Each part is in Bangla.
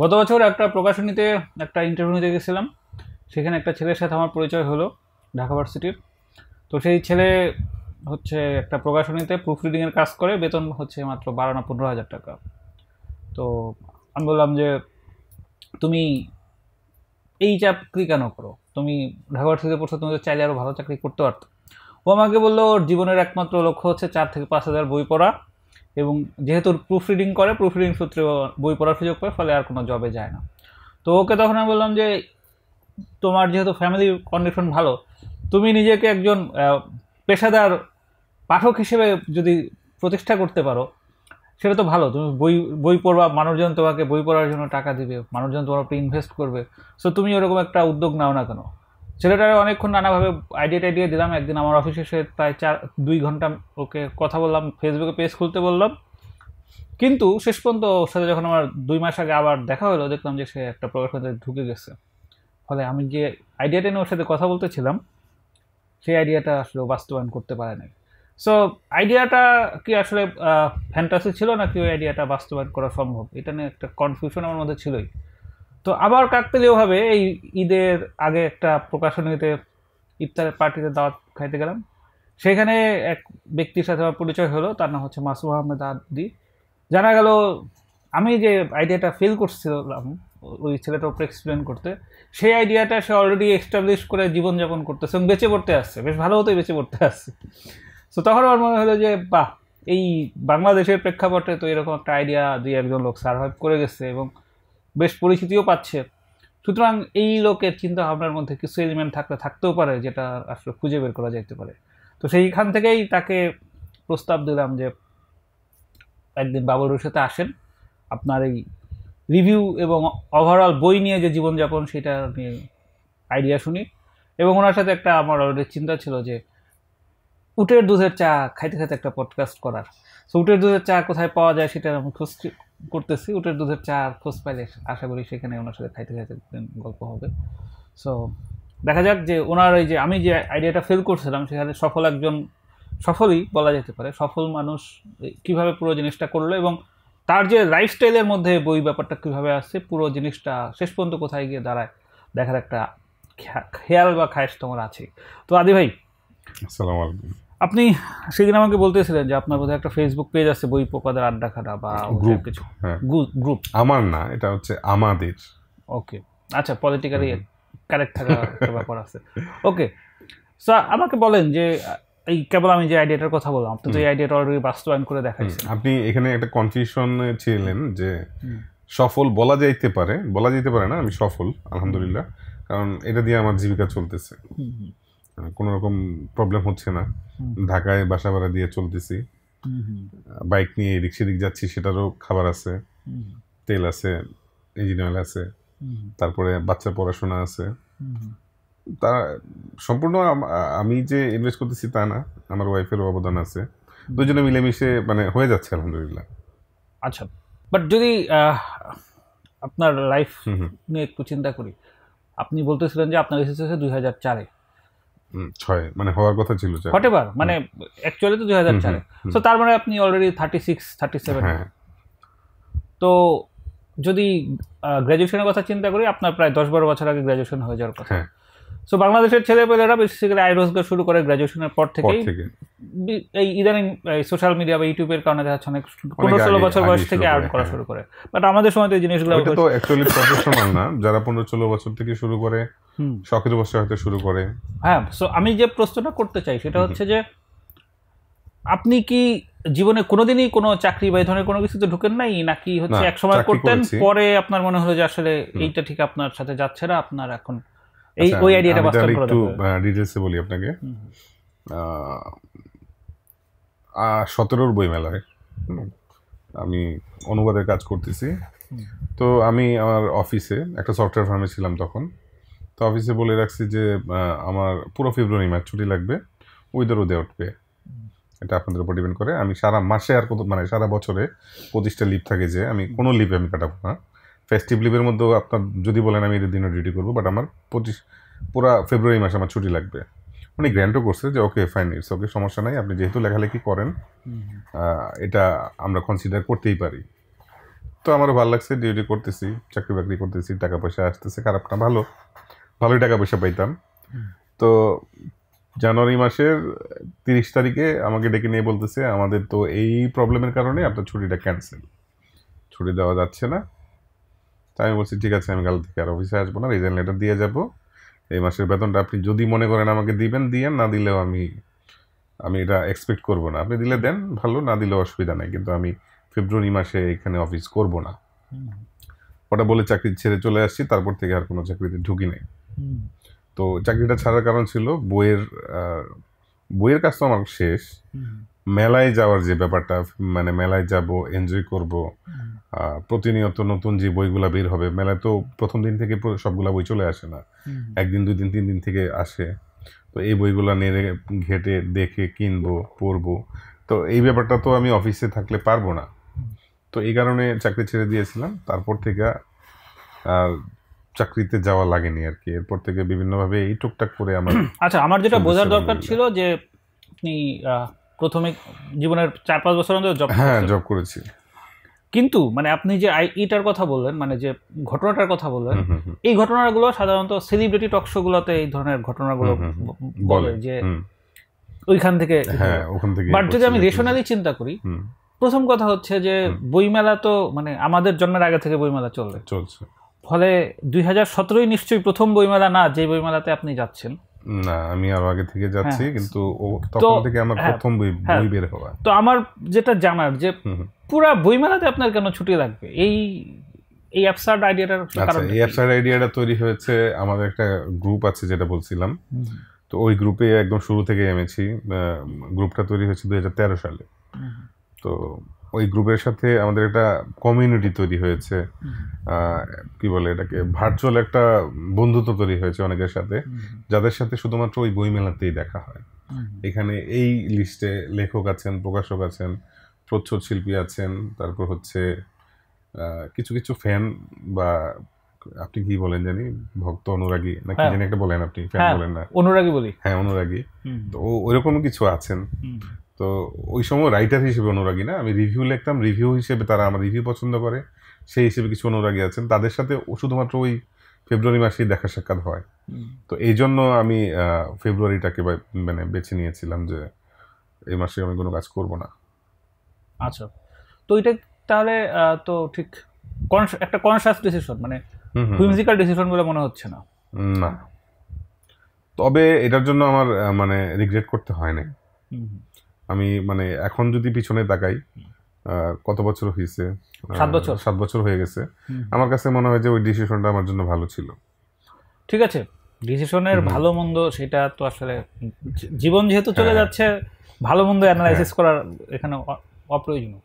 গত বছর একটা প্রকাশনীতে একটা ইন্টারভিউ নিতে গেছিলাম সেখানে একটা ছেলের সাথে আমার পরিচয় হলো ঢাকা ভার্সিটির তো সেই ছেলে হচ্ছে একটা প্রকাশনীতে প্রুফ রিডিংয়ের কাজ করে বেতন হচ্ছে মাত্র বারো না পনেরো হাজার টাকা তো আমি বললাম যে তুমি এই চাকরি কেন করো তুমি ঢাকা ভার্সিটিতে পড়ছো তুমি চাইলে আরও ভালো চাকরি করতে পারতো ও আমাকে বললো ওর জীবনের একমাত্র লক্ষ্য হচ্ছে চার থেকে পাঁচ হাজার বই পড়া এবং যেহেতু প্রুফ রিডিং করে প্রুফ রিডিং সূত্রে বই পড়ার সুযোগ পায় ফলে আর কোনো জবে যায় না তো ওকে তখন আমি বললাম যে তোমার যেহেতু ফ্যামিলির কন্ডিশন ভালো তুমি নিজেকে একজন পেশাদার পাঠক হিসেবে যদি প্রতিষ্ঠা করতে পারো সেটা তো ভালো তুমি বই বই পড়বা মানুষজন তোমাকে বই পড়ার জন্য টাকা দিবে মানুষজন তোমার উপরে ইনভেস্ট করবে সো তুমি ওরকম একটা উদ্যোগ নাও না কেন ছেলেটারে অনেকক্ষণ নানাভাবে আইডিয়া টাইডিয়া দিলাম একদিন আমার অফিসে সে প্রায় চার দুই ঘন্টা ওকে কথা বললাম ফেসবুকে পেজ খুলতে বললাম কিন্তু শেষ পর্যন্ত ওর সাথে যখন আমার দুই মাস আগে আবার দেখা হলো দেখলাম যে সে একটা প্রকাশনাতে ঢুকে গেছে ফলে আমি যে আইডিয়াটা নিয়ে ওর সাথে কথা বলতেছিলাম সেই আইডিয়াটা আসলে বাস্তবায়ন করতে পারে নাই সো আইডিয়াটা কি আসলে ফ্যান্টাসি ছিল নাকি ওই আইডিয়াটা বাস্তবায়ন করা সম্ভব এটা নিয়ে একটা কনফিউশন আমার মধ্যে ছিলই তো আবার কাকতালীয়ভাবে এই ঈদের আগে একটা প্রকাশনীতে ইফতারের পার্টিতে দাওয়াত খাইতে গেলাম সেখানে এক ব্যক্তির সাথে আমার পরিচয় হলো তার নাম হচ্ছে মাসুম আহমেদ আদি জানা গেল আমি যে আইডিয়াটা ফিল করছিলাম ওই ছেলেটা ওপরে এক্সপ্লেন করতে সেই আইডিয়াটা সে অলরেডি এস্টাবলিশ করে জীবনযাপন করতেছে এবং বেঁচে পড়তে আসছে বেশ ভালো হতোই বেঁচে পড়তে আসছে তো তখন আমার মনে হলো যে বাহ এই বাংলাদেশের প্রেক্ষাপটে তো এরকম একটা আইডিয়া দুই একজন লোক সার্ভাইভ করে গেছে এবং বেশ পরিচিতিও পাচ্ছে সুতরাং এই লোকের চিন্তা ভাবনার মধ্যে কিছু এলিমেন্ট থাকলে থাকতেও পারে যেটা আসলে খুঁজে বের করা যাইতে পারে তো সেইখান থেকেই তাকে প্রস্তাব দিলাম যে একদিন বাবুর সাথে আসেন আপনার এই রিভিউ এবং ওভারঅল বই নিয়ে যে জীবনযাপন সেটা নিয়ে আইডিয়া শুনি এবং ওনার সাথে একটা আমার অলরেডি চিন্তা ছিল যে উটের দুধের চা খাইতে খাইতে একটা পডকাস্ট করার সো উটের দুধের চা কোথায় পাওয়া যায় সেটা আমি খোঁজ করতেছি উটের দুধের চা খোঁজ পাইলে আশা করি সেখানে ওনার সাথে খাইতে খাইতে গল্প হবে সো দেখা যাক যে ওনার ওই যে আমি যে আইডিয়াটা ফেল করছিলাম সেখানে সফল একজন সফলই বলা যেতে পারে সফল মানুষ কিভাবে পুরো জিনিসটা করলো এবং তার যে লাইফস্টাইলের মধ্যে বই ব্যাপারটা কীভাবে আসছে পুরো জিনিসটা শেষ পর্যন্ত কোথায় গিয়ে দাঁড়ায় দেখার একটা খেয়াল বা খায়স তোমার আছে তো আদি ভাই আসসালামু আলাইকুম আপনি সেদিন আমাকে বলতেছিলেন যে আপনার বোধহয় একটা ফেসবুক পেজ আছে বই পোকাদের খাটা বা গ্রুপ কিছু গ্রুপ হ্যাঁ। আমার না এটা হচ্ছে আমাদের ওকে আচ্ছা পলিটিক্যালি কারেক্ট থাকা একটা ব্যাপার আছে ওকে স্যার আমাকে বলেন যে এই কেবল আমি যে আইডিয়াটার কথা বললাম আপনি তো এই আইডিয়াটা অলরেডি বাস্তবায়ন করে দেখাচ্ছেন আপনি এখানে একটা কনফিউশন ছিলেন যে সফল বলা যাইতে পারে বলা যাইতে পারে না আমি সফল আলহামদুলিল্লাহ কারণ এটা দিয়ে আমার জীবিকা চলতেছে কোনো রকম প্রবলেম হচ্ছে না ঢাকায় বাসা ভাড়া দিয়ে চলতেছি বাইক নিয়ে এদিক সেদিক যাচ্ছি সেটারও খাবার আছে তেল আছে ইঞ্জিন অয়েল আছে তারপরে বাচ্চার পড়াশোনা আছে তা সম্পূর্ণ আমি যে ইনভেস্ট করতেছি তা না আমার ওয়াইফেরও অবদান আছে দুজনে মিলেমিশে মানে হয়ে যাচ্ছে আলহামদুলিল্লাহ আচ্ছা বাট যদি আপনার লাইফ নিয়ে একটু চিন্তা করি আপনি বলতেছিলেন যে আপনার এসেছে দুই হাজার চারে ছয় মানে হওয়ার কথা ছিল হোয়াট এভার মানে অ্যাকচুয়ালি তো দুই হাজার চারে সো তার মানে আপনি already thirty six thirty seven তো যদি গ্র্যাজুয়েশনের কথা চিন্তা করি আপনার প্রায় দশ বারো বছর আগে গ্র্যাজুয়েশন হয়ে যাওয়ার কথা হ্যাঁ। সো বাংলাদেশের ছেলেপেলেরা বেসিক্যালি আয় রোজগার শুরু করে গ্রাজুয়েশনের পর থেকেই এই ইদানিং সোশ্যাল মিডিয়া বা ইউটিউবের কারণে দেখা যাচ্ছে অনেক পনেরো ষোলো বছর বয়স থেকে আর্ন করা হ্যাঁ। শুরু করে বাট আমাদের সময় তো এই জিনিসগুলো তো অ্যাকচুয়ালি প্রফেশনাল না যারা পনেরো ষোলো বছর থেকে শুরু করে শখের বসে হয়তো শুরু করে হ্যাঁ সো আমি যে প্রশ্নটা করতে চাই সেটা হচ্ছে যে আপনি কি জীবনে কোনোদিনই কোনো চাকরি বা এই ধরনের কোনো কিছুতে ঢুকেন নাই নাকি হচ্ছে একসময় করতেন পরে আপনার মনে হলো যে আসলে এইটা ঠিক আপনার সাথে যাচ্ছে না আপনার এখন এই আচ্ছা, ওই আইডিয়াটা বাস্তবায়ন করা একটু ডিটেইলসে বলি আপনাকে সতেরোর বইমেলায় আমি অনুবাদের কাজ করতেছি তো আমি আমার অফিসে একটা সফটওয়্যার ফার্মে ছিলাম তখন তো অফিসে বলে রাখছি যে আমার পুরো ফেব্রুয়ারি মাস ছুটি লাগবে উইদার ওদে উঠবে এটা আপনাদের উপর ডিপেন্ড করে আমি সারা মাসে আর কত মানে সারা বছরে পঁচিশটা লিভ থাকে যে আমি কোনো লিভে আমি কাটাবো না ফেস্টিভ লিভের মধ্যেও আপনার যদি বলেন আমি এদের দিনও ডিউটি করবো বাট আমার পঁচিশ পুরা ফেব্রুয়ারি মাসে আমার ছুটি লাগবে উনি গ্র্যান্টও করছে যে ওকে ফাইন ইটস ওকে সমস্যা নাই আপনি যেহেতু লেখালেখি করেন এটা আমরা কনসিডার করতেই পারি তো আমারও ভালো লাগছে ডিউটি করতেছি চাকরি বাকরি করতেছি টাকা পয়সা আসতেছে খারাপটা ভালো ভালোই টাকা পয়সা পাইতাম তো জানুয়ারি মাসের তিরিশ তারিখে আমাকে ডেকে নিয়ে বলতেছে আমাদের তো এই প্রবলেমের কারণে আপনার ছুটিটা ক্যান্সেল ছুটি দেওয়া যাচ্ছে না তা আমি বলছি ঠিক আছে আমি কাল থেকে আর অফিসে আসবো না রিজাইন লেটার দিয়ে যাব এই মাসের বেতনটা আপনি যদি মনে করেন আমাকে দিবেন দিয়েন না দিলেও আমি আমি এটা এক্সপেক্ট করব না আপনি দিলে দেন ভালো না দিলেও অসুবিধা নেই কিন্তু আমি ফেব্রুয়ারি মাসে এখানে অফিস করব না ওটা বলে চাকরি ছেড়ে চলে আসছি তারপর থেকে আর কোনো চাকরিতে ঢুকি নাই তো চাকরিটা ছাড়ার কারণ ছিল বইয়ের বইয়ের কাজ তো আমার শেষ মেলায় যাওয়ার যে ব্যাপারটা মানে মেলায় যাব এনজয় করব প্রতিনিয়ত নতুন যে বইগুলো বের হবে মেলায় তো প্রথম দিন থেকে সবগুলা বই চলে আসে না একদিন দুই দিন তিন দিন থেকে আসে তো এই বইগুলো নেড়ে ঘেটে দেখে কিনবো পড়বো তো এই ব্যাপারটা তো আমি অফিসে থাকলে পারবো না তো এই কারণে চাকরি ছেড়ে দিয়েছিলাম তারপর থেকে আর চাকরিতে যাওয়া লাগেনি আর কি এরপর থেকে বিভিন্নভাবে এই টুকটাক করে আমার আচ্ছা আমার যেটা বোঝার দরকার ছিল যে আপনি প্রথমে জীবনের চার পাঁচ বছর অন্তর জব হ্যাঁ জব করেছি কিন্তু মানে আপনি যে এটার কথা বললেন মানে যে ঘটনাটার কথা বললেন এই ঘটনাগুলো সাধারণত সেলিব্রিটি টক শোগুলোতে এই ধরনের ঘটনাগুলো বলে যে ওইখান থেকে হ্যাঁ ওখান থেকে বাট যদি আমি রেশনালি চিন্তা করি প্রথম কথা হচ্ছে যে বইমেলা তো মানে আমাদের জন্মের আগে থেকে বইমেলা চলে চলছে ফলে দুই হাজার সতেরোই নিশ্চয়ই প্রথম বইমেলা না যে বইমেলাতে আপনি যাচ্ছেন না আমি আরো আগে থেকে হ্যাঁ। যাচ্ছি কিন্তু তখন থেকে আমার হ্যাঁ, প্রথম বই হ্যাঁ। বই বের হওয়া তো আমার যেটা জানার যে পুরো বইমেলাতে আপনার কেন ছুটি লাগবে এই এই অ্যাবসার্ড আইডিয়াটার কারণ এই অ্যাবসার্ড আইডিয়াটা তৈরি হয়েছে আমাদের একটা গ্রুপ আছে যেটা বলছিলাম তো ওই গ্রুপে একদম শুরু থেকে এমেছি গ্রুপটা তৈরি হয়েছে দু সালে তো ওই গ্রুপের সাথে আমাদের একটা কমিউনিটি তৈরি হয়েছে কি বলে এটাকে ভার্চুয়াল একটা বন্ধুত্ব তৈরি হয়েছে অনেকের সাথে যাদের সাথে শুধুমাত্র ওই বইমেলাতেই দেখা হয় এখানে এই লিস্টে লেখক আছেন প্রকাশক আছেন প্রচ্ছদ শিল্পী আছেন তারপর হচ্ছে কিছু কিছু ফ্যান বা আপনি কি বলেন জানি ভক্ত অনুরাগী না কি হ্যাঁ। জানি একটা বলেন আপনি ফ্যান বলেন না অনুরাগী বলি হ্যাঁ অনুরাগী তো ওইরকম কিছু আছেন তো ওই সময় রাইটার হিসেবে অনুরাগী না আমি রিভিউ লিখতাম রিভিউ হিসেবে তারা আমার রিভিউ পছন্দ করে সেই হিসেবে কিছু অনুরাগী আছেন তাদের সাথে শুধুমাত্র ওই ফেব্রুয়ারি মাসেই দেখা সাক্ষাৎ হয় তো এই জন্য আমি ফেব্রুয়ারিটাকে মানে বেছে নিয়েছিলাম যে এই মাসে আমি কোনো কাজ করব না আচ্ছা তো এটা তাহলে তো ঠিক একটা কনসাস ডিসিশন মানে ফিজিক্যাল ডিসিশন বলে মনে হচ্ছে না না তবে এটার জন্য আমার মানে রিগ্রেট করতে হয় না আমি মানে এখন যদি পিছনে তাকাই কত বছর হয়েছে সাত বছর সাত বছর হয়ে গেছে আমার কাছে মনে হয় যে ওই ডিসিশনটা আমার জন্য ভালো ছিল ঠিক আছে ডিসিশনের ভালো মন্দ সেটা তো আসলে জীবন যেহেতু চলে হ্যাঁ। যাচ্ছে ভালো মন্দ অ্যানালাইসিস করার এখানে অপ্রয়োজনীয়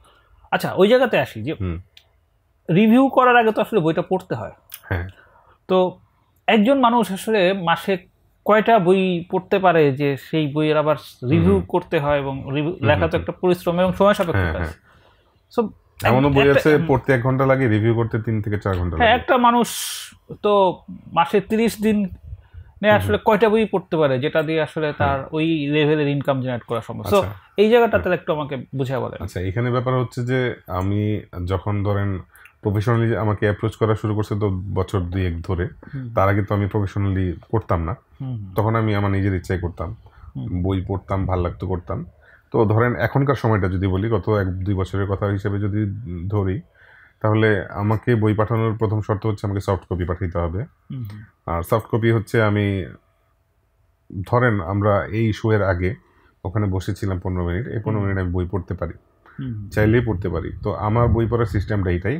আচ্ছা ওই জায়গাতে আসি যে রিভিউ করার আগে তো আসলে বইটা পড়তে হয় হ্যাঁ তো একজন মানুষ আসলে মাসে কয়টা বই পড়তে পারে যে সেই বইয়ের আবার রিভিউ করতে হয় এবং লেখা তো একটা পরিশ্রম এবং সময় সাপেক্ষ হ্যাঁ, কাজ সো হ্যাঁ। এমনও বই আছে পড়তে এক ঘন্টা লাগে রিভিউ করতে তিন থেকে চার ঘন্টা হ্যাঁ, লাগে একটা মানুষ তো মাসে তিরিশ দিন নে আসলে কয়টা বই পড়তে পারে যেটা দিয়ে আসলে তার ওই লেভেলের ইনকাম জেনারেট করা সম্ভব সো আচ্ছা। এই জায়গাটা তাহলে একটু আমাকে বুঝা বলেন আচ্ছা এখানে ব্যাপার হচ্ছে যে আমি যখন ধরেন প্রফেশনালি আমাকে অ্যাপ্রোচ করা শুরু করছে তো বছর দুই এক ধরে তার আগে তো আমি প্রফেশনালি করতাম না তখন আমি আমার নিজের ইচ্ছায় করতাম বই পড়তাম ভাল লাগতো করতাম তো ধরেন এখনকার সময়টা যদি বলি গত এক দুই বছরের কথা হিসেবে যদি ধরি তাহলে আমাকে বই পাঠানোর প্রথম শর্ত হচ্ছে আমাকে সফট কপি পাঠাইতে হবে আর সফট কপি হচ্ছে আমি ধরেন আমরা এই শোয়ের আগে ওখানে বসেছিলাম পনেরো মিনিট এই পনেরো মিনিট আমি বই পড়তে পারি চাইলেই পড়তে পারি তো আমার বই পড়ার সিস্টেমটা এইটাই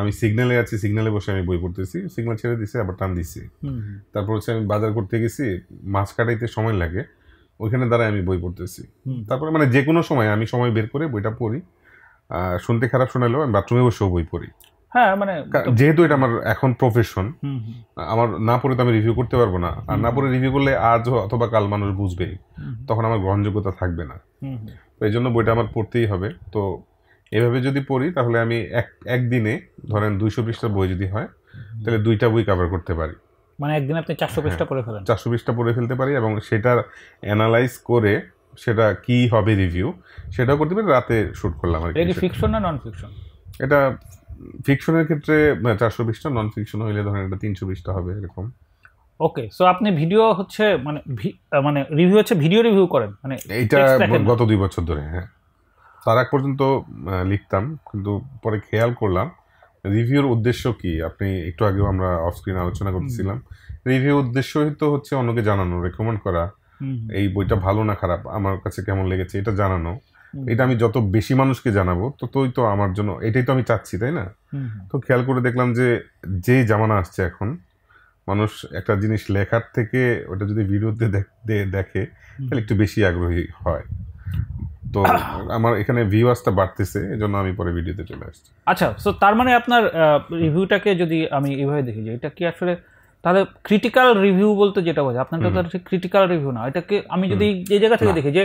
আমি সিগনালে আছি সিগনালে বসে আমি বই পড়তেছি সিগনাল ছেড়ে দিছে আবার টান দিছি তারপর হচ্ছে আমি বাজার করতে গেছি মাছ কাটাইতে সময় লাগে ওইখানে দ্বারাই আমি বই পড়তেছি তারপরে মানে যে কোনো সময় আমি সময় বের করে বইটা পড়ি শুনতে খারাপ শোনালেও আমি বাথরুমে বসেও বই পড়ি হ্যাঁ মানে যেহেতু এটা আমার এখন প্রফেশন আমার না পড়ে তো আমি রিভিউ করতে পারবো না আর না পড়ে রিভিউ করলে আজ অথবা কাল মানুষ বুঝবে তখন আমার গ্রহণযোগ্যতা থাকবে না তো এই জন্য বইটা আমার পড়তেই হবে তো এভাবে যদি পড়ি তাহলে আমি এক একদিনে ধরেন দুইশো পৃষ্ঠা বই যদি হয় তাহলে দুইটা বই কভার করতে পারি মানে একদিন আপনি চারশো হ্যাঁ। পৃষ্ঠা পড়ে ফেলেন চারশো পৃষ্ঠা পড়ে ফেলতে পারি এবং সেটার অ্যানালাইজ করে সেটা কি হবে রিভিউ সেটাও করতে পারি রাতে শুট করলাম আর কি ফিকশন না নন ফিকশন এটা ফিকশনের ক্ষেত্রে চারশো বিশটা নন ফিকশন হইলে ধরেন এটা তিনশো বিশটা হবে এরকম ওকে সো আপনি ভিডিও হচ্ছে মানে মানে রিভিউ হচ্ছে ভিডিও রিভিউ করেন মানে এইটা গত দুই বছর ধরে হ্যাঁ তার আগ পর্যন্ত লিখতাম কিন্তু পরে খেয়াল করলাম রিভিউর উদ্দেশ্য কি আপনি একটু আগেও আমরা অফ স্ক্রিন আলোচনা করতেছিলাম রিভিউ উদ্দেশ্যই তো হচ্ছে অন্যকে জানানো রেকমেন্ড করা এই বইটা ভালো না খারাপ আমার কাছে কেমন লেগেছে এটা জানানো এটা আমি যত বেশি মানুষকে জানাবো তোই তো আমার জন্য এটাই তো আমি চাচ্ছি তাই না তো খেয়াল করে দেখলাম যে যে জামানা আসছে এখন মানুষ একটা জিনিস লেখার থেকে ওটা যদি ভিডিওতে দেখে তাহলে একটু বেশি আগ্রহী হয় তো আমার এখানে ভিউয়ার্সটা বাড়তেছে এই জন্য আমি পরে ভিডিওতে চলে আসছি আচ্ছা তো তার মানে আপনার রিভিউটাকে যদি আমি এভাবে দেখি যে এটা কি আসলে তাহলে ক্রিটিক্যাল রিভিউ বলতে যেটা বোঝায় আপনার তো ঠিক ক্রিটিক্যাল রিভিউ না এটাকে আমি যদি যে জায়গা থেকে দেখি যে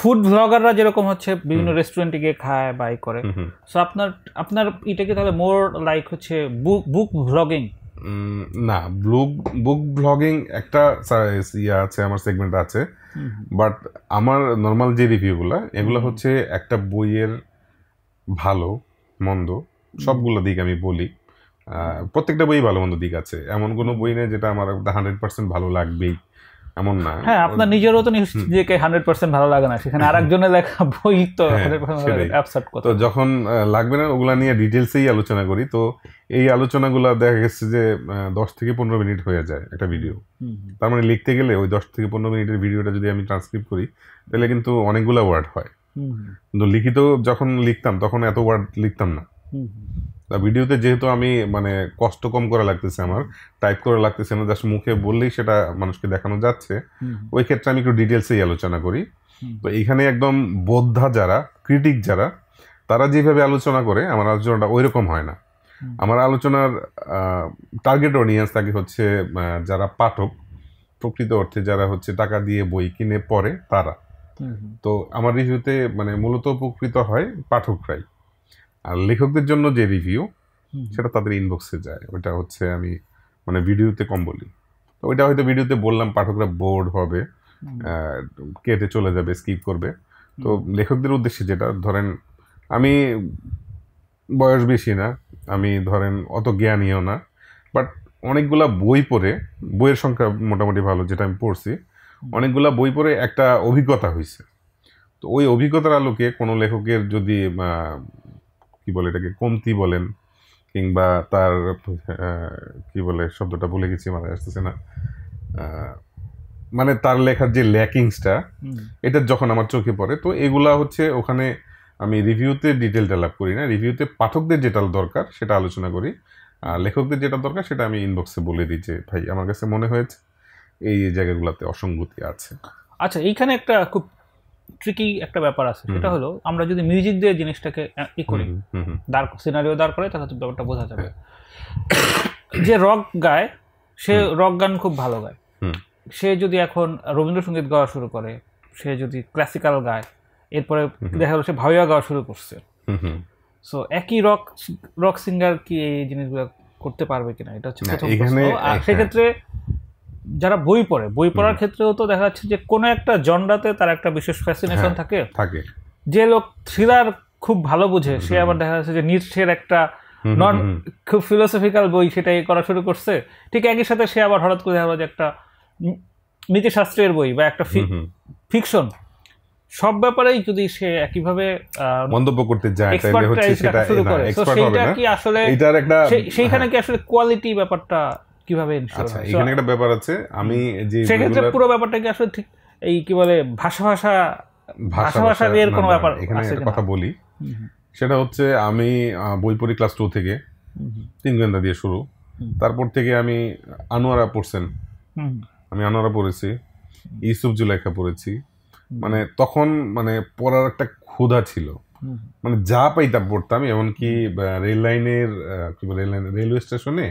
ফুড ব্লগাররা যেরকম হচ্ছে বিভিন্ন রেস্টুরেন্টে গিয়ে খায় বাই করে সো আপনার আপনার এটাকে তাহলে মোর লাইক হচ্ছে বুক বুক ব্লগিং না ব্লুক বুক ব্লগিং একটা ইয়ে আছে আমার সেগমেন্ট আছে বাট আমার নর্মাল যে রিভিউগুলো এগুলো হচ্ছে একটা বইয়ের ভালো মন্দ সবগুলো দিক আমি বলি প্রত্যেকটা বই ভালো মন্দ দিক আছে এমন কোনো বই নেই যেটা আমার হান্ড্রেড পার্সেন্ট ভালো লাগবেই এমন না হ্যাঁ আপনার নিজেরও তো নিজেকে হান্ড্রেড পার্সেন্ট ভালো লাগে না সেখানে হ্যাঁ। আর একজনের লেখা বই তো হ্যাঁ, তো যখন লাগবে না ওগুলা নিয়ে ডিটেলসেই আলোচনা করি তো এই আলোচনাগুলো দেখা গেছে যে দশ থেকে পনেরো মিনিট হয়ে যায় একটা ভিডিও তার মানে লিখতে গেলে ওই দশ থেকে পনেরো মিনিটের ভিডিওটা যদি আমি ট্রান্সক্রিপ্ট করি তাহলে কিন্তু অনেকগুলা ওয়ার্ড হয় কিন্তু লিখিত যখন লিখতাম তখন এত ওয়ার্ড লিখতাম না তা ভিডিওতে যেহেতু আমি মানে কষ্ট কম করা লাগতেছে আমার টাইপ করে লাগতেছে না জাস্ট মুখে বললেই সেটা মানুষকে দেখানো যাচ্ছে ওই ক্ষেত্রে আমি একটু ডিটেলসেই আলোচনা করি তো এখানে একদম বোদ্ধা যারা ক্রিটিক যারা তারা যেভাবে আলোচনা করে আমার আলোচনাটা ওই রকম হয় না আমার আলোচনার টার্গেট অডিয়েন্স থাকে হচ্ছে যারা পাঠক প্রকৃত অর্থে যারা হচ্ছে টাকা দিয়ে বই কিনে পড়ে তারা তো আমার রিভিউতে মানে মূলত উপকৃত হয় পাঠকরাই আর লেখকদের জন্য যে রিভিউ সেটা তাদের ইনবক্সে যায় ওটা হচ্ছে আমি মানে ভিডিওতে কম বলি তো ওইটা হয়তো ভিডিওতে বললাম পাঠকরা বোর্ড হবে কেটে চলে যাবে স্কিপ করবে তো লেখকদের উদ্দেশ্যে যেটা ধরেন আমি বয়স বেশি না আমি ধরেন অত জ্ঞানীয় না বাট অনেকগুলা বই পড়ে বইয়ের সংখ্যা মোটামুটি ভালো যেটা আমি পড়ছি অনেকগুলা বই পড়ে একটা অভিজ্ঞতা হয়েছে তো ওই অভিজ্ঞতার আলোকে কোনো লেখকের যদি কি বলে এটাকে কমতি বলেন কিংবা তার কি বলে শব্দটা ভুলে গেছি মানে আসতেছে না মানে তার লেখার যে ল্যাকিংসটা এটা যখন আমার চোখে পড়ে তো এগুলা হচ্ছে ওখানে আমি রিভিউতে ডিটেলটা লাভ করি না রিভিউতে পাঠকদের যেটা দরকার সেটা আলোচনা করি আর লেখকদের যেটা দরকার সেটা আমি ইনবক্সে বলে দিই যে ভাই আমার কাছে মনে হয়েছে এই জায়গাগুলোতে অসঙ্গতি আছে আচ্ছা এইখানে একটা খুব ট্রিকি একটা ব্যাপার আছে সেটা হলো আমরা যদি মিউজিক দিয়ে জিনিসটাকে ই করি দাঁড় সিনারিও দাঁড় করে তাহলে ব্যাপারটা বোঝা যাবে হ্যাঁ। যে রক গায় সে রক গান খুব ভালো গায় সে যদি এখন রবীন্দ্রসঙ্গীত গাওয়া শুরু করে সে যদি ক্লাসিক্যাল গায় এরপরে দেখা গেলো সে ভাবিয়া গাওয়া শুরু করছে সো একই রক রক সিঙ্গার কি এই জিনিসগুলো করতে পারবে কিনা এটা হচ্ছে প্রথম প্রশ্ন আর হ্যাঁ। সেক্ষেত্রে যারা বই পড়ে বই পড়ার ক্ষেত্রেও তো দেখা যাচ্ছে যে কোনো একটা জনরাতে তার একটা বিশেষ ফ্যাসিনেশন থাকে থাকে যে লোক থ্রিলার খুব ভালো বুঝে সে আবার দেখা যাচ্ছে যে নিশ্চের একটা নন খুব ফিলোসফিক্যাল বই সেটাই করা শুরু করছে ঠিক একই সাথে সে আবার হঠাৎ করে দেখা যে একটা নীতিশাস্ত্রের বই বা একটা ফিকশন সব ব্যাপারেই যদি সে একইভাবে মন্তব্য করতে যায় তাহলে হচ্ছে সেটা সেইটা কি আসলে এটার একটা সেইখানে হ্যাঁ। কি আসলে কোয়ালিটি ব্যাপারটা কিভাবে আচ্ছা, এখানে একটা ব্যাপার আছে আমি যে সেক্ষেত্রে পুরো ব্যাপারটাকে আসলে ঠিক এই কি বলে ভাষা ভাষা ভাষা ভাষা এর কোনো ব্যাপার এখানে একটা কথা বলি সেটা হচ্ছে আমি বই পড়ি ক্লাস টু থেকে তিন গোয়েন্দা দিয়ে শুরু তারপর থেকে আমি আনোয়ারা পড়ছেন আমি আনোয়ারা পড়েছি ইউসুফ জুলাইখা পড়েছি মানে তখন মানে পড়ার একটা ক্ষুধা ছিল মানে যা পাইতাম পড়তাম এমনকি রেল লাইনের রেলওয়ে স্টেশনে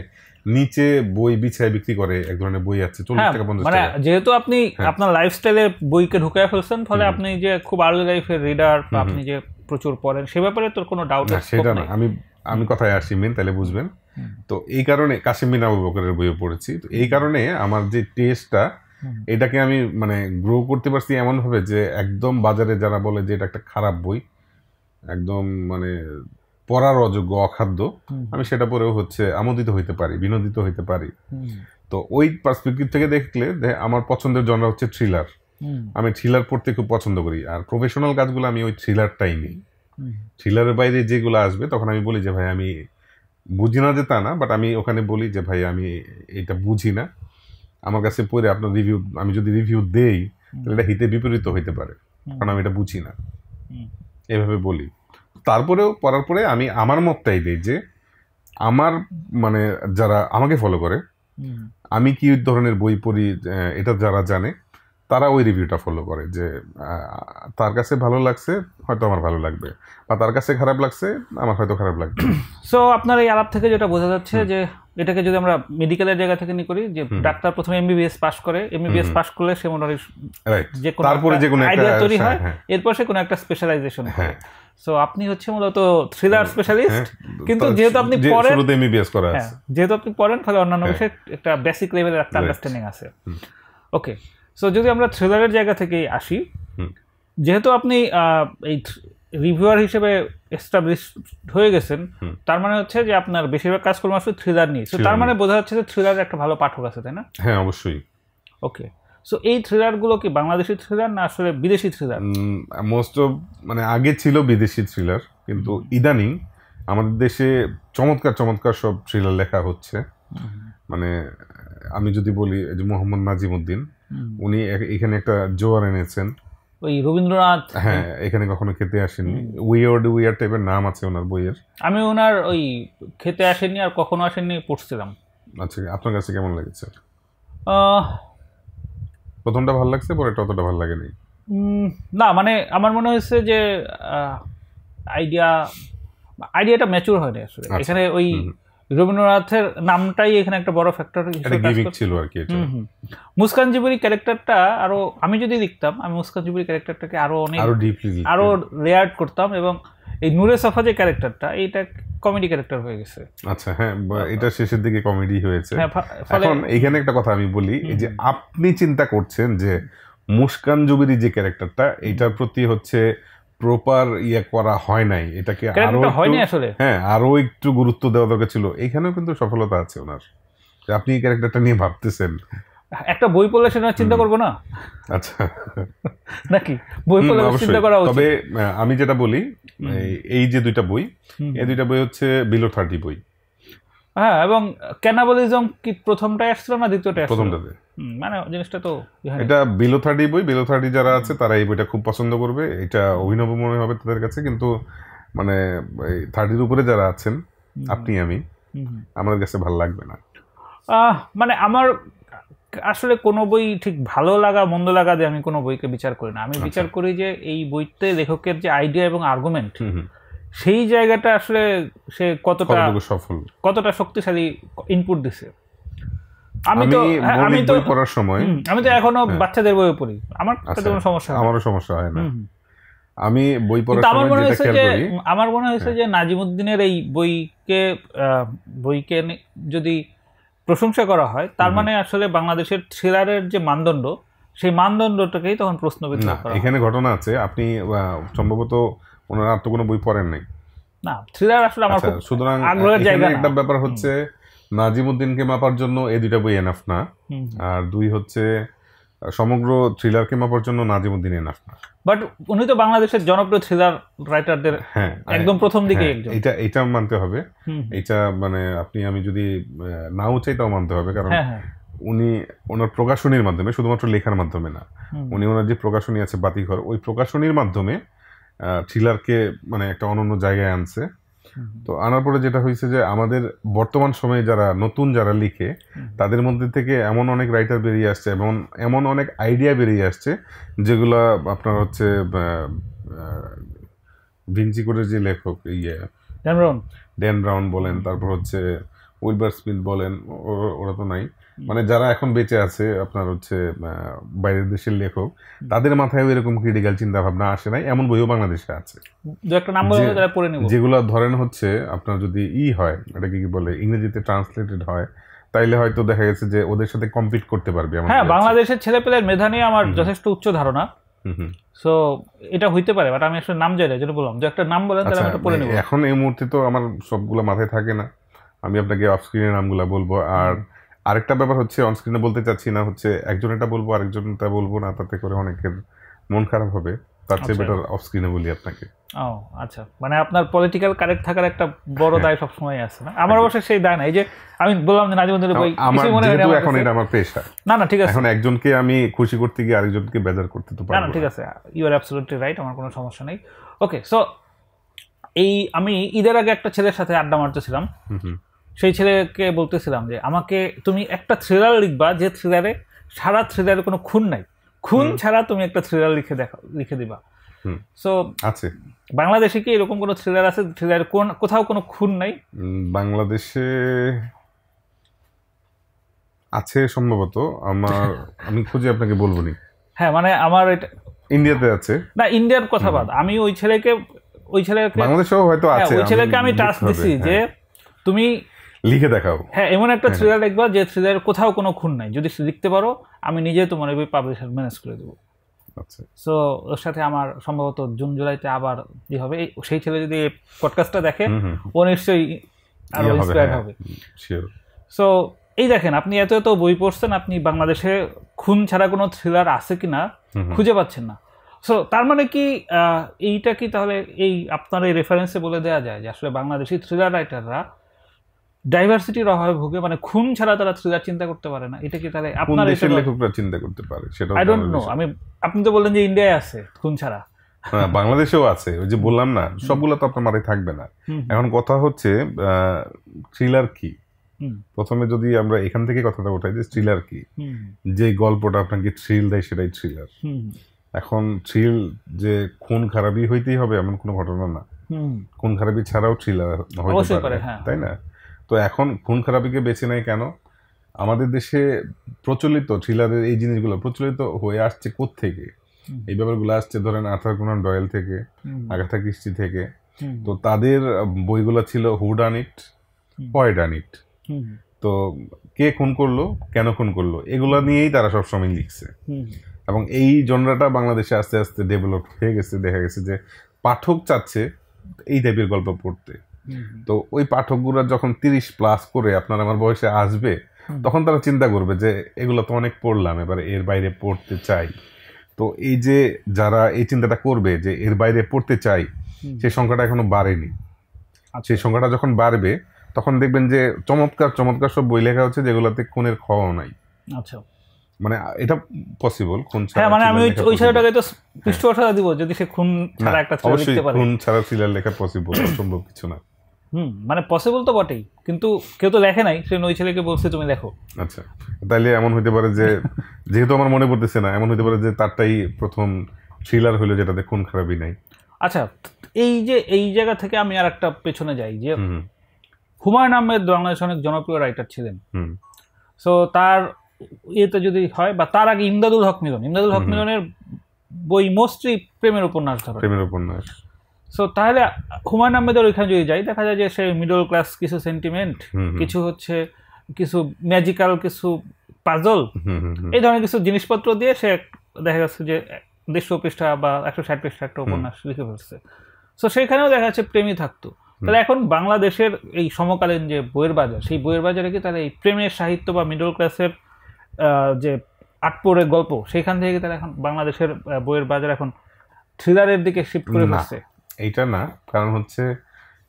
নিচে বই বিছায় বিক্রি করে এক ধরনের বই আছে চল্লিশ হ্যাঁ, টাকা পঞ্চাশ মানে টাকা যেহেতু আপনি হ্যাঁ। আপনার লাইফস্টাইলে বইকে ঢুকায় ফেলছেন ফলে আপনি যে খুব আর্লি লাইফের রিডার আপনি যে প্রচুর পড়েন সে ব্যাপারে তোর কোনো ডাউট না সেটা না আমি আমি কথায় আসি মেন তাহলে বুঝবেন তো এই কারণে কাশিমিন আবু বকরের বইও পড়েছি তো এই কারণে আমার যে টেস্টটা এটাকে আমি মানে গ্রো করতে পারছি এমনভাবে যে একদম বাজারে যারা বলে যে এটা একটা খারাপ বই একদম মানে পড়ার অযোগ্য অখাদ্য আমি সেটা পরেও হচ্ছে আমোদিত হইতে পারি বিনোদিত হইতে পারি তো ওই পার্সপেক্টিভ থেকে দেখলে আমার পছন্দের জনরা হচ্ছে থ্রিলার আমি থ্রিলার পড়তে খুব পছন্দ করি আর প্রফেশনাল কাজগুলো আমি ওই থ্রিলারটাই নিই থ্রিলারের বাইরে যেগুলো আসবে তখন আমি বলি যে ভাই আমি বুঝি না যে তা না বাট আমি ওখানে বলি যে ভাই আমি এটা বুঝি না আমার কাছে পরে আপনার রিভিউ আমি যদি রিভিউ দেই তাহলে এটা হিতে বিপরীত হইতে পারে কারণ আমি এটা বুঝি না এভাবে বলি তারপরেও পড়ার পরে আমি আমার মতটাই দিই যে আমার মানে যারা আমাকে ফলো করে আমি কি ধরনের বই পড়ি এটা যারা জানে তারা ওই রিভিউটা ফলো করে যে তার কাছে ভালো লাগছে হয়তো আমার ভালো লাগবে বা তার কাছে খারাপ লাগছে আমার হয়তো খারাপ লাগবে সো আপনার এই আলাপ থেকে যেটা বোঝা যাচ্ছে যে এটাকে যদি আমরা মেডিকেলের জায়গা থেকে নি করি যে ডাক্তার প্রথমে এমবিবিএস পাস করে এমবিবিএস পাস করলে সে হয় যে কোনো তারপরে যে কোনো আইডিয়া তৈরি হয় হ্যাঁ। এরপর সে কোনো একটা স্পেশালাইজেশন হয় হ্যাঁ। সো আপনি হচ্ছে মূলত থ্রিলার হ্যাঁ, স্পেশালিস্ট হ্যাঁ, কিন্তু যেহেতু আপনি পড়েন শুরুতে এমবিবিএস করা হ্যাঁ, আছে যেহেতু আপনি পড়েন ফলে অন্যান্য বিষয়ে একটা বেসিক লেভেলের একটা আন্ডারস্ট্যান্ডিং আছে ওকে সো যদি আমরা থ্রিলারের জায়গা থেকে আসি যেহেতু আপনি এই রিভিউয়ার হিসেবে এস্টাবলিশ হয়ে গেছেন তার মানে হচ্ছে যে আপনার বেশিরভাগ কাজকর্ম আসলে থ্রিলার নিয়ে তার মানে বোঝা যাচ্ছে যে থ্রিলার একটা ভালো পাঠক আছে তাই না হ্যাঁ অবশ্যই ওকে সো এই থ্রিলারগুলো কি বাংলাদেশি থ্রিলার না আসলে বিদেশি থ্রিলার মোস্ট অফ মানে আগে ছিল বিদেশি থ্রিলার কিন্তু ইদানিং আমাদের দেশে চমৎকার চমৎকার সব থ্রিলার লেখা হচ্ছে মানে আমি যদি বলি যে মোহাম্মদ নাজিমুদ্দিন উনি এখানে একটা জোয়ার এনেছেন ওই রবীন্দ্রনাথ হ্যাঁ এখানে কখনো খেতে আসেনি উইয়ার্ড উইয়ার টাইপের নাম আছে ওনার বইয়ের আমি ওনার ওই খেতে আসেনি আর কখনো আসেনি পড়ছিলাম আচ্ছা আপনার কাছে কেমন লেগেছে প্রথমটা ভালো লাগছে পরেরটা অতটা ভালো লাগেনি না মানে আমার মনে হয়েছে যে আইডিয়া আইডিয়াটা ম্যাচুর হয়নি আসলে আচ্ছা। এখানে ওই রবীন্দ্রনাথের নামটাই এখানে একটা বড় ফ্যাক্টর ছিল আর কি মুস্কান জিবুরি ক্যারেক্টারটা আরো আমি যদি লিখতাম আমি মুস্কান জিবুরি ক্যারেক্টারটাকে আরো অনেক আরো ডিপলি আরো লেয়ার্ড করতাম এবং এই নুরে সফা যে ক্যারেক্টারটা এইটা কমেডি ক্যারেক্টার হয়ে গেছে আচ্ছা হ্যাঁ এটা শেষের দিকে কমেডি হয়েছে হ্যাঁ, এখন এখানে একটা কথা আমি বলি এই যে আপনি চিন্তা করছেন যে মুস্কান জুবিরি যে ক্যারেক্টারটা এটার প্রতি হচ্ছে প্রপার ইয়ে করা হয় নাই এটাকে আরো হয়নি আসলে হ্যাঁ আরো একটু গুরুত্ব দেওয়া দরকার ছিল এখানেও কিন্তু সফলতা আছে ওনার আপনি এই ক্যারেক্টারটা নিয়ে ভাবতেছেন একটা বই পড়লে সেটা চিন্তা করবো না আচ্ছা নাকি বই পড়লে চিন্তা করা তবে আমি যেটা বলি এই যে দুইটা বই এই দুইটা বই হচ্ছে বিলো থার্টি বই হ্যাঁ এবং ক্যানাবলিজম কি প্রথমটা আসছিল না দ্বিতীয়টা প্রথমটাতে মানে জিনিসটা তো এটা বিলো থার্টি বই বিলো থার্টি যারা আছে তারা এই বইটা খুব পছন্দ করবে এটা অভিনব মনে হবে তাদের কাছে কিন্তু মানে থার্টির উপরে যারা আছেন আপনি আমি আমাদের কাছে ভালো লাগবে না মানে আমার আসলে কোনো বই ঠিক ভালো লাগা মন্দ লাগা দিয়ে আমি কোনো বইকে বিচার করি না আমি আচ্ছা। বিচার করি যে এই বইতে লেখকের যে আইডিয়া এবং আর্গুমেন্ট সেই জায়গাটা আসলে সে কতটা সফল কতটা শক্তিশালী ইনপুট দিছে আমি তো হ্যাঁ, আমি তো পড়ার সময় আমি তো এখনো হ্যাঁ। বাচ্চাদের বই পড়ি আমার তাতে আচ্ছা, কোনো সমস্যা আমারও সমস্যা হয় না আমি বই পড়ার আমার মনে হয়েছে যে আমার মনে হয়েছে যে নাজিমুদ্দিনের এই বইকে বইকে যদি প্রশংসা করা হয় তার মানে আসলে বাংলাদেশের থ্রিলারের যে মানদণ্ড সেই মানদণ্ডটাকেই তখন প্রশ্নবিদ্ধ এখানে ঘটনা আছে আপনি সম্ভবত ওনারা আর তো কোনো বই পড়েন নাই না থ্রিলার আসলে আমার আচ্ছা, সুতরাং একটা ব্যাপার হচ্ছে নাজিমুদ্দিনকে মাপার জন্য এই দুইটা বই এনাফ না আর দুই হচ্ছে সমগ্র থ্রিলার কিংবা জন্য নাজিমুদ্দিন এনাফ বাট উনি তো বাংলাদেশের জনপ্রিয় থ্রিলার রাইটারদের হ্যাঁ, হ্যাঁ একদম প্রথম দিকে হ্যাঁ, একজন এটা এটা মানতে হবে এটা মানে আপনি আমি যদি নাও চাই তাও মানতে হবে কারণ হ্যাঁ, উনি ওনার প্রকাশনীর মাধ্যমে শুধুমাত্র লেখার মাধ্যমে না উনি ওনার যে প্রকাশনী আছে বাতিঘর ওই প্রকাশনীর মাধ্যমে থ্রিলারকে মানে একটা অনন্য জায়গায় আনছে তো আনার পরে যেটা হয়েছে যে আমাদের বর্তমান সময়ে যারা নতুন যারা লিখে তাদের মধ্যে থেকে এমন অনেক রাইটার বেরিয়ে আসছে এবং এমন অনেক আইডিয়া বেরিয়ে আসছে যেগুলো আপনার হচ্ছে ভিঞ্চি করে যে লেখক ইয়ে ড্যান ব্রাউন ড্যান ব্রাউন বলেন তারপর হচ্ছে উইলবার স্মিথ বলেন ওরা তো নাই মানে যারা এখন বেঁচে আছে আপনার হচ্ছে বাইরের দেশের লেখক তাদের মাথায় এরকম ক্রিটিক্যাল চিন্তা ভাবনা আসে নাই এমন বইও বাংলাদেশে আছে যেগুলো ধরেন হচ্ছে আপনার যদি ই হয় এটা কি বলে ইংরেজিতে ট্রান্সলেটেড হয় তাইলে হয়তো দেখা গেছে যে ওদের সাথে কম্পিট করতে পারবে হ্যাঁ বাংলাদেশের ছেলেপেলের মেধা নিয়ে আমার যথেষ্ট উচ্চ ধারণা সো এটা হইতে পারে বাট আমি আসলে নাম জানি যেটা বললাম যে একটা নাম বলেন তাহলে আচ্ছা, আমি পড়ে মানে নেব এখন এই মুহূর্তে তো আমার সবগুলো মাথায় থাকে না আমি আপনাকে অফ স্ক্রিনে নামগুলো বলবো আর আরেকটা ব্যাপার হচ্ছে অনস্ক্রিনে বলতে চাচ্ছি না হচ্ছে একজন এটা বলবো এটা বলবো না তাতে করে অনেকের মন খারাপ হবে তার চেয়ে বেটার অফ স্ক্রিনে বলি আপনাকে ও আচ্ছা মানে আপনার পলিটিক্যাল কারেক্ট থাকার একটা বড় হ্যাঁ। দায় সব সময় আছে না আমার অবশ্য সেই দায় এই যে আমি বললাম যে নাজিমুদ্দিনের বই আমার না এখন এটা আমার পেশা না না ঠিক আছে এখন একজনকে আমি খুশি করতে গিয়ে আরেকজনকে বেজার করতে তো পারি না ঠিক আছে ইউ আর অ্যাবসলিউটলি রাইট আমার কোনো সমস্যা নেই ওকে সো এই আমি ঈদের আগে একটা ছেলের সাথে আড্ডা মারতেছিলাম সেই ছেলেকে বলতেছিলাম যে আমাকে তুমি একটা থ্রিলার লিখবা যে থ্রিলারে সারা থ্রিলারে কোনো খুন নাই খুন ছাড়া তুমি একটা থ্রিলার লিখে দেখা লিখে দিবা সো আছে বাংলাদেশে কি এরকম কোনো থ্রিলার আছে থ্রিলার কোন কোথাও কোনো খুন নাই বাংলাদেশে আছে সম্ভবত আমার আমি খুঁজে আপনাকে বলবো নি হ্যাঁ মানে আমার এটা ইন্ডিয়াতে আছে না ইন্ডিয়ার কথা বাদ আমি ওই ছেলেকে ওই ছেলেকে বাংলাদেশেও হয়তো হ্যাঁ, আছে ওই ছেলেকে আমি টাস্ক দিছি হ্যাঁ। যে তুমি লিখে দেখাও হ্যাঁ এমন একটা থ্রিলার হ্যাঁ। দেখবা যে থ্রিলার কোথাও কোনো খুন নাই যদি লিখতে পারো আমি নিজে তোমার ওই পাবলিশার ম্যানেজ করে দেবো সো আচ্ছা। ওর সাথে আমার সম্ভবত জুন জুলাইতে আবার কি হবে সেই ছেলে যদি পডকাস্টটা দেখে ও নিশ্চয়ই সো ইয়ে হ্যাঁ, এই দেখেন আপনি এত এত বই পড়ছেন আপনি বাংলাদেশে খুন ছাড়া কোনো থ্রিলার আছে কিনা খুঁজে পাচ্ছেন না সো তার মানে কি এইটা কি তাহলে এই আপনার এই রেফারেন্সে বলে দেওয়া যায় যে আসলে বাংলাদেশি থ্রিলার রাইটাররা ডাইভার্সিটির অভাবে ভুগে মানে খুন ছাড়া তারা থ্রিলার চিন্তা করতে পারে না এটা কি তাহলে আপনার দেশের লেখকরা চিন্তা করতে পারে সেটা আই ডোন্ট নো আমি আপনি তো বললেন যে ইন্ডিয়ায় আছে খুন ছাড়া হ্যাঁ, বাংলাদেশেও আছে ওই যে বললাম না সবগুলো তো আপনার মাথায় থাকবে না এখন কথা হচ্ছে থ্রিলার কি প্রথমে যদি আমরা এখান থেকে কথাটা উঠাই যে থ্রিলার কি যে গল্পটা আপনাকে থ্রিল দেয় সেটাই থ্রিলার এখন থ্রিল যে খুন খারাপই হইতেই হবে এমন কোনো ঘটনা না খুন খারাপি ছাড়াও থ্রিলার হইতে পারে হ্যাঁ। তাই না তো এখন খুন খারাপিকে বেছে নেয় কেন আমাদের দেশে প্রচলিত থ্রিলারের এই জিনিসগুলো প্রচলিত হয়ে আসছে থেকে এই ব্যাপারগুলো আসছে ধরেন আথার কোন ডয়েল থেকে আগাথা কৃষ্টি থেকে তো তাদের বইগুলো ছিল হুডানিট পয়ডানিট তো কে খুন করলো কেন খুন করলো এগুলো নিয়েই তারা সবসময় লিখছে এবং এই জনরাটা বাংলাদেশে আস্তে আস্তে ডেভেলপ হয়ে গেছে দেখা গেছে যে পাঠক চাচ্ছে এই টাইপের গল্প পড়তে তো ওই পাঠকগুলা যখন তিরিশ প্লাস করে আপনার আমার বয়সে আসবে তখন তারা চিন্তা করবে যে এগুলো তো অনেক পড়লাম এবার এর বাইরে পড়তে চাই তো এই যে যারা এই চিন্তাটা করবে যে এর বাইরে পড়তে চাই সেই সংখ্যাটা এখনো বাড়েনি আচ্ছা। সেই সংখ্যাটা যখন বাড়বে তখন দেখবেন যে চমৎকার চমৎকার সব বই লেখা হচ্ছে যেগুলোতে খুনের খাওয়া নাই আচ্ছা মানে এটা পসিবল খুন ছাড়া হ্যাঁ, মানে আমি ওই ছাড়াটাকে তো পৃষ্ঠপোষকতা হ্যাঁ। দিব যদি সে খুন ছাড়া একটা হ্যাঁ, লিখতে পারে খুন ছাড়া থ্রিলার লেখা পসিবল সম্ভব কিছু না হুম মানে পসিবল তো বটেই কিন্তু কেউ তো দেখে নাই সে নই ছেলেকে বলছে তুমি দেখো আচ্ছা তাইলে এমন হতে পারে যে যেহেতু আমার মনে পড়তেছে না এমন হতে পারে যে তারটাই প্রথম থ্রিলার হলো যেটাতে দেখুন খারাপই নাই আচ্ছা এই যে এই জায়গা থেকে আমি আর একটা পেছনে যাই যে হুমায়ুন আহমেদ বাংলাদেশ অনেক জনপ্রিয় রাইটার ছিলেন সো তার ইয়েতে যদি হয় বা তার আগে ইমদাদুল হক মিলন ইমদাদুল হক মিলনের বই মোস্টলি প্রেমের উপন্যাস ধরো প্রেমের উপন্যাস সো তাহলে হুমায়ুন আহমেদের ওইখানে যদি যাই দেখা যায় যে সে মিডল ক্লাস কিছু সেন্টিমেন্ট কিছু হচ্ছে কিছু ম্যাজিক্যাল কিছু পাজল এই ধরনের কিছু জিনিসপত্র দিয়ে সে দেখা যাচ্ছে যে দেড়শো পৃষ্ঠা বা একশো ষাট পৃষ্ঠা একটা উপন্যাস লিখে ফেলছে সো সেখানেও দেখা যাচ্ছে প্রেমই থাকতো তাহলে এখন বাংলাদেশের এই সমকালীন যে বইয়ের বাজার সেই বইয়ের বাজারে কি তাহলে এই প্রেমের সাহিত্য বা মিডল ক্লাসের যে আটপুরের গল্প সেখান থেকে তারা এখন বাংলাদেশের বইয়ের বাজার এখন থ্রিলারের দিকে শিফট করে ফেলছে এইটা না কারণ হচ্ছে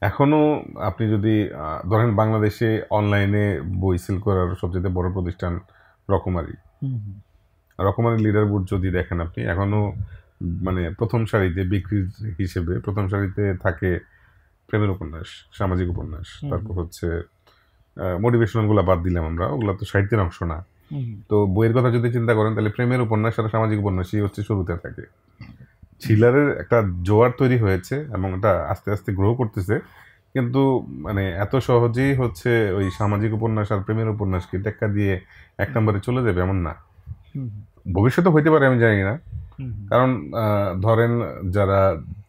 এখনও আপনি যদি ধরেন বাংলাদেশে অনলাইনে বই সেল করার সবচেয়ে বড় প্রতিষ্ঠান রকমারি রকমারি লিডার বোর্ড যদি দেখেন আপনি এখনও মানে প্রথম সারিতে বিক্রির হিসেবে প্রথম সারিতে থাকে প্রেমের উপন্যাস সামাজিক উপন্যাস তারপর হচ্ছে মোটিভেশনগুলো বাদ দিলাম আমরা ওগুলো তো সাহিত্যের অংশ না তো বইয়ের কথা যদি চিন্তা করেন তাহলে প্রেমের উপন্যাস আর সামাজিক উপন্যাসই হচ্ছে শুরুতে থাকে থ্রিলারের একটা জোয়ার তৈরি হয়েছে এবং এটা আস্তে আস্তে গ্রো করতেছে কিন্তু মানে এত সহজেই হচ্ছে ওই সামাজিক উপন্যাস আর প্রেমের উপন্যাসকে টেক্কা দিয়ে এক নম্বরে চলে যাবে এমন না ভবিষ্যতে হইতে পারে আমি জানি না কারণ ধরেন যারা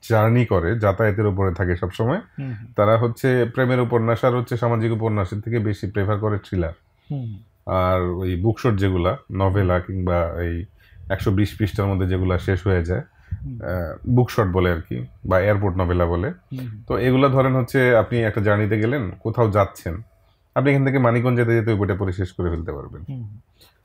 জার্নি করে যাতায়াতের উপরে থাকে সবসময় তারা হচ্ছে প্রেমের উপন্যাস আর হচ্ছে সামাজিক উপন্যাসের থেকে বেশি প্রেফার করে থ্রিলার আর ওই বুকশট যেগুলা নভেলা কিংবা এই একশো বিশ পৃষ্ঠার মধ্যে যেগুলা শেষ হয়ে যায় বুকশট বলে আর কি বা এয়ারপোর্ট নভেলা বলে তো এগুলো ধরেন হচ্ছে আপনি একটা জার্নিতে গেলেন কোথাও যাচ্ছেন আপনি এখান থেকে মানিকগঞ্জ যেতে যেতে ওই বইটা পড়ে শেষ করে ফেলতে পারবেন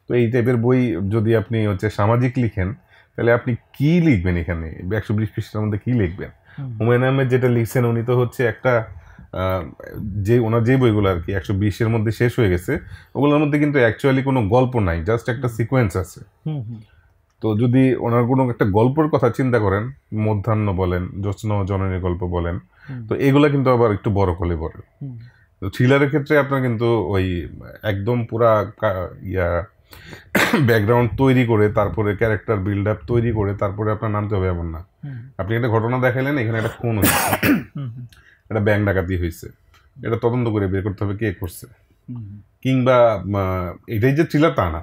তো এই টাইপের বই যদি আপনি হচ্ছে সামাজিক লিখেন তাহলে আপনি কি লিখবেন এখানে একশো বিশ পৃষ্ঠার মধ্যে কি লিখবেন হুমায়ুন আহমেদ যেটা লিখছেন উনি তো হচ্ছে একটা যে ওনার যে বইগুলো আর কি একশো বিশের মধ্যে শেষ হয়ে গেছে ওগুলোর মধ্যে কিন্তু অ্যাকচুয়ালি কোনো গল্প নাই জাস্ট একটা সিকোয়েন্স আছে তো যদি ওনার কোনো একটা গল্পের কথা চিন্তা করেন মধ্যাহ্ন বলেন জ্যোৎস্ন জননীর গল্প বলেন তো এগুলো কিন্তু আবার একটু বড় কলে পড়ে তো থ্রিলারের ক্ষেত্রে আপনার কিন্তু ওই একদম পুরা ইয়া ব্যাকগ্রাউন্ড তৈরি করে তারপরে ক্যারেক্টার বিল্ড আপ তৈরি করে তারপরে আপনার নামতে হবে এমন না আপনি একটা ঘটনা দেখালেন এখানে একটা খুন হয়েছে একটা ব্যাংক ডাকাতি হয়েছে এটা তদন্ত করে বের করতে হবে কে করছে কিংবা এটাই যে থ্রিলার তা না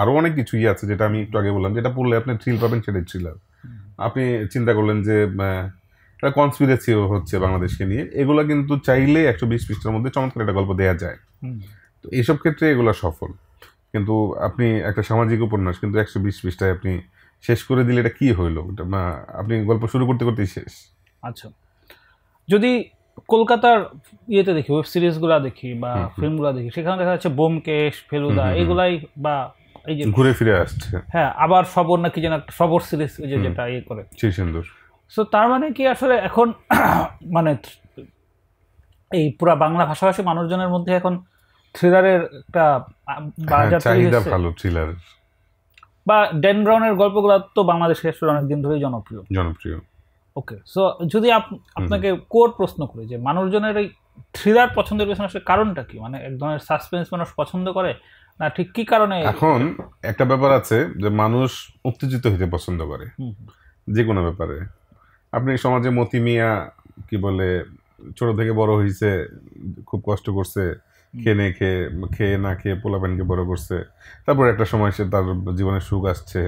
আরও অনেক কিছুই আছে যেটা আমি একটু আগে বললাম যেটা পড়লে আপনি থ্রিল পাবেন সেটাই থ্রিলার আপনি চিন্তা করলেন যে একটা হচ্ছে বাংলাদেশকে নিয়ে এগুলো কিন্তু চাইলে একশো বিশ পৃষ্ঠার মধ্যে চমৎকার একটা গল্প দেওয়া যায় তো এইসব ক্ষেত্রে এগুলো সফল কিন্তু আপনি একটা সামাজিক উপন্যাস কিন্তু একশো বিশ পৃষ্ঠায় আপনি শেষ করে দিলে এটা কী হইলো আপনি গল্প শুরু করতে করতেই শেষ আচ্ছা যদি কলকাতার ইয়েতে দেখি ওয়েব সিরিজগুলো দেখি বা ফিল্মগুলো দেখি সেখানে দেখা যাচ্ছে বোমকেশ ফেলুদা এগুলাই বা এই যে ঘুরে ফিরে আসছে হ্যাঁ আবার সবর নাকি যেন একটা সবর সিরিজ যে যেটা ইয়ে করে সুন্দর সো তার মানে কি আসলে এখন মানে এই পুরা বাংলা ভাষাভাষী মানুষজনের মধ্যে এখন থ্রিলারের একটা বাজার হ্যাঁ, চাহিদা ভালো থ্রিলার বা ড্যান ব্রাউনের গল্পগুলো তো বাংলাদেশে আসলে অনেকদিন ধরেই জনপ্রিয় জনপ্রিয় ওকে সো যদি আপনাকে কোর প্রশ্ন করি যে মানুষজনের এই থ্রিলার পছন্দের পেছনে আসলে কারণটা কি মানে এক ধরনের সাসপেন্স মানুষ পছন্দ করে না ঠিক কি কারণে এখন একটা ব্যাপার আছে যে মানুষ উত্তেজিত হতে পছন্দ করে যে কোনো ব্যাপারে আপনি সমাজে মতি মিয়া কি বলে ছোট থেকে বড় হয়েছে খুব কষ্ট করছে খেয়ে খেয়ে খেয়ে না খেয়ে পোলা প্যানকে বড় করছে তারপর একটা সময় সে তার জীবনে সুখ আসছে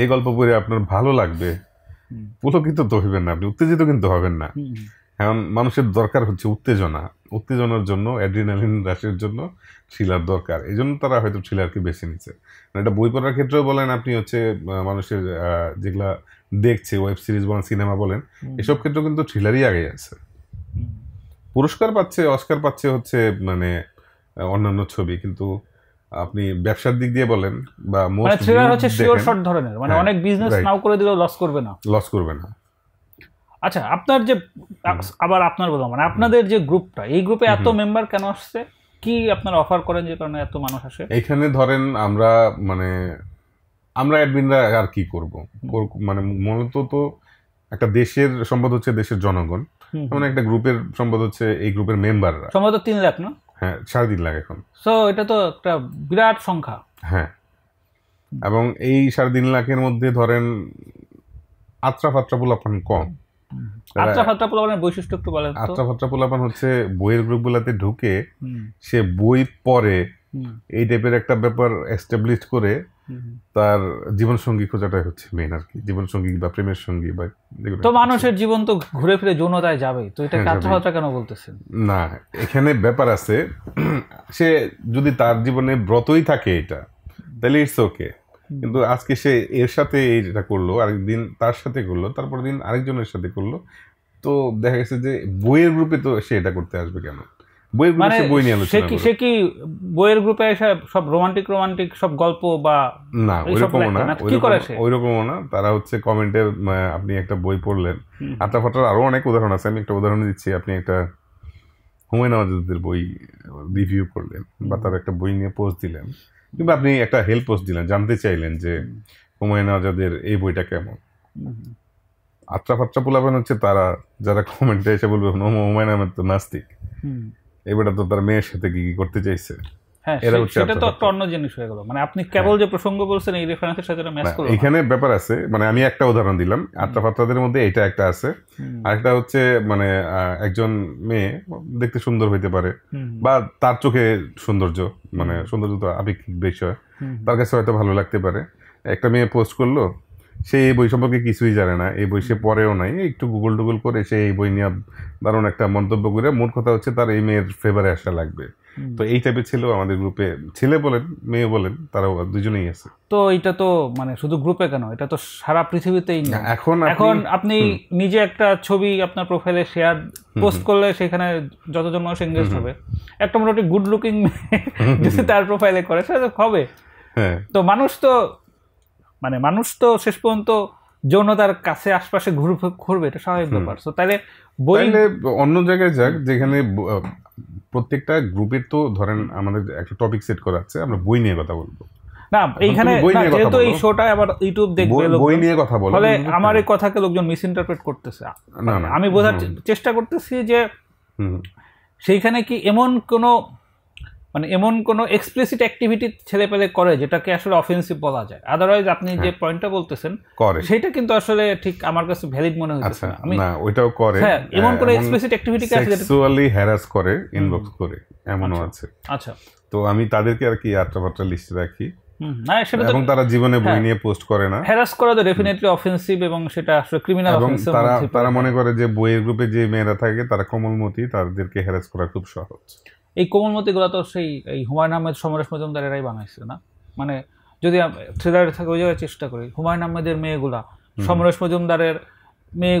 এই গল্প পড়ে আপনার ভালো লাগবে পুলকিত তো হইবেন না আপনি উত্তেজিত কিন্তু হবেন না এখন মানুষের দরকার হচ্ছে উত্তেজনা উত্তেজনার জন্য অ্যাড্রিনালিন হ্রাসের জন্য থ্রিলার দরকার এই জন্য তারা হয়তো থ্রিলারকে বেছে নিচ্ছে মানে এটা বই পড়ার ক্ষেত্রেও বলেন আপনি হচ্ছে মানুষের যেগুলা দেখছে ওয়েব সিরিজ বলেন সিনেমা বলেন এসব ক্ষেত্রে কিন্তু থ্রিলারই আগে আছে পুরস্কার পাচ্ছে অস্কার পাচ্ছে হচ্ছে মানে অন্যান্য ছবি কিন্তু আপনি ব্যবসার দিক দিয়ে বলেন বা মোস্ট মানে থ্রিলার হচ্ছে শিওর শট ধরনের মানে হ্যাঁ, অনেক বিজনেস নাও করে দিলেও লস করবে না লস করবে না আচ্ছা আপনার যে আবার আপনার বললাম মানে আপনাদের যে গ্রুপটা এই গ্রুপে এত মেম্বার কেন আসছে কি আপনারা অফার করেন যে কারণে এত মানুষ আসে এখানে ধরেন আমরা মানে আমরা অ্যাডমিনরা আর কি করব মানে মূলত তো একটা দেশের সম্পদ হচ্ছে দেশের জনগণ মানে একটা গ্রুপের সম্পদ হচ্ছে এই গ্রুপের মেম্বাররা সম্ভবত তিন লাখ না হ্যাঁ সাড়ে তিন লাখ এখন সো এটা তো একটা বিরাট সংখ্যা হ্যাঁ এবং এই সাড়ে তিন লাখের মধ্যে ধরেন আত্রা ফাত্রা বলে কম আচ্ছা, আচ্ছা, হচ্ছে বইয়ের ঢুকে সে বই পড়ে এই টাইপের একটা ব্যাপার তার হচ্ছে আর কি জীবন সঙ্গী বা প্রেমের সঙ্গী বা তো মানুষের জীবন তো ঘুরে ফিরে যৌনতায় যাবে তো এটা হ্যাঁ, কেন বলতেছেন না এখানে ব্যাপার আছে সে যদি তার জীবনে ব্রতই থাকে এটা তাহলে ইটস ওকে কিন্তু আজকে সে এর সাথে এটা করলো আরেকদিন তার সাথে করলো তারপর দিন আরেকজনের সাথে করলো তো দেখা গেছে যে বইয়ের গ্রুপে তো সে এটা করতে আসবে কেন মানে সে কি বইয়ের গ্রুপে সব রোমান্টিক রোমান্টিক সব গল্প বা না ওইরকমও না ওইরকমও না তারা হচ্ছে কমেন্টে আপনি একটা বই পড়লেন আতা ফাটার আরো অনেক উদাহরণ আছে আমি একটা উদাহরণ দিচ্ছি আপনি একটা হুমায়ুন আজাদের বই রিভিউ করলেন বা তার একটা বই নিয়ে পোস্ট দিলেন কিংবা আপনি একটা হেল্প পোস্ট দিলেন জানতে চাইলেন যে হুমায়ুন আজাদের এই বইটা কেমন আত্রা ফাত্রা পোলাপান হচ্ছে তারা যারা কমেন্টে এসে বলবে হুমায়ুন আহমেদ তো নাস্তিক বইটা তো তার মেয়ের সাথে কি কি করতে চাইছে হ্যাঁ, আচ্ছা, মানে হ্যাঁ। এখানে মানে আমি একটা উদাহরণ দিলাম একটা আছে আরেকটা হচ্ছে মানে একজন মেয়ে দেখতে সুন্দর হইতে পারে বা তার চোখে সৌন্দর্য মানে সৌন্দর্য তো আপেক্ষিক বিষয় তার কাছে হয়তো ভালো লাগতে পারে একটা মেয়ে পোস্ট করলো সে এই বই সম্পর্কে কিছুই জানে না এই বই সে পরেও নাই একটু গুগল টুগল করে সে এই বই নিয়ে দারুণ একটা মন্তব্য করে মোট কথা হচ্ছে তার এই মেয়ের ফেভারে আসা লাগবে তো এই টাইপের ছেলেও আমাদের গ্রুপে ছেলে বলেন মেয়ে বলেন তারাও দুজনেই আছে তো এটা তো মানে শুধু গ্রুপে কেন এটা তো সারা পৃথিবীতেই এখন এখন আপনি নিজে একটা ছবি আপনার প্রোফাইলে শেয়ার পোস্ট করলে সেখানে যতজন মানুষ এঙ্গেজ হবে একটা মোটামুটি গুড লুকিং যদি তার প্রোফাইলে করে সেটা তো হবে হ্যাঁ। তো মানুষ তো মানে মানুষ তো শেষ পর্যন্ত যৌনতার কাছে আশপাশে ঘুরবে ঘুরবে এটা স্বাভাবিক ব্যাপার তো তাহলে বইলে অন্য জায়গায় যাক যেখানে প্রত্যেকটা গ্রুপের তো ধরেন আমাদের একটা টপিক সেট করা আছে আমরা বই নিয়ে কথা বলবো না এইখানে যেহেতু এই শোটা আবার ইউটিউব দেখবে বই নিয়ে কথা বলো ফলে আমার এই কথাকে লোকজন মিস ইন্টারপ্রেট করতেছে আমি বোঝার চেষ্টা করতেছি যে সেইখানে কি এমন কোনো মানে এমন কোনো এক্সপ্লিসিট অ্যাক্টিভিটি ছেলে পেলে করে যেটাকে আসলে অফেন্সিভ বলা যায় আদারওয়াইজ আপনি যে পয়েন্টটা হ্যাঁ। বলতেছেন সেটা কিন্তু আসলে ঠিক আমার কাছে ভ্যালিড মনে হচ্ছে আমি না ওইটাও করে হ্যাঁ এমন হ্যাঁ, কোনো এক্সপ্লিসিট অ্যাক্টিভিটি আছে যেটা সেক্সুয়ালি হ্যারাস করে ইনবক্স করে এমনও আচ্ছা, আছে আচ্ছা তো আমি তাদেরকে আর কি আটটা লিস্টে রাখি না সেটা এবং তারা জীবনে বই হ্যাঁ। নিয়ে পোস্ট করে না হ্যারাস করা তো ডেফিনেটলি অফেন্সিভ এবং সেটা আসলে ক্রিমিনাল অফেন্সিভ তারা তারা মনে করে যে বইয়ের গ্রুপে যে মেয়েরা থাকে তারা কোমলমতি তাদেরকে হ্যারাস করা খুব সহজ এই কোমলমতিগুলো তো সেই এই হুমায়ুন আহমেদ সমরেশ মজুমদার এরাই বানাইছে না মানে যদি থ্রিলারে থাকে ওই জায়গায় চেষ্টা করি হুমায়ুন আহমেদের মেয়েগুলা সমরেশ মজুমদারের মেয়ে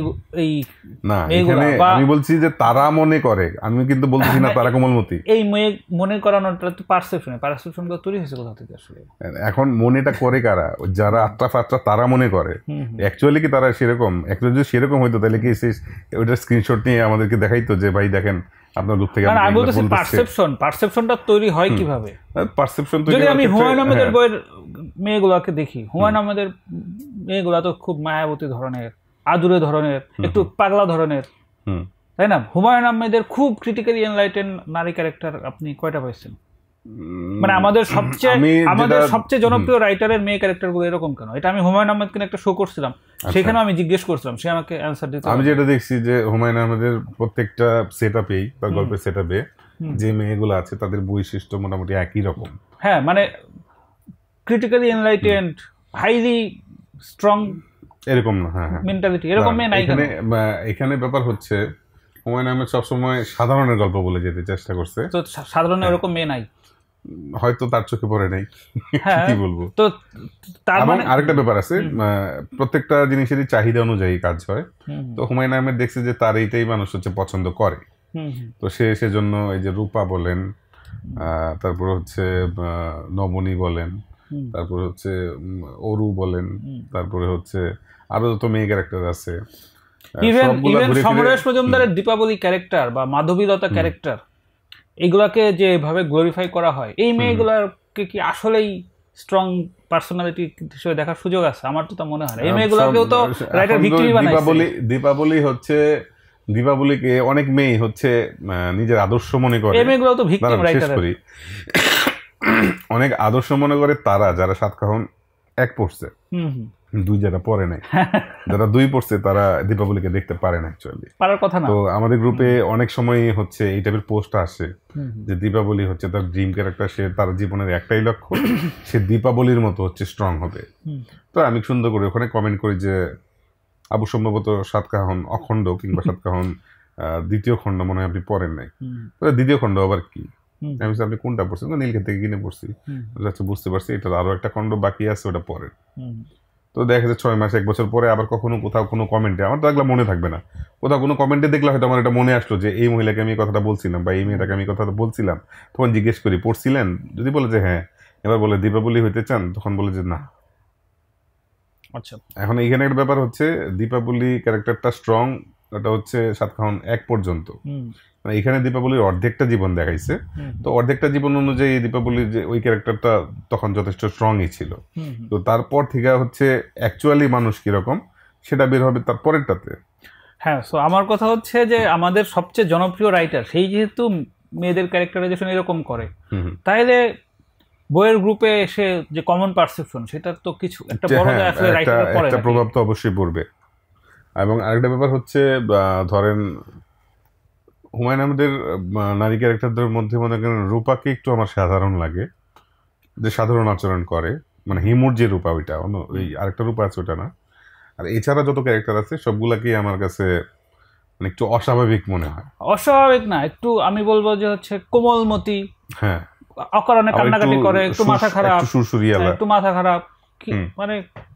বলছি যে তারা মনে করে আমি কিন্তু বলছি না তারা এই মেয়ে মনে করানোটা তো তৈরি এখন মনেটা করে কারা যারা তারা মনে করে কি তারা সেরকম যদি সেরকম হইতো তাহলে কি সেই স্ক্রিনশট নিয়ে আমাদেরকে দেখাইতো যে ভাই দেখেন আপনার দিক থেকে আমি বলতেছি পারসেপশন পারসেপশনটা তৈরি হয় কিভাবে পারসেপশন যদি আমি হুমায়ুন আহমেদের হ্যাঁ। বইয়ের মেয়েগুলোকে দেখি হুমায়ুন আহমেদের মেয়েগুলো তো খুব মায়াবতী ধরনের আদুরে ধরনের একটু পাগলা ধরনের তাই না হুমায়ুন আহমেদের খুব ক্রিটিক্যালি এনলাইটেন নারী ক্যারেক্টার আপনি কয়টা পাইছেন মানে আমাদের সবচেয়ে আমাদের সবচেয়ে জনপ্রিয় রাইটারের মেয়ে ক্যারেক্টারগুলো এরকম কেন এটা আমি হুমায়ুন আহমেদকে একটা শো করছিলাম আচ্ছা। সেখানে আমি জিজ্ঞেস করছিলাম সে আমাকে অ্যান্সার আমি যেটা দেখছি যে হুমায়ুন আহমেদের প্রত্যেকটা সেট আপেই বা গল্পের সেট আপে যে মেয়েগুলো আছে তাদের বৈশিষ্ট্য মোটামুটি একই রকম হ্যাঁ মানে ক্রিটিক্যালি এনলাইটেন্ড হাইলি স্ট্রং এরকম না হ্যাঁ মেন্টালিটি হ্যাঁ। এরকম মেয়ে নাই এখানে এখানে ব্যাপার হচ্ছে হুমায়ুন আহমেদ সবসময় সাধারণের গল্প বলে যেতে চেষ্টা করছে তো সাধারণ এরকম হ্যাঁ। মেয়ে নাই হয়তো তার চোখে পড়ে নাই হ্যাঁ, কি বলবো তো তার মানে আরেকটা ব্যাপার আছে প্রত্যেকটা জিনিসেরই চাহিদা অনুযায়ী কাজ হয় তো হুমায়ুন আহমেদ দেখছে যে তার এইটাই মানুষ হচ্ছে পছন্দ করে তো সে সেজন্য এই যে রূপা বলেন তারপর হচ্ছে নবনী বলেন তারপর হচ্ছে অরু বলেন তারপরে হচ্ছে আরো যত মেয়ে ক্যারেক্টার আছে ইভেন ইভেন সমরেশ মজুমদারের দীপাবলি ক্যারেক্টার বা মাধবীলতা ক্যারেক্টার এগুলাকে যে গ্লোরিফাই করা হয় এই মেয়েগুলোকে কি আসলেই স্ট্রং পার্সোনালিটি হিসেবে দেখার সুযোগ আছে আমার তো তা মনে হয় এই মেয়েগুলোকেও তো রাইটার ভিক্টরি বানাইছে দীপাবলি দীপাবলি হচ্ছে দীপাবলিকে অনেক মেয়ে হচ্ছে নিজের আদর্শ মনে করে এই মেয়েগুলো তো ভিক্টিম রাইটার অনেক আদর্শ মনে করে তারা যারা সাতকাহন এক পড়ছে হুম হুম দুই যারা পড়ে নাই যারা দুই পড়ছে তারা দীপাবলিকে দেখতে পারে না অ্যাকচুয়ালি পারার কথা না তো আমাদের গ্রুপে অনেক সময় হচ্ছে এই টাইপের পোস্ট আসে যে দীপাবলি হচ্ছে তার ড্রিম ক্যারেক্টার সে তার জীবনের একটাই লক্ষ্য সে দীপাবলির মতো হচ্ছে স্ট্রং হবে তো আমি সুন্দর করে ওখানে কমেন্ট করি যে আবু সম্ভবত সাতকাহন অখণ্ড কিংবা সাতকাহন দ্বিতীয় খণ্ড মনে হয় আপনি পড়েন নাই দ্বিতীয় খণ্ড আবার কি আমি আপনি কোনটা পড়ছেন নীলক্ষেত থেকে কিনে পড়ছি আচ্ছা, বুঝতে পারছি এটা আরো একটা খণ্ড বাকি আছে ওটা পরের তো দেখা যাচ্ছে ছয় মাস এক বছর পরে আবার কখনো কোথাও কোনো কমেন্টে আমার তো একলা মনে থাকবে না কোথাও কোনো কমেন্টে দেখলে হয়তো আমার এটা মনে আসলো যে এই মহিলাকে আমি কথাটা বলছিলাম বা এই মেয়েটাকে আমি কথাটা বলছিলাম তখন জিজ্ঞেস করি পড়ছিলেন যদি বলে যে হ্যাঁ এবার বলে দীপাবলি হইতে চান তখন বলে যে না আচ্ছা এখন এইখানে একটা ব্যাপার হচ্ছে দীপাবলি ক্যারেক্টারটা স্ট্রং এটা হচ্ছে সাত এক পর্যন্ত মানে এখানে দীপাবলির অর্ধেকটা জীবন দেখাইছে তো অর্ধেকটা জীবন অনুযায়ী দীপাবলির যে ওই ক্যারেক্টারটা তখন যথেষ্ট স্ট্রংই ছিল তো তারপর থেকে হচ্ছে অ্যাকচুয়ালি মানুষ কীরকম সেটা বের হবে তার পরেরটাতে হ্যাঁ সো আমার কথা হচ্ছে যে আমাদের সবচেয়ে জনপ্রিয় রাইটার সেই যেহেতু মেয়েদের ক্যারেক্টারাইজেশন এরকম করে তাইলে বইয়ের গ্রুপে এসে যে কমন পারসেপশন সেটার তো কিছু একটা হ্যাঁ, একটা প্রভাব তো অবশ্যই পড়বে এবং আরেকটা ব্যাপার হচ্ছে ধরেন হুমায়ুন আহমেদের নারী ক্যারেক্টারদের মধ্যে মনে করেন রূপাকে একটু আমার সাধারণ লাগে যে সাধারণ আচরণ করে মানে হিমুর যে রূপা ওইটা অন্য ওই আরেকটা রূপা আছে ওটা না আর এছাড়া যত ক্যারেক্টার আছে সবগুলাকেই আমার কাছে মানে একটু অস্বাভাবিক মনে হয় অস্বাভাবিক না একটু আমি বলবো যে হচ্ছে কোমলমতি হ্যাঁ অকারণে কান্নাকাটি করে হ্যাঁ, একটু মাথা খারাপ একটু মাথা খারাপ মানে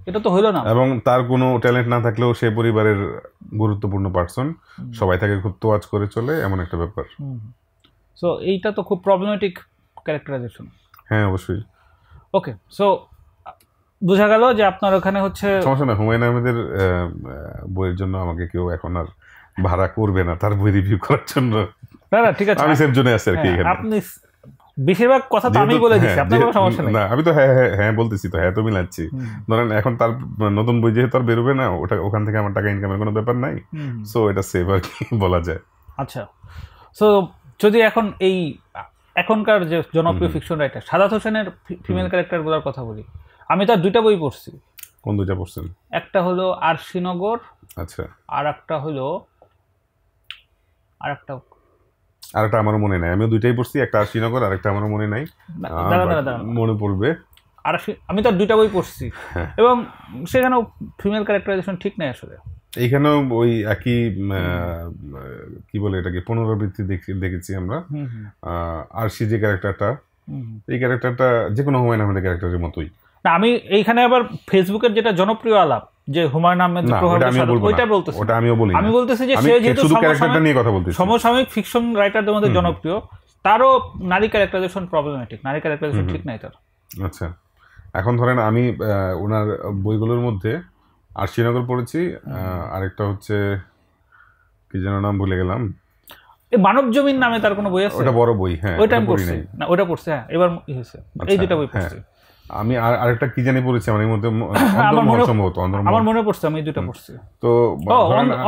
এটা তো হলো না এবং তার কোনো ট্যালেন্ট না থাকলেও সে পরিবারের গুরুত্বপূর্ণ পার্সন সবাই তাকে খুব তোয়াজ করে চলে এমন একটা ব্যাপার সো এইটা তো খুব প্রবলেমেটিক ক্যারেক্টারাইজেশন হ্যাঁ অবশ্যই ওকে সো বোঝা গেল যে আপনার ওখানে হচ্ছে সমস্যা না হুমায়ুন আহমেদের বইয়ের জন্য আমাকে কেউ এখন আর ভাড়া করবে না তার বই রিভিউ করার জন্য না না ঠিক আছে আমি সেফ জোনে আছি আর কি হ্যাঁ, আপনি বেশিরভাগ কথা তো আমি বলে দিচ্ছি হ্যাঁ, আপনার কোনো সমস্যা নেই না আমি তো হ্যাঁ হ্যাঁ হ্যাঁ বলতেছি তো হ্যাঁ তো মিলাচ্ছি ধরেন এখন তার নতুন বই যেহেতু আর বেরোবে না ওটা ওখান থেকে আমার টাকা ইনকামের কোনো ব্যাপার নাই সো এটা সেভ আর কি বলা যায় আচ্ছা সো যদি এখন এই এখনকার যে জনপ্রিয় ফিকশন রাইটার সাদাত হোসেনের ফিমেল ক্যারেক্টারগুলোর কথা বলি আমি তার দুইটা বই পড়ছি কোন দুইটা পড়ছেন একটা হলো আর আরশিনগর আচ্ছা আর একটা হলো আর একটা আরেকটা আমারও মনে নাই আমিও দুইটাই পড়ছি একটা শ্রীনগর আরেকটা আমারও মনে নাই মনে পড়বে আর আমি তো দুইটা বই পড়ছি হ্যাঁ। এবং সেখানেও ফিমেল ক্যারেক্টারাইজেশন ঠিক নাই আসলে এইখানেও ওই একই কি বলে এটাকে পুনরাবৃত্তি দেখেছি আমরা আর সি যে ক্যারেক্টারটা এই ক্যারেক্টারটা যে কোনো হুমায়ুন আহমেদের ক্যারেক্টারের মতোই না আমি এইখানে আবার ফেসবুকের যেটা জনপ্রিয় আলাপ যে হুমায়ুন আহমেদ ওইটা বলতেছি ওটা আমিও বলি আমি বলতেছি যে সে যেহেতু সমসাময়িক ফিকশন রাইটারদের মধ্যে জনপ্রিয় তারও নারী ক্যারেক্টারাইজেশন প্রবলেমেটিক নারী ক্যারেক্টারাইজেশন ঠিক নাই তার আচ্ছা এখন ধরেন আমি ওনার বইগুলোর মধ্যে আর শ্রীনগর পড়েছি আরেকটা হচ্ছে কি যেন নাম ভুলে গেলাম মানব জমিন নামে তার কোনো বই আছে ওটা বড় বই হ্যাঁ ওটা পড়ছি না ওটা পড়ছে হ্যাঁ এবার এই আচ্ছা, দুটা বই হ্যাঁ। পড়ছি আমি আর আরেকটা কি জানি পড়েছি আমার এর মধ্যে অন্তর্মহল সম্ভবত অন্তর্মহল আমার মনে পড়ছে আমি দুটো পড়ছি তো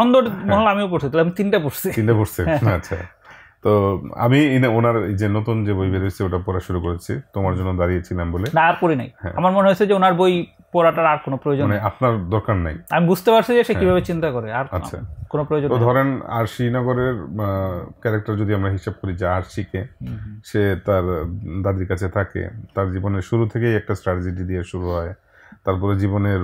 অন্তর্মহল আমিও পড়ছি তাহলে আমি তিনটা পড়ছি তিনটা পড়ছি হ্যাঁ। আচ্ছা তো আমি ওনার যে নতুন যে বই বেরিয়েছে ওটা পড়া শুরু করেছি তোমার জন্য দাঁড়িয়েছিলাম বলে না আর পড়ি নাই হ্যাঁ। আমার মনে হয়েছে যে ওনার বই পড়াটার আর কোনো প্রয়োজন মানে নেই আপনার দরকার নাই আমি বুঝতে পারছি যে সে হ্যাঁ। কিভাবে চিন্তা করে আর আচ্ছা কোনো প্রয়োজন ধরেন আর শ্রীনগরের ক্যারেক্টার যদি আমরা হিসাব করি যে আর শিখে সে তার দাদির কাছে থাকে তার জীবনের শুরু থেকেই একটা স্ট্র্যাটেজি দিয়ে শুরু হয় তারপরে জীবনের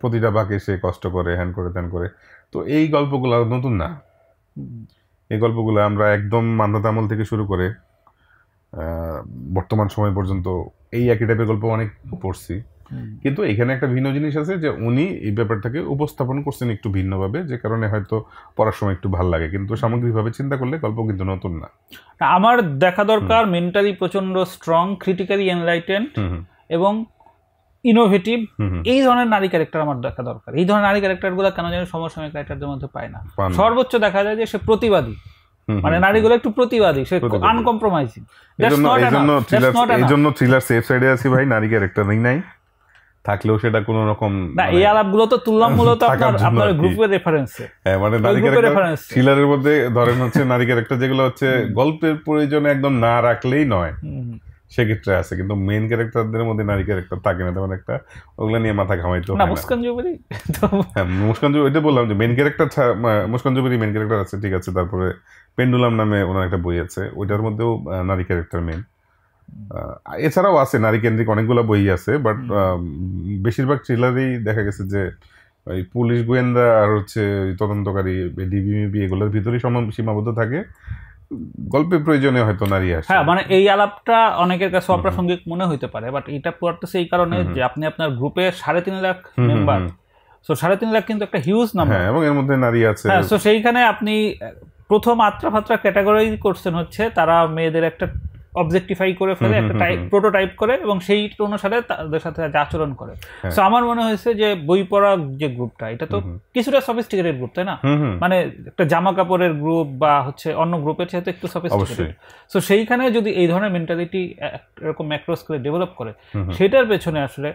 প্রতিটা বাকে সে কষ্ট করে হ্যান করে ত্যান করে তো এই গল্পগুলো নতুন না এই গল্পগুলো আমরা একদম মান্দাত আমল থেকে শুরু করে বর্তমান সময় পর্যন্ত এই একই টাইপের গল্প অনেক পড়ছি কিন্তু এখানে একটা ভিন্ন জিনিস আছে যে উনি এই ব্যাপারটাকে উপস্থাপন করছেন একটু ভিন্নভাবে যে কারণে হয়তো পড়ার সময় একটু ভাল লাগে কিন্তু সামগ্রিকভাবে চিন্তা করলে গল্প কিন্তু নতুন না আমার দেখা দরকার মেন্টালি প্রচন্ড স্ট্রং ক্রিটিক্যালি এনলাইটেন্ড এবং ইনোভেটিভ এই ধরনের নারী ক্যারেক্টার আমার দেখা দরকার এই ধরনের নারী ক্যারেক্টারগুলো কেন যেন সমসাময়িক ক্যারেক্টারদের মধ্যে পায় না সর্বোচ্চ দেখা যায় যে সে প্রতিবাদী মানে নারীগুলো একটু প্রতিবাদী সে আনকম্প্রোমাইজিং এই জন্য থ্রিলার সেফ সাইডে আছি ভাই নারী ক্যারেক্টারিং নাই থাকলেও সেটা কোনো রকম না মানে এই আলাপগুলো তো তুললাম মূলত আপনার আপনার গ্রুপের রেফারেন্সে হ্যাঁ মানে নারী রেফারেন্স থ্রিলারের মধ্যে ধরেন হচ্ছে নারী ক্যারেক্টার যেগুলো হচ্ছে গল্পের প্রয়োজনে একদম না রাখলেই নয় সেক্ষেত্রে আছে কিন্তু মেন ক্যারেক্টারদের মধ্যে নারী ক্যারেক্টার থাকে না তেমন একটা ওগুলো নিয়ে মাথা ঘামাইতে না মুস্কান জুবেরি হ্যাঁ, মুস্কান জুবেরি এটা বললাম যে main character Muskan Zuberi main character আছে ঠিক আছে তারপরে পেন্ডুলাম নামে ওনার একটা বই আছে ওইটার মধ্যেও নারী ক্যারেক্টার মেন এছাড়াও আছে নারী কেন্দ্রিক অনেকগুলো বই আছে বাট বেশিরভাগ থ্রিলারই দেখা গেছে যে ওই পুলিশ গোয়েন্দা আর হচ্ছে তদন্তকারী ডিবি এগুলোর ভিতরেই সীমাবদ্ধ থাকে গল্পে প্রয়োজনে হয়তো নারী আসে হ্যাঁ মানে এই আলাপটা অনেকের কাছে অপ্রাসঙ্গিক মনে হইতে পারে বাট এটা পড়তেছে এই কারণে যে আপনি আপনার গ্রুপে সাড়ে তিন লাখ মেম্বার সো সাড়ে তিন লাখ কিন্তু একটা হিউজ নাম হ্যাঁ এবং এর মধ্যে নারী আছে হ্যাঁ সো সেইখানে আপনি প্রথম আত্রা ফাত্রা ক্যাটাগরি করছেন হচ্ছে তারা মেয়েদের একটা অবজেক্টিফাই করে ফেলে একটা টাইপ প্রোটোটাইপ করে এবং সেই অনুসারে তাদের সাথে আচরণ করে সো হ্যাঁ। আমার মনে হয়েছে যে বই পড়া যে গ্রুপটা এটা তো কিছুটা সফিস্টিকেটেড গ্রুপ তাই না মানে একটা জামা কাপড়ের গ্রুপ বা হচ্ছে অন্য গ্রুপের সাথে একটু সফিস্টিকেটেড সো সেইখানে যদি এই ধরনের মেন্টালিটি এরকম ম্যাক্রোস করে ডেভেলপ করে সেটার পেছনে আসলে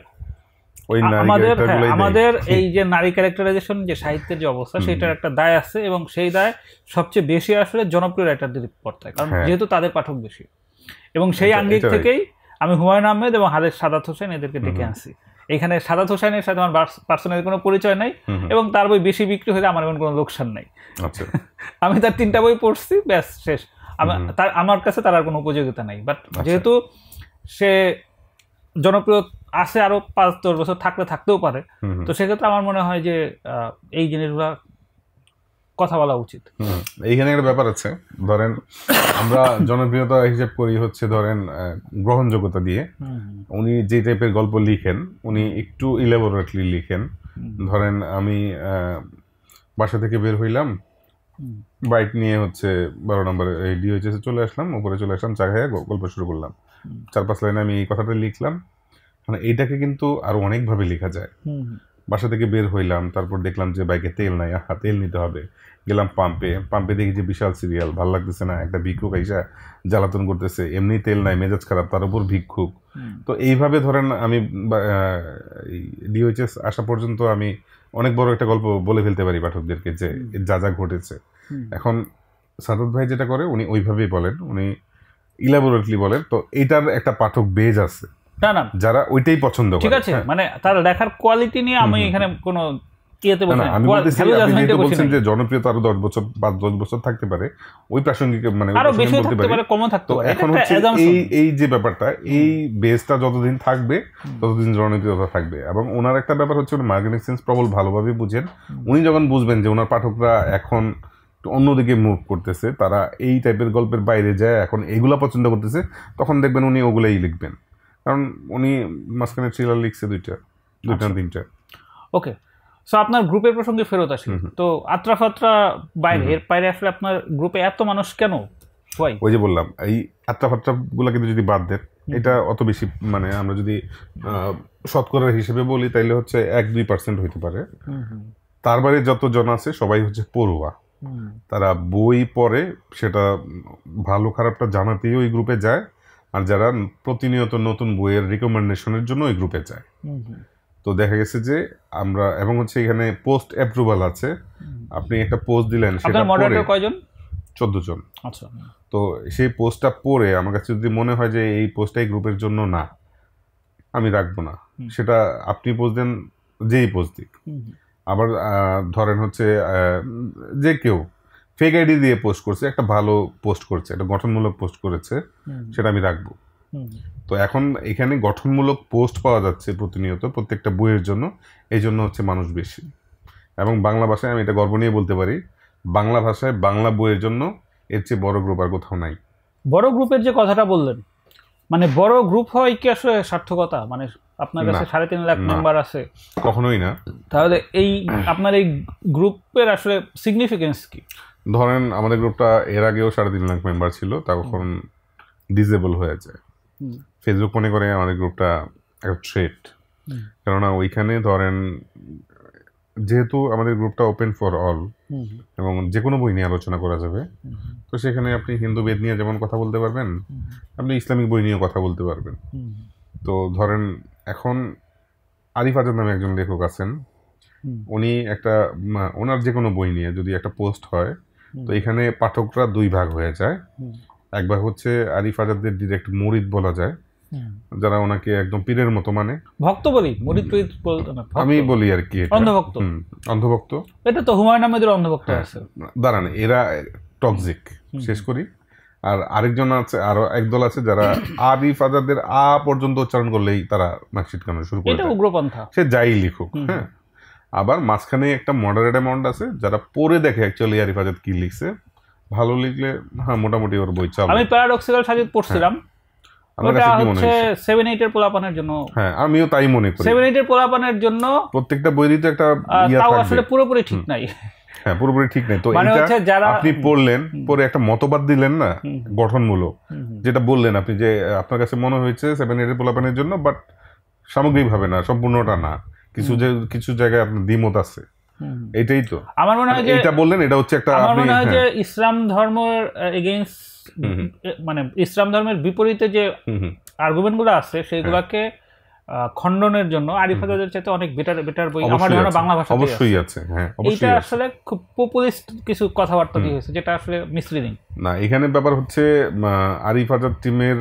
আমাদের হ্যাঁ, আমাদের এই যে নারী ক্যারেক্টারাইজেশন যে সাহিত্যের যে অবস্থা সেটার একটা দায় আছে এবং সেই দায় সবচেয়ে বেশি আসলে জনপ্রিয় রাইটারদের পড়তে কারণ হ্যাঁ। যেহেতু তাদের পাঠক বেশি এবং সেই আঙ্গিক থেকেই আমি হুমায়ুন আহমেদ এবং হাদের সাদাত হোসেন এদেরকে ডেকে আনছি এখানে সাদাত হোসেনের সাথে আমার পার্সোনাল কোনো পরিচয় নাই এবং তার বই বেশি বিক্রি হয়ে আমার এমন কোনো লোকসান নাই আচ্ছা। আমি তার তিনটা বই পড়ছি ব্যাস শেষ তার আমার কাছে তার আর কোনো উপযোগিতা নাই বাট আচ্ছা। যেহেতু সে জনপ্রিয় আছে আরো পাঁচ দশ বছর থাকলে থাকতেও পারে তো সেক্ষেত্রে আমার মনে হয় যে এই জিনিসগুলা কথা বলা উচিত এইখানে একটা ব্যাপার আছে ধরেন আমরা জনপ্রিয়তা হিসেব করি হচ্ছে ধরেন গ্রহণযোগ্যতা দিয়ে উনি যে টাইপের গল্প লিখেন উনি একটু ইলেবোরেটলি লিখেন ধরেন আমি বাসা থেকে বের হইলাম বাইক নিয়ে হচ্ছে বারো নম্বরে ডি হয়েছে চলে আসলাম উপরে চলে আসলাম চা খাইয়া গল্প শুরু করলাম চার পাঁচ লাইনে আমি এই কথাটা লিখলাম মানে এইটাকে কিন্তু আরো অনেকভাবে লেখা যায় বাসা থেকে বের হইলাম তারপর দেখলাম যে বাইকে তেল নাই আহা তেল নিতে হবে গেলাম পাম্পে পাম্পে দেখি যে বিশাল সিরিয়াল ভাল লাগতেছে না একটা ভিক্ষুক আইসা জ্বালাতন করতেছে এমনি তেল নাই মেজাজ খারাপ তার উপর ভিক্ষুক তো এইভাবে ধরেন আমি ডিওএইচএস আসা পর্যন্ত আমি অনেক বড় একটা গল্প বলে ফেলতে পারি পাঠকদেরকে যে যা যা ঘটেছে এখন সাদত ভাই যেটা করে উনি ওইভাবেই বলেন উনি ইলাবোরেটলি বলেন তো এটার একটা পাঠক বেজ আছে না না যারা ওইটাই পছন্দ করে ঠিক আছে হ্যাঁ। মানে তার লেখার কোয়ালিটি নিয়ে আমি এখানে কোনো জনপ্রিয়তা বছর বছর থাকতে পারে ওই প্রাসঙ্গিক মানে এই বেসটা যতদিন থাকবে ততদিন জনপ্রিয়তা থাকবে এবং ওনার একটা ব্যাপার হচ্ছে উনি মার্কেটিং প্রবল ভালোভাবে বুঝেন উনি যখন বুঝবেন যে ওনার পাঠকরা এখন অন্যদিকে মুভ করতেছে তারা এই টাইপের গল্পের বাইরে যায় এখন এগুলা পছন্দ করতেছে তখন দেখবেন উনি ওগুলাই লিখবেন কারণ উনি মাঝখানে থ্রিলার লিখছে দুইটা দুইটা আচ্ছা। তিনটা ওকে সো আপনার গ্রুপের প্রসঙ্গে ফেরত আসি তো আত্রা ফাত্রা বাইরে এর বাইরে আসলে আপনার গ্রুপে এত মানুষ কেন হয় ওই যে বললাম এই আত্রা কিন্তু যদি বাদ দেন এটা অত বেশি মানে আমরা যদি শতকরা হিসেবে বলি তাইলে হচ্ছে এক দুই পার্সেন্ট হইতে পারে তার বাইরে যত জন আছে সবাই হচ্ছে পড়ুয়া তারা বই পড়ে সেটা ভালো খারাপটা জানাতেই ওই গ্রুপে যায় আর যারা প্রতিনিয়ত নতুন বইয়ের রিকমেন্ডেশনের জন্য ওই গ্রুপে যায় তো দেখা গেছে যে আমরা এবং হচ্ছে এখানে পোস্ট অ্যাপ্রুভাল আছে আপনি একটা পোস্ট দিলেন সেটা মডারেটর কয়জন চোদ্দ জন আচ্ছা তো সেই পোস্টটা পড়ে আমার কাছে যদি মনে হয় যে এই পোস্টটাই গ্রুপের জন্য না আমি রাখবো না সেটা আপনি পোস্ট দেন যেই পোস্ট দিক আবার ধরেন হচ্ছে যে কেউ ফেক আইডি দিয়ে পোস্ট করছে একটা ভালো পোস্ট করছে একটা গঠনমূলক পোস্ট করেছে সেটা আমি রাখবো তো এখন এখানে গঠনমূলক পোস্ট পাওয়া যাচ্ছে প্রতিনিয়ত প্রত্যেকটা বইয়ের জন্য এই জন্য হচ্ছে মানুষ বেশি এবং বাংলা ভাষায় আমি এটা গর্ব নিয়ে বলতে পারি বাংলা ভাষায় বাংলা বইয়ের জন্য এর চেয়ে বড় গ্রুপ আর কোথাও নাই বড় গ্রুপের যে কথাটা বললেন মানে বড় গ্রুপ হয় কি আসলে সার্থকতা মানে আপনার কাছে সাড়ে তিন লাখ মেম্বার আছে কখনোই না তাহলে এই আপনার এই গ্রুপের আসলে সিগনিফিকেন্স কি ধরেন আমাদের গ্রুপটা এর আগেও সাড়ে তিন লাখ মেম্বার ছিল তখন ডিসেবল হয়ে যায় ফেসবুক মনে করে আমাদের গ্রুপটা একটা থ্রেট কেননা ওইখানে ধরেন যেহেতু আমাদের গ্রুপটা ওপেন ফর অল এবং যে কোনো বই নিয়ে আলোচনা করা যাবে তো সেখানে আপনি হিন্দু বেদ নিয়ে যেমন কথা বলতে পারবেন আপনি ইসলামিক বই নিয়েও কথা বলতে পারবেন তো ধরেন এখন আরিফ আজম নামে একজন লেখক আছেন উনি একটা ওনার যে কোনো বই নিয়ে যদি একটা পোস্ট হয় তো এখানে পাঠকরা দুই ভাগ হয়ে যায় এক ভাগ হচ্ছে আরিফ আজাদের ডিরেক্ট মুরিদ বলা যায় যারা ওনাকে একদম পীরের মতো মানে ভক্ত বলি মরিদ আমি বলি আর কি অন্ধভক্ত অন্ধভক্ত এটা তো হুমায়ুন আহমেদের অন্ধভক্ত হ্যাঁ, আছে দাঁড়ান এরা টক্সিক শেষ করি আর আরেকজন আছে আরো একদল আছে যারা আদি ফাদারদের আ পর্যন্ত উচ্চারণ করলেই তারা মার্কশিট কানো শুরু করে এটা উগ্রপন্থা সে যাই লিখুক হ্যাঁ আবার মাঝখানে একটা মডারেট অ্যামাউন্ট আছে যারা পরে দেখে অ্যাকচুয়ালি আরিফ আজাদ কি লিখছে ভালো লিখলে হ্যাঁ মোটামুটি ওর বই চাল আমি প্যারাডক্সিক্যাল সাজিদ পড়ছিলাম হ্যাঁ। হ্যাঁ, আমিও তাই মনে করি হ্যাঁ, একটা পুরোপুরি ঠিক হ্যাঁ পুরোপুরি ঠিক নেই মানে আপনি পড়লেন পরে একটা মতবাদ দিলেন না যেটা বললেন আপনি যে আপনার কাছে মনে হয়েছে সেভেন এইটের পোলাপানের জন্য বাট ভাবে না সম্পূর্ণটা না কিছু কিছু জায়গায় আপনার দ্বিমত আছে এটাই তো আমার মনে হয় যে এটা বললেন এটা হচ্ছে একটা আমার মনে হয় যে হ্যাঁ। ইসলাম ধর্মের এগেইনস্ট মানে ইসলাম ধর্মের বিপরীতে যে আর্গুমেন্টগুলো আছে হ্যাঁ। সেগুলোকে খণ্ডনের জন্য আরিফ হাজারের চাইতে অনেক বেটার বেটার বই আমার ধারণা বাংলা ভাষা অবশ্যই আছে হ্যাঁ এটা আসলে খুব পপুলিস্ট কিছু কথাবার্তা দিয়ে হয়েছে যেটা আসলে মিসলিডিং না এখানে ব্যাপার হচ্ছে আরিফ হাজার টিমের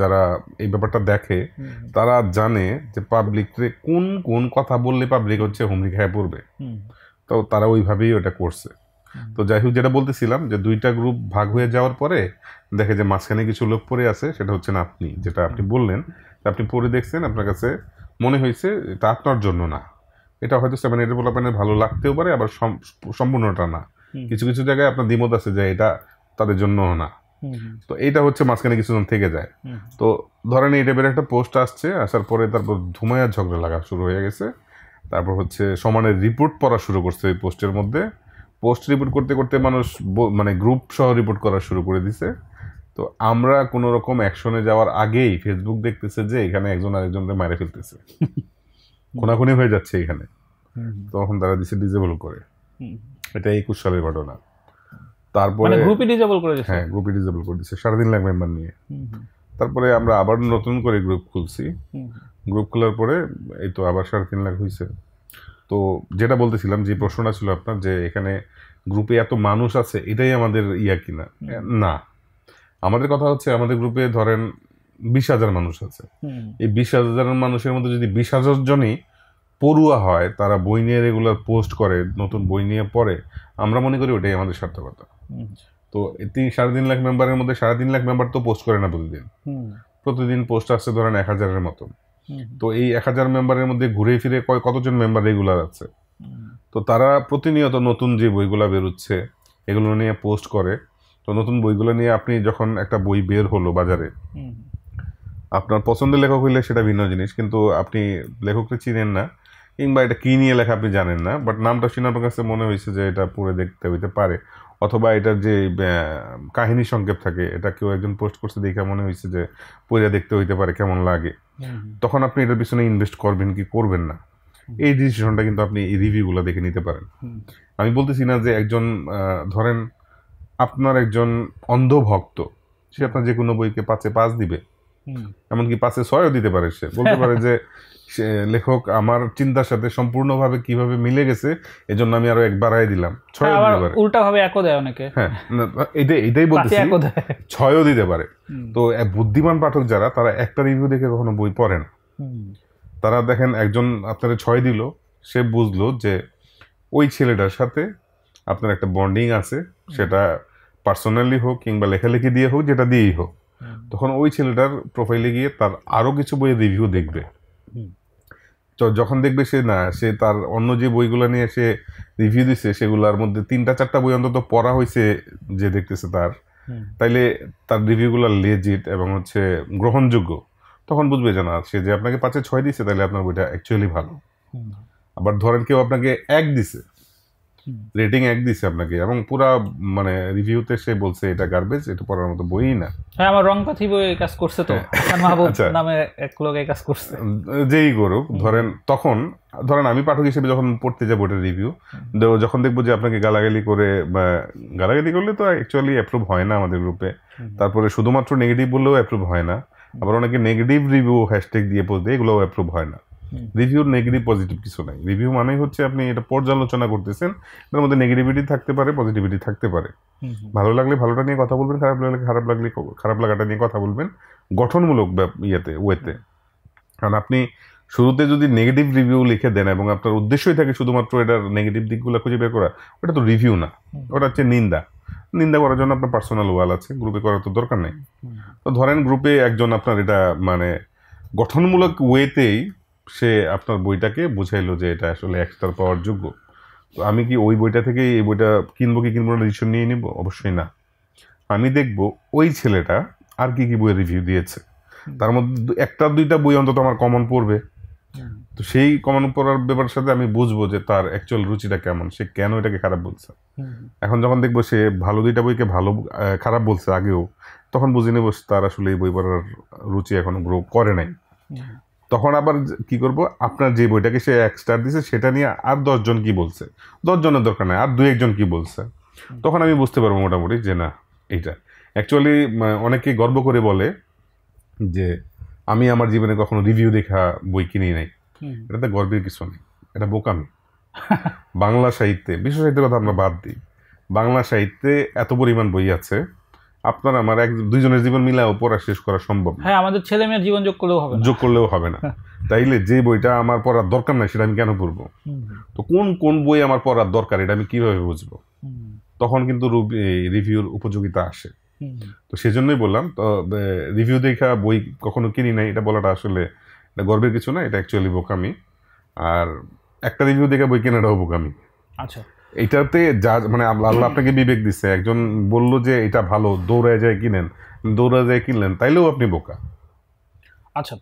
যারা এই ব্যাপারটা দেখে তারা জানে যে পাবলিকরে কোন কোন কথা বললে পাবলিক হচ্ছে হুমড়ি খেয়ে পড়বে তো তারা ওইভাবেই ওটা করছে তো যাই হোক যেটা বলতেছিলাম যে দুইটা গ্রুপ ভাগ হয়ে যাওয়ার পরে দেখে যে মাঝখানে কিছু লোক পড়ে আছে সেটা হচ্ছে না আপনি যেটা আপনি বললেন আপনি পড়ে দেখছেন আপনার কাছে মনে হয়েছে এটা আপনার জন্য না এটা হয়তো সেভেন এইট ডেভেলপমেন্টে ভালো লাগতেও পারে আবার সম্পূর্ণটা না কিছু কিছু জায়গায় আপনার দ্বিমত আছে যে এটা তাদের জন্য না তো এইটা হচ্ছে মাঝখানে কিছুজন থেকে যায় তো ধরেন এই টাইপের একটা পোস্ট আসছে আসার পরে তারপর ধুমায়ার ঝগড়া লাগা শুরু হয়ে গেছে তারপর হচ্ছে সমানের রিপোর্ট পড়া শুরু করছে এই পোস্টের মধ্যে পোস্ট রিপোর্ট করতে করতে মানুষ মানে গ্রুপ সহ রিপোর্ট করা শুরু করে দিছে তো আমরা কোনো রকম অ্যাকশনে যাওয়ার আগেই ফেসবুক দেখতেছে যে এখানে একজন আরেকজনকে মারে ফেলতেছে খুনাখুনি হয়ে যাচ্ছে এখানে তখন তারা দিছে ডিজেবল করে এটা একুশ সালের ঘটনা তারপরে গ্রুপে মানে ডিজেবল করে হ্যাঁ গ্রুপে ডিজেবল করে দিচ্ছে সারাদিন লাখ মেম্বার নিয়ে তারপরে আমরা আবার নতুন করে গ্রুপ খুলছি গ্রুপ খোলার পরে এই তো আবার সাড়ে তিন লাখ হয়েছে তো যেটা বলতেছিলাম যে প্রশ্নটা ছিল আপনার যে এখানে গ্রুপে এত মানুষ আছে এটাই আমাদের ইয়া কিনা না আমাদের কথা হচ্ছে আমাদের গ্রুপে ধরেন বিশ হাজার মানুষ আছে এই বিশ হাজার মানুষের মধ্যে যদি বিশ হাজার জনই পড়ুয়া হয় তারা বই নিয়ে রেগুলার পোস্ট করে নতুন বই নিয়ে পড়ে আমরা মনে করি ওটাই আমাদের সার্থকতা তো তিন সাড়ে তিন লাখ মেম্বারের মধ্যে সাড়ে তিন লাখ মেম্বার তো পোস্ট করে না প্রতিদিন প্রতিদিন পোস্ট আসছে ধরেন এক হাজারের মতন তো এই এক হাজার মেম্বারের মধ্যে ঘুরে ফিরে কয় কতজন মেম্বার রেগুলার আছে তো তারা প্রতিনিয়ত নতুন যে বইগুলা বেরোচ্ছে এগুলো নিয়ে পোস্ট করে তো নতুন বইগুলো নিয়ে আপনি যখন একটা বই বের হলো বাজারে আপনার পছন্দের লেখক হইলে সেটা ভিন্ন জিনিস কিন্তু আপনি লেখককে চিনেন না কিংবা এটা কী নিয়ে লেখা আপনি জানেন না বাট নামটা শুনে আপনার কাছে মনে হয়েছে যে এটা পড়ে দেখতে হইতে পারে অথবা এটার যে কাহিনী সংক্ষেপ থাকে এটা কেউ একজন পোস্ট করছে দেখে মনে হয়েছে যে পড়ে দেখতে হইতে পারে কেমন লাগে তখন আপনি এটার পিছনে ইনভেস্ট করবেন কি করবেন না এই ডিসিশনটা কিন্তু আপনি এই রিভিউগুলো দেখে নিতে পারেন আমি বলতেছি না যে একজন ধরেন আপনার একজন অন্ধ ভক্ত সে আপনার যে কোনো বইকে পাঁচে পাঁচ দিবে এমনকি পাঁচে ছয়ও দিতে পারে সে বলতে পারে যে লেখক আমার চিন্তার সাথে সম্পূর্ণভাবে কিভাবে মিলে গেছে এজন্য আমি আরো এক বাড়াই দিলাম ছয় হ্যাঁ, দিতে পারে উল্টা ভাবে একও দেয় অনেকে হ্যাঁ এটাই এটাই বলতেছি ছয়ও দিতে পারে তো বুদ্ধিমান পাঠক যারা তারা একটা রিভিউ দেখে কখনো বই পড়ে না তারা দেখেন একজন আপনার ছয় দিল সে বুঝলো যে ওই ছেলেটার সাথে আপনার একটা বন্ডিং আছে সেটা পার্সোনালি হোক কিংবা লেখালেখি দিয়ে হোক যেটা দিয়েই হোক তখন ওই ছেলেটার প্রোফাইলে গিয়ে তার আরও কিছু বইয়ের রিভিউ দেখবে তো যখন দেখবে সে না সে তার অন্য যে বইগুলো নিয়ে সে রিভিউ দিছে সেগুলোর মধ্যে তিনটা চারটা বই অন্তত পড়া হয়েছে যে দেখতেছে তার তাইলে তার রিভিউগুলো লেজিট এবং হচ্ছে গ্রহণযোগ্য তখন বুঝবে জানা সে যে আপনাকে পাঁচে ছয় দিছে তাহলে আপনার বইটা অ্যাকচুয়ালি ভালো আবার ধরেন কেউ আপনাকে এক দিছে রেটিং এক দিছে আপনাকে এবং পুরা মানে রিভিউতে সে বলছে এটা গার্বেজ এটা পড়ার মতো বইই না হ্যাঁ আমার রং পাথি বই কাজ করছে তো হ্যাঁ। মাহবুব আচ্ছা। নামে এক লোক এই কাজ করছে যেই করুক ধরেন তখন ধরেন আমি পাঠক হিসেবে যখন পড়তে যাবো ওটার রিভিউ যখন দেখবো যে আপনাকে গালাগালি করে বা গালাগালি করলে তো অ্যাকচুয়ালি অ্যাপ্রুভ হয় না আমাদের গ্রুপে তারপরে শুধুমাত্র নেগেটিভ বললেও অ্যাপ্রুভ হয় না আবার অনেকে নেগেটিভ রিভিউ হ্যাশট্যাগ দিয়ে পোস্ট দেয় এগুলোও অ্যাপ্রুভ হয় না রিভিউর নেগেটিভ পজিটিভ কিছু নাই রিভিউ মানেই হচ্ছে আপনি এটা পর্যালোচনা করতেছেন এটার মধ্যে নেগেটিভিটি থাকতে পারে পজিটিভিটি থাকতে পারে ভালো লাগলে ভালোটা নিয়ে কথা বলবেন খারাপ লাগলে খারাপ লাগলে খারাপ লাগাটা নিয়ে কথা বলবেন গঠনমূলক ইয়েতে ওয়েতে কারণ আপনি শুরুতে যদি নেগেটিভ রিভিউ লিখে দেন এবং আপনার উদ্দেশ্যই থাকে শুধুমাত্র এটার নেগেটিভ দিকগুলো খুঁজে বের করা ওটা তো রিভিউ না ওটা হচ্ছে নিন্দা নিন্দা করার জন্য আপনার পার্সোনাল ওয়াল আছে গ্রুপে করার তো দরকার নেই তো ধরেন গ্রুপে একজন আপনার এটা মানে গঠনমূলক ওয়েতেই সে আপনার বইটাকে বুঝাইলো যে এটা আসলে এক পাওয়ার যোগ্য তো আমি কি ওই বইটা থেকে এই বইটা কিনবো কি কিনবো না ডিসিশন নিয়ে নিব অবশ্যই না আমি দেখব ওই ছেলেটা আর কি কি বইয়ের রিভিউ দিয়েছে তার মধ্যে একটা দুইটা বই অন্তত আমার কমন পড়বে তো সেই কমন পড়ার ব্যাপারের সাথে আমি বুঝবো যে তার অ্যাকচুয়াল রুচিটা কেমন সে কেন এটাকে খারাপ বলছে এখন যখন দেখবো সে ভালো দুইটা বইকে ভালো খারাপ বলছে আগেও তখন বুঝে নেবো তার আসলে এই বই পড়ার রুচি এখনো গ্রো করে নাই তখন আবার কি করব আপনার যে বইটাকে সে এক স্টার দিছে সেটা নিয়ে আর দশজন কি বলছে দশজনের দরকার নাই আর দু একজন কি বলছে তখন আমি বুঝতে পারবো মোটামুটি যে না এইটা অ্যাকচুয়ালি অনেকে গর্ব করে বলে যে আমি আমার জীবনে কখনো রিভিউ দেখা বই কিনি নাই এটাতে গর্বের কিছু নেই এটা বোকামি বাংলা সাহিত্যে বিশ্ব সাহিত্যের কথা আমরা বাদ দিই বাংলা সাহিত্যে এত পরিমাণ বই আছে আপনার আমার এক দুইজনের জীবন মিলাও পড়া শেষ করা সম্ভব হ্যাঁ আমাদের ছেলে মেয়ের জীবন যোগ করলেও হবে যোগ করলেও হবে না হ্যাঁ। তাইলে যে বইটা আমার পড়ার দরকার নাই সেটা আমি কেন পড়ব তো কোন কোন বই আমার পড়ার দরকার এটা আমি কিভাবে বুঝবো তখন কিন্তু রিভিউর উপযোগিতা আসে তো সেজন্যই বললাম তো রিভিউ দেখা বই কখনো কিনি নাই এটা বলাটা আসলে এটা গর্বের কিছু না এটা অ্যাকচুয়ালি বোকামি আর একটা রিভিউ দেখা বই কেনাটাও বোকামি আচ্ছা এটাতে যা মানে আল্লাহ আপনাকে বিবেক দিচ্ছে একজন বলল যে এটা ভালো দৌড়ে যায় কিনেন দৌড়ে যায় কিনলেন তাইলেও আপনি বোকা আচ্ছা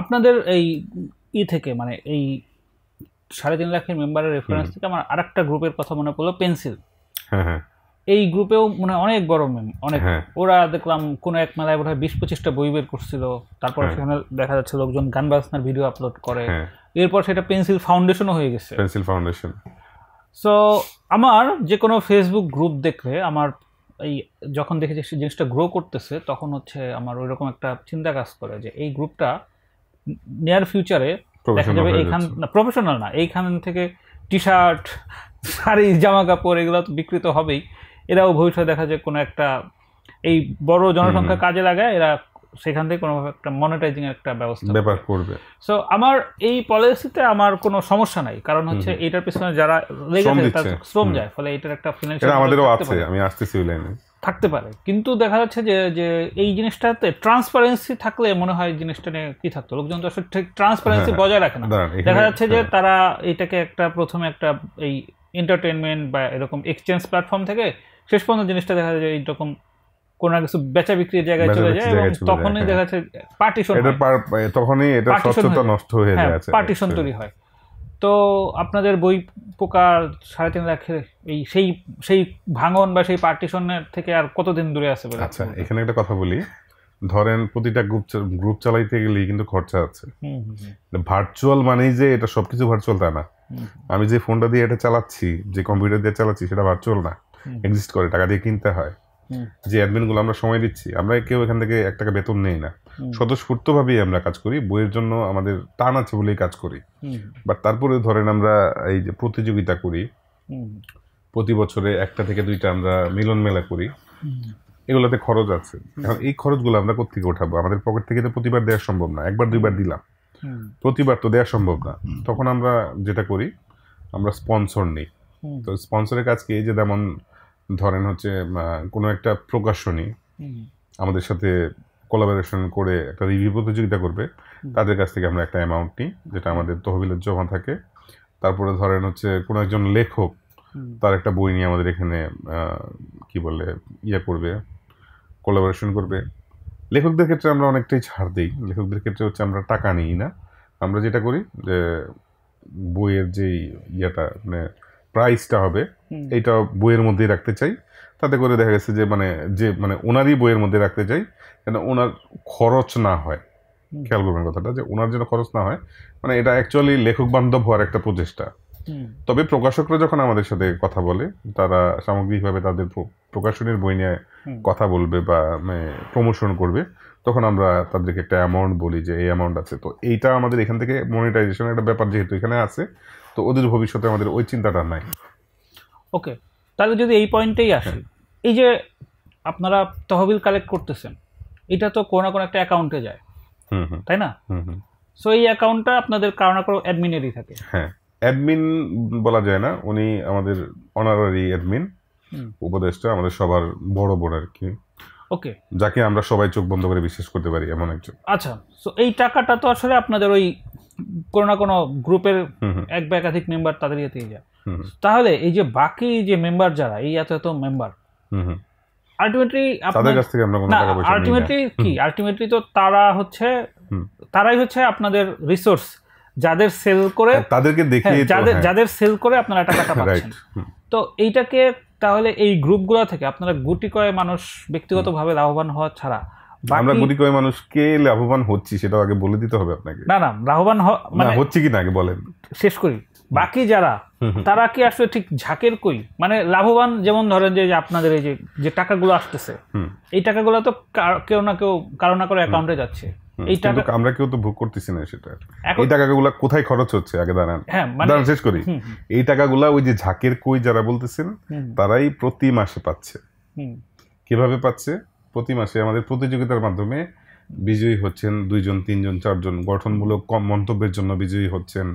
আপনাদের এই ই থেকে মানে এই সাড়ে তিন লাখের মেম্বারের রেফারেন্স থেকে আমার একটা গ্রুপের কথা মনে পড়লো পেন্সিল হ্যাঁ হ্যাঁ এই গ্রুপেও মানে অনেক বড় মেম অনেক হ্যাঁ। ওরা দেখলাম কোনো এক মেলায় বোধ হয় বিশ পঁচিশটা বই বের করছিল তারপর হ্যাঁ। সেখানে দেখা যাচ্ছে লোকজন গান বাজনার ভিডিও আপলোড করে হ্যাঁ। এরপর সেটা পেন্সিল ফাউন্ডেশনও হয়ে গেছে পেন্সিল ফাউন্ডেশন সো আমার যে কোনো ফেসবুক গ্রুপ দেখলে আমার এই যখন দেখি যে জিনিসটা গ্রো করতেছে তখন হচ্ছে আমার ওইরকম একটা চিন্তা কাজ করে যে এই গ্রুপটা নিয়ার ফিউচারে দেখা যাবে এইখান না প্রফেশনাল না এইখান থেকে টি শার্ট শাড়ি জামা কাপড় এগুলো তো বিকৃত হবেই এরাও ভবিষ্যতে দেখা যায় কোনো একটা এই বড় জনসংখ্যা কাজে লাগায় এরা সেখান থেকে কোনো একটা মনিটাইজিং একটা ব্যবস্থা ব্যাপার করবে সো আমার এই পলিসিতে আমার কোনো সমস্যা নাই কারণ হচ্ছে এটার পিছনে যারা লেগে লেগেছে তার শ্রম যায় ফলে এটার একটা ফিনান্সিয়াল আমাদেরও আছে আমি আসতেছি ওই লাইনে থাকতে পারে কিন্তু দেখা যাচ্ছে যে যে এই জিনিসটাতে ট্রান্সপারেন্সি থাকলে মনে হয় জিনিসটা নিয়ে কি থাকতো লোকজন তো আসলে ঠিক ট্রান্সপারেন্সি হ্যাঁ, হ্যাঁ। বজায় রাখে না দেখা যাচ্ছে যে হ্যাঁ। তারা এটাকে একটা প্রথমে একটা এই এন্টারটেনমেন্ট বা এরকম এক্সচেঞ্জ প্ল্যাটফর্ম থেকে শেষ পর্যন্ত জিনিসটা দেখা যায় এইরকম কোনো কিছু বেচা বিক্রির জায়গায় চলে যায় এবং তখনই হ্যাঁ। দেখা যাচ্ছে পার্টিশন তখনই এটা স্বচ্ছতা নষ্ট হয়ে যাচ্ছে হ্যাঁ, পার্টিশন আচ্ছা। তৈরি হয় তো আপনাদের বই পোকার সাড়ে তিন লাখের এই সেই সেই ভাঙন বা সেই পার্টিশনের থেকে আর কতদিন দূরে আছে আচ্ছা এখানে একটা কথা বলি ধরেন প্রতিটা গ্রুপ গ্রুপ চালাইতে গেলেই কিন্তু খরচা আছে ভার্চুয়াল মানেই যে এটা সবকিছু ভার্চুয়াল তা না আমি যে ফোনটা দিয়ে এটা চালাচ্ছি যে কম্পিউটার দিয়ে চালাচ্ছি সেটা ভার্চুয়াল না এক্সিস্ট করে টাকা দিয়ে কিনতে হয় যে অ্যাডমিনগুলো আমরা সময় দিচ্ছি আমরা কেউ এখান থেকে এক টাকা বেতন নেই না স্বতঃস্ফূর্তভাবেই আমরা কাজ করি বইয়ের জন্য আমাদের টান আছে বলেই কাজ করি বাট তারপরে ধরেন আমরা এই যে প্রতিযোগিতা করি প্রতি বছরে একটা থেকে দুইটা আমরা মিলন মেলা করি এগুলোতে খরচ আছে এখন এই খরচগুলো আমরা কোথেকে ওঠাবো আমাদের পকেট থেকে তো প্রতিবার দেওয়া সম্ভব না একবার দুইবার দিলাম প্রতিবার তো দেওয়া সম্ভব না তখন আমরা যেটা করি আমরা স্পন্সর নিই তো স্পন্সরের কাজ কি এই যে যেমন ধরেন হচ্ছে কোনো একটা প্রকাশনী আমাদের সাথে কোলাবোরেশন করে একটা রিভিউ প্রতিযোগিতা করবে তাদের কাছ থেকে আমরা একটা অ্যামাউন্ট নিই যেটা আমাদের তহবিলের জমা থাকে তারপরে ধরেন হচ্ছে কোনো একজন লেখক তার একটা বই নিয়ে আমাদের এখানে কি বলে ইয়ে করবে কোলাবোরেশন করবে লেখকদের ক্ষেত্রে আমরা অনেকটাই ছাড় দিই লেখকদের ক্ষেত্রে হচ্ছে আমরা টাকা নিই না আমরা যেটা করি যে বইয়ের যেই ইয়েটা মানে প্রাইসটা হবে এইটা বইয়ের মধ্যেই রাখতে চাই তাতে করে দেখা গেছে যে মানে যে মানে ওনারই বইয়ের মধ্যে রাখতে চাই যেন ওনার খরচ না হয় খেয়াল করবেন কথাটা যে ওনার যেন খরচ না হয় মানে এটা অ্যাকচুয়ালি লেখক বান্ধব হওয়ার একটা প্রচেষ্টা তবে প্রকাশকরা যখন আমাদের সাথে কথা বলে তারা সামগ্রিকভাবে তাদের প্রকাশনের বই নিয়ে কথা বলবে বা প্রমোশন মানে, করবে তখন আমরা তাদেরকে একটা অ্যামাউন্ট বলি যে এই অ্যামাউন্ট আছে তো এইটা আমাদের এখান থেকে মনিটাইজেশন একটা ব্যাপার যেহেতু এখানে আছে তো ওদের ভবিষ্যতে আমাদের ওই চিন্তাটা নাই ওকে তাহলে যদি এই পয়েন্টেই হ্যাঁ। আসে এই যে আপনারা তহবিল কালেক্ট করতেছেন এটা তো কোনো না কোনো একটা অ্যাকাউন্টে যায় তাই না সো এই অ্যাকাউন্টটা আপনাদের কারো না কোনো অ্যাডমিনেরই থাকে হ্যাঁ অ্যাডমিন বলা যায় না উনি আমাদের অনারারি অ্যাডমিন উপদেষ্টা আমাদের সবার বড় বড় আর কি ওকে যাকে আমরা সবাই চোখ বন্ধ করে বিশ্বাস করতে পারি এমন একজন আচ্ছা সো এই টাকাটা তো আসলে আপনাদের ওই কোনো না কোনো গ্রুপের এক বা একাধিক মেম্বার তাদের ইয়েতেই যায় তাহলে এই যে বাকি যে মেম্বার যারা এই এত এত মেম্বার আলটিমেটলি কাছ থেকে আমরা কোনো টাকা পয়সা আলটিমেটলি কি আলটিমেটলি তো তারা হচ্ছে তারাই হচ্ছে আপনাদের রিসোর্স যাদের সেল করে হ্যাঁ, তাদেরকে হ্যাঁ, দেখিয়ে যাদের হ্যাঁ। যাদের সেল করে আপনারা টাকাটা পাচ্ছেন তো এইটাকে তাহলে এই গ্রুপগুলো থেকে আপনারা গুটি কয়ে মানুষ ব্যক্তিগতভাবে লাভবান হওয়া ছাড়া আমরা গুটি কয় মানুষকে লাভবান হচ্ছি সেটাও আগে বলে দিতে হবে আপনাকে না না লাভবান মানে হচ্ছে কি না আগে বলেন শেষ করি বাকি যারা তারা কি আসলে ঠিক ঝাঁকের কই মানে লাভবান যেমন ধরেন যে আপনাদের এই যে যে টাকাগুলো আসতেছে এই টাকাগুলো তো কেউ না কেউ কারো না কারো অ্যাকাউন্টে যাচ্ছে এই টাকা আমরা কেউ তো ভোগ করতেছি না সেটা এই টাকাগুলো কোথায় খরচ হচ্ছে আগে দাঁড়ান হ্যাঁ, মানে- দাঁড়ান শেষ করি এই টাকাগুলো ওই যে ঝাঁকের কই যারা বলতেছেন তারাই প্রতি মাসে পাচ্ছে কিভাবে পাচ্ছে প্রতি মাসে আমাদের প্রতিযোগিতার মাধ্যমে বিজয়ী হচ্ছেন দুইজন তিনজন চারজন গঠনমূলক মন্তব্যের জন্য বিজয়ী হচ্ছেন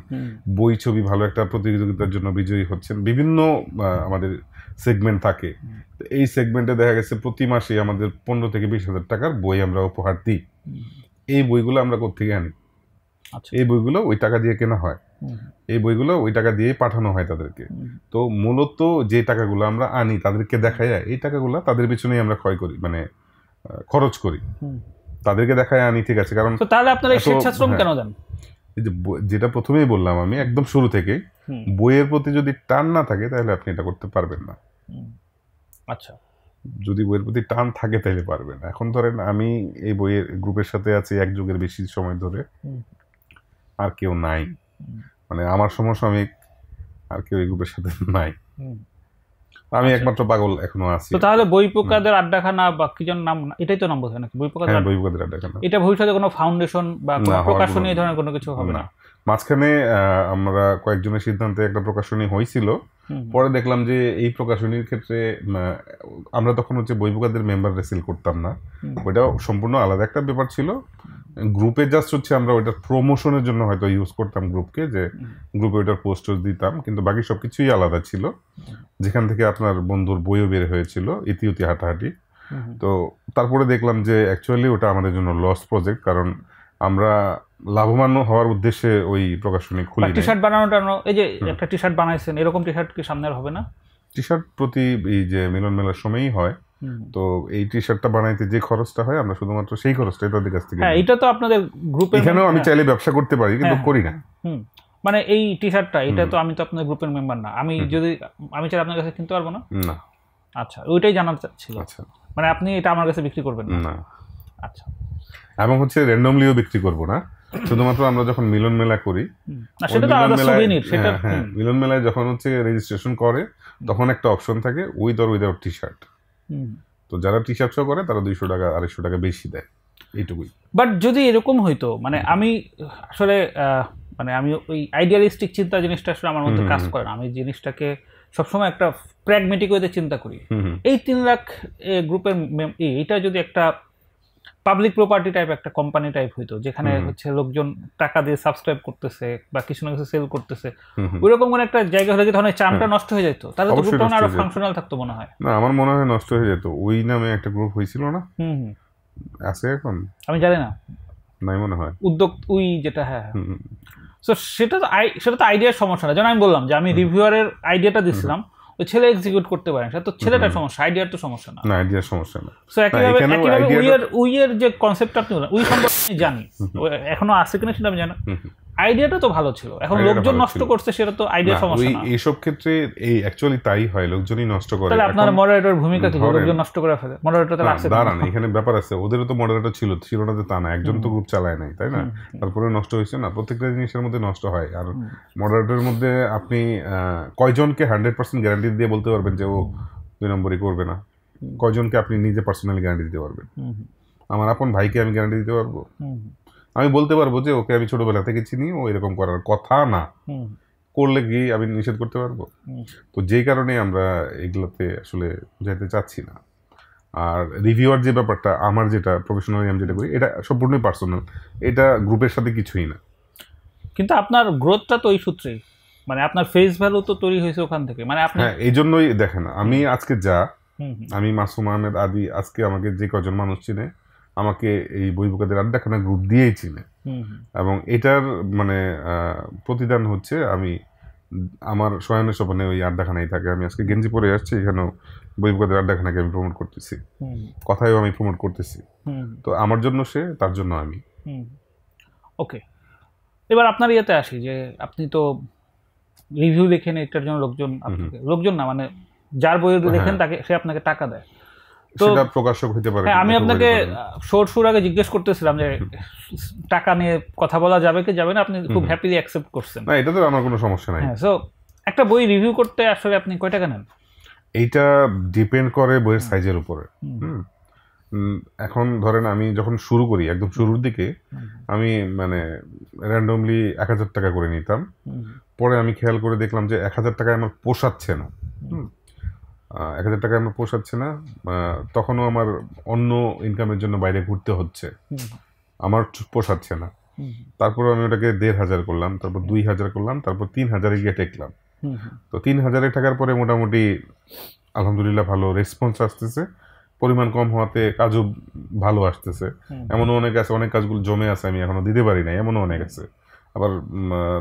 বই ছবি ভালো একটা প্রতিযোগিতার জন্য বিজয়ী হচ্ছেন বিভিন্ন আমাদের সেগমেন্ট থাকে এই সেগমেন্টে দেখা গেছে প্রতি মাসে আমাদের পনেরো থেকে বিশ হাজার টাকার বই আমরা উপহার দিই এই বইগুলো আমরা কোথেকে আনি আচ্ছা। এই বইগুলো ওই টাকা দিয়ে কেনা হয় এই বইগুলো ওই টাকা দিয়েই পাঠানো হয় তাদেরকে তো মূলত যে টাকাগুলো আমরা আনি তাদেরকে দেখায় এই টাকাগুলো তাদের পিছনেই আমরা ক্ষয় করি মানে খরচ করি তাদেরকে দেখায় হ্যাঁ, আনি ঠিক আছে কারণ তাহলে আপনারা স্বেচ্ছাশ্রম হ্যাঁ। কেন যান যেটা প্রথমেই বললাম আমি একদম শুরু থেকে বইয়ের প্রতি যদি টান না থাকে তাহলে আপনি এটা করতে পারবেন না আচ্ছা যদি বইয়ের প্রতি টান থাকে তাহলে পারবেন এখন ধরেন আমি এই বইয়ের গ্রুপের সাথে আছি এক যুগের বেশি সময় ধরে আর কেউ নাই মানে আমার সমসাময়িক আর কেউ এই গ্রুপের সাথে নাই আমি আচ্ছা। একমাত্র পাগল এখনো আছি তো তাহলে বই পোকাদের আড্ডাখানা বা কি যেন নাম এটাই তো নাম বোঝায় নাকি বই পোকাদের হ্যাঁ, বই পোকাদের আড্ডাখানা এটা ভবিষ্যতে কোনো ফাউন্ডেশন বা কোনো প্রকাশনী এই ধরনের কোনো কিছু হবে না মাঝখানে আমরা কয়েকজনের সিদ্ধান্তে একটা প্রকাশনী হয়েছিল পরে দেখলাম যে এই প্রকাশনীর ক্ষেত্রে আমরা তখন হচ্ছে বই পোকাদের মেম্বার রেসিল করতাম না ওইটা সম্পূর্ণ আলাদা একটা ব্যাপার ছিল গ্রুপে জাস্ট হচ্ছে আমরা ওইটার প্রমোশনের জন্য হয়তো ইউজ করতাম গ্রুপকে যে গ্রুপে ওইটার পোস্টার দিতাম কিন্তু বাকি সব কিছুই আলাদা ছিল যেখান থেকে আপনার বন্ধুর বইও বের হয়েছিল ইতি ইতিউতি হাঁটাহাঁটি তো তারপরে দেখলাম যে অ্যাকচুয়ালি ওটা আমাদের জন্য লস প্রজেক্ট কারণ আমরা লাভবান হওয়ার উদ্দেশ্যে ওই প্রকাশনী খুলি টি শার্ট বানানোটা এই যে একটা টি শার্ট বানাইছেন এরকম টি শার্ট কি সামনে হবে না টি শার্ট প্রতি এই যে মিলন মেলার সময়ই হয় তো এই টি শার্টটা বানাইতে যে খরচটা হয় আমরা শুধুমাত্র সেই খরচটাই তাদের কাছ থেকে হ্যাঁ এটা তো আপনাদের গ্রুপে এখানেও আমি হ্যাঁ। চাইলে ব্যবসা করতে পারি কিন্তু হ্যাঁ, করি না হ্যাঁ, মানে এই টি শার্টটা এটা তো আমি তো আপনাদের গ্রুপের মেম্বার না আমি যদি আমি চাই আপনার কাছে কিনতে পারবো না না আচ্ছা ওইটাই জানার ছিল আচ্ছা মানে আপনি এটা আমার কাছে বিক্রি করবেন না আচ্ছা এবং হচ্ছে র্যান্ডমলিও বিক্রি করব না শুধুমাত্র আমরা যখন মিলন মেলা করি মিলন মেলায় যখন হচ্ছে রেজিস্ট্রেশন করে তখন একটা অপশন থাকে whether whether without T shirt তো যারা টি শার্ট করে তারা দুইশো টাকা আড়াইশো টাকা বেশি দেয় এইটুকুই বাট যদি এরকম হইতো মানে আমি আসলে মানে আমি ওই আইডিয়ালিস্টিক চিন্তা জিনিসটা আসলে আমার মধ্যে কাজ করে না আমি জিনিসটাকে সবসময় একটা প্র্যাগমেটিক ওয়েতে চিন্তা করি এই তিন লাখ গ্রুপের এইটা যদি একটা পাবলিক প্রপার্টি টাইপ একটা কোম্পানি টাইপ হইতো যেখানে হচ্ছে লোকজন টাকা দিয়ে সাবস্ক্রাইব করতেছে বা কিছু না কিছু সেল করতেছে ওইরকম কোন একটা জায়গা হলে যে ধরনের চামটা হ্যাঁ। নষ্ট হয়ে যেত তাহলে তো গ্রুপটা আরো ফাংশনাল থাকতো মনে হয় না আমার মনে হয় নষ্ট হয়ে যেত ওই নামে একটা গ্রুপ হয়েছিল না হুম আছে এখন আমি জানি না নাই মনে হয় উদ্যোগ ওই যেটা হ্যাঁ সো হ্যাঁ। সেটা তো সেটা তো আইডিয়ার সমস্যা না যেন আমি বললাম যে আমি রিভিউয়ারের আইডিয়াটা দিছিলাম তো ছেলে এক্সিকিউট করতে পারে না তো ছেলেটার সমস্যা আইডিয়ার তো সমস্যা না আইডিয়ার সমস্যা না সো একেবারে একেবারে উইয়ের উইয়ের যে কনসেপ্ট আপনি উই সম্পর্কে আমি জানি এখনো আছে কিনা সেটা আমি জানি আইডিয়াটা তো ভালো ছিল এখন লোকজন নষ্ট করছে সেটা তো আইডিয়া সমস্যা না এই সব ক্ষেত্রে এই অ্যাকচুয়ালি তাই হয় লোকজনই নষ্ট করে তাহলে আপনার মডারেটর ভূমিকা কি লোকজন নষ্ট করে ফেলে মডারেটর তাহলে আছে দাঁড়ান এখানে ব্যাপার আছে ওদেরও তো মডারেটর ছিল ছিল না যে তা না একজন তো গ্রুপ চালায় নাই তাই না তারপরে নষ্ট হয়েছে না প্রত্যেকটা জিনিসের মধ্যে নষ্ট হয় আর মডারেটরের মধ্যে আপনি কয়জনকে হান্ড্রেড পার্সেন্ট গ্যারান্টি দিয়ে বলতে পারবেন যে ও দুই নম্বরই করবে না কয়জনকে আপনি নিজে পার্সোনালি গ্যারান্টি দিতে পারবেন আমার আপন ভাইকে আমি গ্যারান্টি দিতে পারবো আমি বলতে পারবো যে ওকে আমি ছোটবেলা থেকে চিনি ও এরকম করার কথা না করলে গিয়ে আমি নিষেধ করতে পারবো তো যেই কারণে আমরা এগুলোতে আসলে যাইতে চাচ্ছি না আর রিভিউয়ার যে ব্যাপারটা আমার যেটা প্রফেশনালি আমি যেটা করি এটা সম্পূর্ণই পার্সোনাল এটা গ্রুপের সাথে কিছুই না কিন্তু আপনার গ্রোথটা তো ওই সূত্রেই মানে আপনার ফেস ভ্যালু তো তৈরি হয়েছে ওখান থেকে মানে হ্যাঁ এই জন্যই দেখেন আমি আজকে যা আমি মাসুম আহমেদ আদি আজকে আমাকে যে কজন মানুষ চিনে আমাকে এই বইপোকাদের আড্ডাখানা গ্রুপ দিয়েই চিনে এবং এটার মানে প্রতিদান হচ্ছে আমি আমার শয়নে স্বপনে ওই আড্ডাখানাই থাকে আমি আজকে গেঞ্জি পরে আসছি এখানেও বইপোকাদের আড্ডাখানাকে আমি প্রমোট করতেছি কথায়ও আমি প্রমোট করতেছি তো আমার জন্য সে তার জন্য আমি ওকে এবার আপনার ইয়েতে আসি যে আপনি তো রিভিউ দেখেন এটার জন্য লোকজন লোকজন না মানে যার বই দেখেন হ্যাঁ। তাকে সে আপনাকে টাকা দেয় সেটা প্রকাশক হতে পারে হ্যাঁ, আমি আপনাকে শোর শুর আগে জিজ্ঞেস করতেছিলাম যে টাকা নিয়ে কথা বলা যাবে কি যাবে না আপনি খুব হ্যাপিলি অ্যাকসেপ্ট করছেন না এটা তো আমার কোনো সমস্যা নাই সো হ্যাঁ, একটা বই রিভিউ করতে আসলে আপনি কয় টাকা নেন এইটা ডিপেন্ড করে বইয়ের সাইজের উপরে এখন ধরেন আমি যখন শুরু করি একদম শুরুর দিকে আমি মানে র্যান্ডমলি এক হাজার টাকা করে নিতাম পরে আমি খেয়াল করে দেখলাম যে এক হাজার টাকায় আমার পোষাচ্ছে না এক হাজার টাকায় আমার পোষাচ্ছে না তখনও আমার অন্য ইনকামের জন্য বাইরে ঘুরতে হচ্ছে আমার পোষাচ্ছে না তারপর আমি ওটাকে দেড় হাজার করলাম তারপর দুই হাজার করলাম তারপর তিন হাজারে গিয়ে টেকলাম তো তিন হাজারে টাকার পরে মোটামুটি আলহামদুলিল্লাহ ভালো রেসপন্স আসতেছে পরিমাণ কম হওয়াতে কাজও ভালো আসতেছে এমনও অনেক আছে অনেক কাজগুলো জমে আছে আমি এখনো দিতে পারি না এমনও অনেক আছে আবার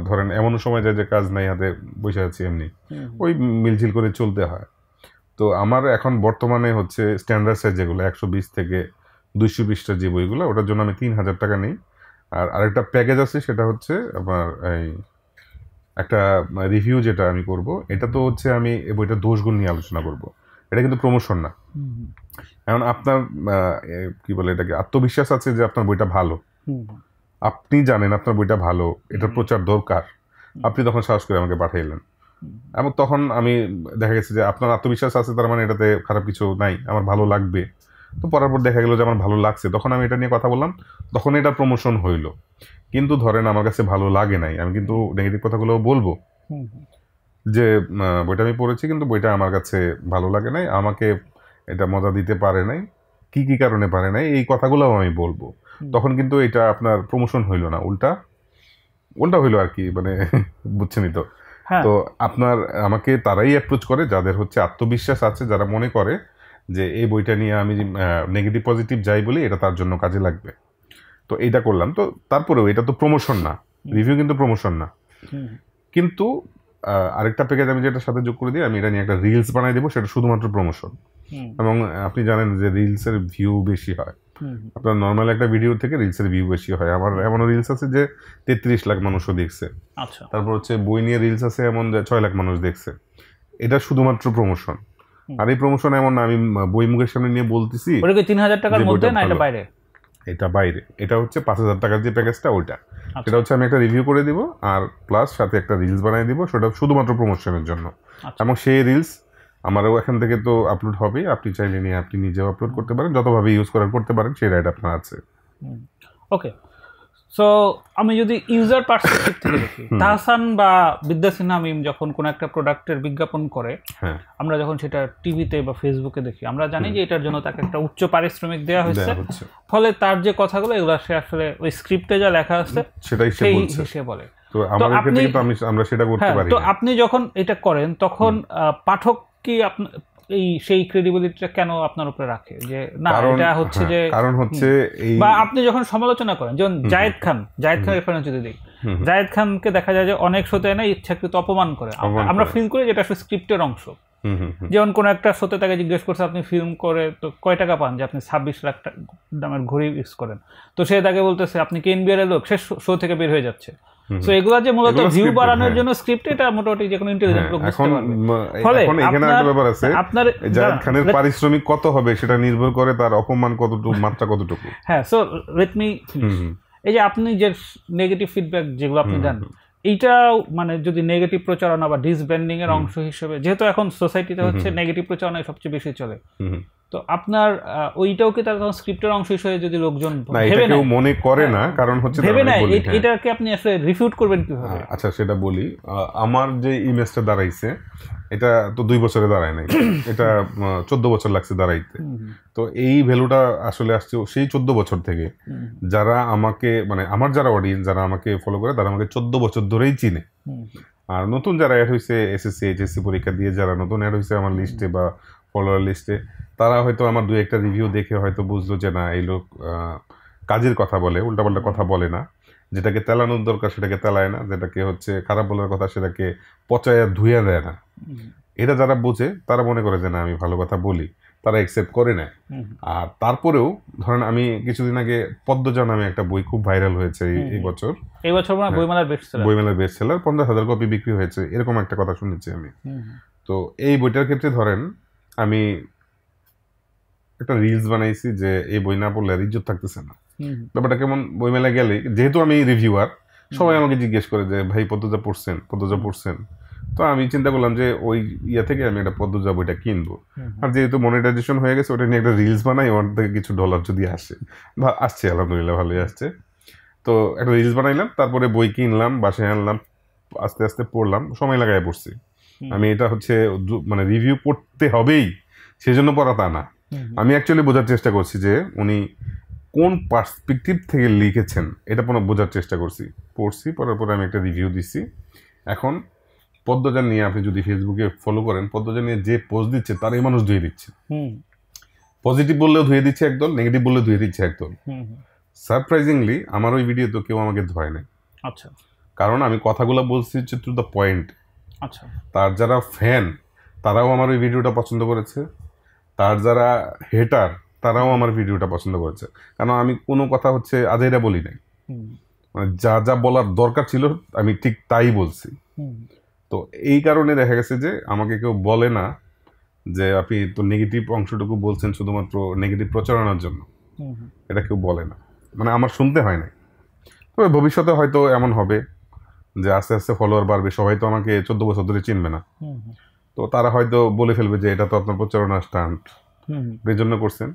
ধরেন এমনও সময় যায় যে কাজ নাই হাতে বসে আছি এমনি ওই মিলঝিল করে চলতে হয় তো আমার এখন বর্তমানে হচ্ছে স্ট্যান্ডার্ড সাইজ যেগুলো একশো বিশ থেকে দুইশো বিশটা যে বইগুলো ওটার জন্য আমি তিন হাজার টাকা নিই আর আরেকটা প্যাকেজ আছে সেটা হচ্ছে আমার এই একটা রিভিউ যেটা আমি করব এটা তো হচ্ছে আমি এই বইটা দোষগুণ নিয়ে আলোচনা করব এটা কিন্তু প্রমোশন না এখন আপনার কি বলে এটাকে আত্মবিশ্বাস আছে যে আপনার বইটা ভালো আপনি জানেন আপনার বইটা ভালো এটার প্রচার দরকার আপনি তখন সাহস করে আমাকে পাঠাইলেন এবং তখন আমি দেখা গেছে যে আপনার আত্মবিশ্বাস আছে তার মানে এটাতে খারাপ কিছু নাই আমার ভালো লাগবে তো পরার পর দেখা গেল যে আমার ভালো লাগছে তখন আমি এটা নিয়ে কথা বললাম তখন এটা প্রমোশন হইলো কিন্তু ধরেন আমার কাছে ভালো লাগে নাই আমি কিন্তু নেগেটিভ কথাগুলো বলবো যে বইটা আমি পড়েছি কিন্তু বইটা আমার কাছে ভালো লাগে নাই আমাকে এটা মজা দিতে পারে নাই কি কি কারণে পারে নাই এই কথাগুলোও আমি বলবো তখন কিন্তু এটা আপনার প্রমোশন হইলো না উল্টা উল্টা হইলো আর কি মানে বুঝছেনি তো হ্যাঁ। তো আপনার আমাকে তারাই অ্যাপ্রোচ করে যাদের হচ্ছে আত্মবিশ্বাস আছে যারা মনে করে যে এই বইটা নিয়ে আমি নেগেটিভ পজিটিভ যাই বলি এটা তার জন্য কাজে লাগবে তো এইটা করলাম তো তারপরেও এটা তো প্রমোশন না রিভিউ কিন্তু প্রমোশন না কিন্তু আরেকটা প্যাকেজ আমি যেটা সাথে যোগ করে দিই আমি এটা নিয়ে একটা রিলস বানাই দেবো সেটা শুধুমাত্র প্রমোশন এবং আপনি জানেন যে রিলসের ভিউ বেশি হয় আপনার নর্মাল একটা ভিডিও থেকে রিলসের ভিউ বেশি হয় আমার এমন রিলস আছে যে তেত্রিশ লাখ মানুষও দেখছে আচ্ছা তারপর হচ্ছে বই নিয়ে রিলস আছে এমন যে ছয় লাখ মানুষ দেখছে এটা শুধুমাত্র প্রমোশন আর এই প্রমোশন এমন না আমি বই মুখের সামনে নিয়ে বলতেছি ওটাকে তিন হাজার টাকার মধ্যে না এটা বাইরে এটা বাইরে এটা হচ্ছে পাঁচ হাজার টাকার যে প্যাকেজটা ওইটা আচ্ছা। সেটা হচ্ছে আমি একটা রিভিউ করে দিব আর প্লাস সাথে একটা রিলস বানিয়ে দিব সেটা শুধুমাত্র প্রমোশনের জন্য আচ্ছা। এবং সেই রিলস আমারও এখান থেকে তো আপলোড হবে আপনি চাইলে নিয়ে আপনি নিজেও আপলোড করতে পারেন যতভাবে ইউজ করার করতে পারেন সেই রাইট আপনার আছে ওকে সো আমি যদি ইউজার পার্সপেক্টিভ থেকে দেখি তাহসান বা বিদ্যা সিনহা মিম যখন কোনো একটা প্রোডাক্টের বিজ্ঞাপন করে হ্যাঁ। আমরা যখন সেটা টিভিতে বা ফেসবুকে দেখি আমরা জানি যে এটার জন্য তাকে একটা উচ্চ পারিশ্রমিক দেওয়া হয়েছে ফলে তার যে কথাগুলো এগুলো সে আসলে ওই স্ক্রিপ্টে যা লেখা আছে সেটাই সে বলে তো আমাদের ক্ষেত্রে কিন্তু আমরা সেটা করতে হ্যাঁ, পারি তো আপনি যখন এটা করেন তখন পাঠক কি এই সেই ক্রেডিবিলিটিটা কেন আপনার উপরে রাখে যে না এটা হচ্ছে হ্যাঁ, যে কারণ হচ্ছে এই বা আপনি যখন সমালোচনা করেন যখন জায়েদ খান জায়েদ খান রেফারেন্স যদি দেখি জায়েদ খানকে দেখা যায় যে অনেক শ্রোতা না ইচ্ছাকৃত অপমান করে আমরা ফিল করি যে এটা আসলে স্ক্রিপ্টের অংশ যেমন কোন একটা শ্রোতা তাকে জিজ্ঞেস করছে আপনি ফিল্ম করে তো কয় টাকা পান যে আপনি ছাব্বিশ লাখ দামের ঘড়ি ইউজ করেন তো সে তাকে বলতেছে আপনি কেন বিয়ারের লোক সে শো থেকে বের হয়ে যাচ্ছে সো এগুলা যে মূলত ভিউ বাড়ানোর হ্যাঁ। জন্য স্ক্রিপ্ট এটা মোটামুটি যে কোনো ইন্টেলিজেন্ট লোক বুঝতে পারবে ফলে এখানে একটা ব্যাপার আছে আপনার জাহিদ খানের পারিশ্রমিক কত হবে সেটা নির্ভর করে তার অপমান কতটুকু মাত্রা কতটুকু হ্যাঁ সো লেট মি এই যে আপনি যে নেগেটিভ ফিডব্যাক যেগুলো আপনি দেন এইটাও মানে যদি নেগেটিভ প্রচারণা বা ডিসব্যান্ডিং এর অংশ হিসেবে যেহেতু এখন সোসাইটিতে হচ্ছে নেগেটিভ প্রচারণা সবচেয়ে বেশি চলে তো আপনার ওইটাও কি তার স্ক্রিপ্টের অংশ হিসেবে যদি লোকজন ভেবে না মনে করে না হ্যাঁ। কারণ হচ্ছে ভেবে না হ্যাঁ। এটাকে আপনি আসলে রিফিউট করবেন কিভাবে হ্যাঁ, আচ্ছা সেটা বলি আমার যে ইমেজটা দাঁড়াইছে এটা তো দুই বছরে দাঁড়ায় নাই এটা চোদ্দ বছর লাগছে দাঁড়াইতে তো এই ভ্যালুটা আসলে আসছে সেই চোদ্দ বছর থেকে যারা আমাকে মানে আমার যারা অডিয়েন্স যারা আমাকে ফলো করে তারা আমাকে চোদ্দ বছর ধরেই চিনে আর নতুন যারা অ্যাড হয়েছে এসএসসি এইচএসসি পরীক্ষা দিয়ে যারা নতুন অ্যাড হয়েছে আমার লিস্টে বা ফলোয়ার লিস্টে তারা হয়তো আমার দু একটা রিভিউ দেখে হয়তো বুঝলো যে না এই লোক কাজের কথা বলে উল্টাপাল্টা কথা বলে না যেটাকে তেলানোর দরকার সেটাকে তেলায় না যেটাকে হচ্ছে খারাপ বলার কথা সেটাকে পচায়া ধুয়ে দেয় না এটা যারা বোঝে তারা মনে করে যে না আমি ভালো কথা বলি তারা অ্যাকসেপ্ট করে নেয় আর তারপরেও ধরেন আমি কিছুদিন আগে পদ্মজা নামে একটা বই খুব ভাইরাল হয়েছে এই বছর এই বছর হ্যাঁ। বইমেলার বেস্ট বইমেলার বেস্ট সেলার পঞ্চাশ হাজার কপি বিক্রি হয়েছে এরকম একটা কথা শুনেছি আমি তো এই বইটার ক্ষেত্রে ধরেন আমি একটা রিলস বানাইছি যে এই বই না পড়লে আর ইজ্জত থাকতেছে না ব্যাপারটা কেমন বইমেলা গেলে যেহেতু আমি রিভিউয়ার সবাই আমাকে জিজ্ঞেস করে যে ভাই পদ্মজা পড়ছেন পদ্মজা পড়ছেন তো আমি চিন্তা করলাম যে ওই ইয়া থেকে আমি একটা পদ্মজা বইটা কিনবো আর যেহেতু মনিটাইজেশন হয়ে গেছে ওটা নিয়ে একটা রিলস বানাই ওর থেকে কিছু ডলার যদি আসে বা আসছে আলহামদুলিল্লাহ ভালোই আসছে তো একটা রিলস বানাইলাম তারপরে বই কিনলাম বাসায় আনলাম আস্তে আস্তে পড়লাম সময় লাগায় পড়ছি আমি এটা হচ্ছে মানে রিভিউ পড়তে হবেই সেজন্য পড়া তা না আমি অ্যাকচুয়ালি বোঝার চেষ্টা করছি যে উনি কোন পার্সপেক্টিভ থেকে লিখেছেন এটা পুনঃ বোঝার চেষ্টা করছি পড়ছি পড়ার পরে আমি একটা রিভিউ দিচ্ছি এখন পদ্মজান নিয়ে আপনি যদি ফেসবুকে ফলো করেন পদ্মজান নিয়ে যে পোস্ট দিচ্ছে তারই মানুষ ধুয়ে দিচ্ছে পজিটিভ বললেও ধুয়ে দিচ্ছে একদল নেগেটিভ বললেও ধুয়ে দিচ্ছে একদল সারপ্রাইজিংলি আমার ওই ভিডিও তো কেউ আমাকে ধোয় নাই আচ্ছা কারণ আমি কথাগুলো বলছি হচ্ছে টু দ্য পয়েন্ট আচ্ছা তার যারা ফ্যান তারাও আমার ওই ভিডিওটা পছন্দ করেছে তার যারা হেটার তারাও আমার ভিডিওটা পছন্দ করেছে কারণ আমি কোনো কথা হচ্ছে আজেরা বলি নাই মানে যা যা বলার দরকার ছিল আমি ঠিক তাই বলছি তো এই কারণে দেখা গেছে যে আমাকে কেউ বলে না যে আপনি তো নেগেটিভ অংশটুকু বলছেন শুধুমাত্র নেগেটিভ প্রচারণার জন্য এটা কেউ বলে না মানে আমার শুনতে হয় নাই তবে ভবিষ্যতে হয়তো এমন হবে যে আস্তে আস্তে ফলোয়ার বাড়বে সবাই তো আমাকে চোদ্দ বছর ধরে চিনবে না তো তারা হয়তো বলে ফেলবে যে এটা তো আপনার প্রচারণা স্টান্ট এই জন্য করছেন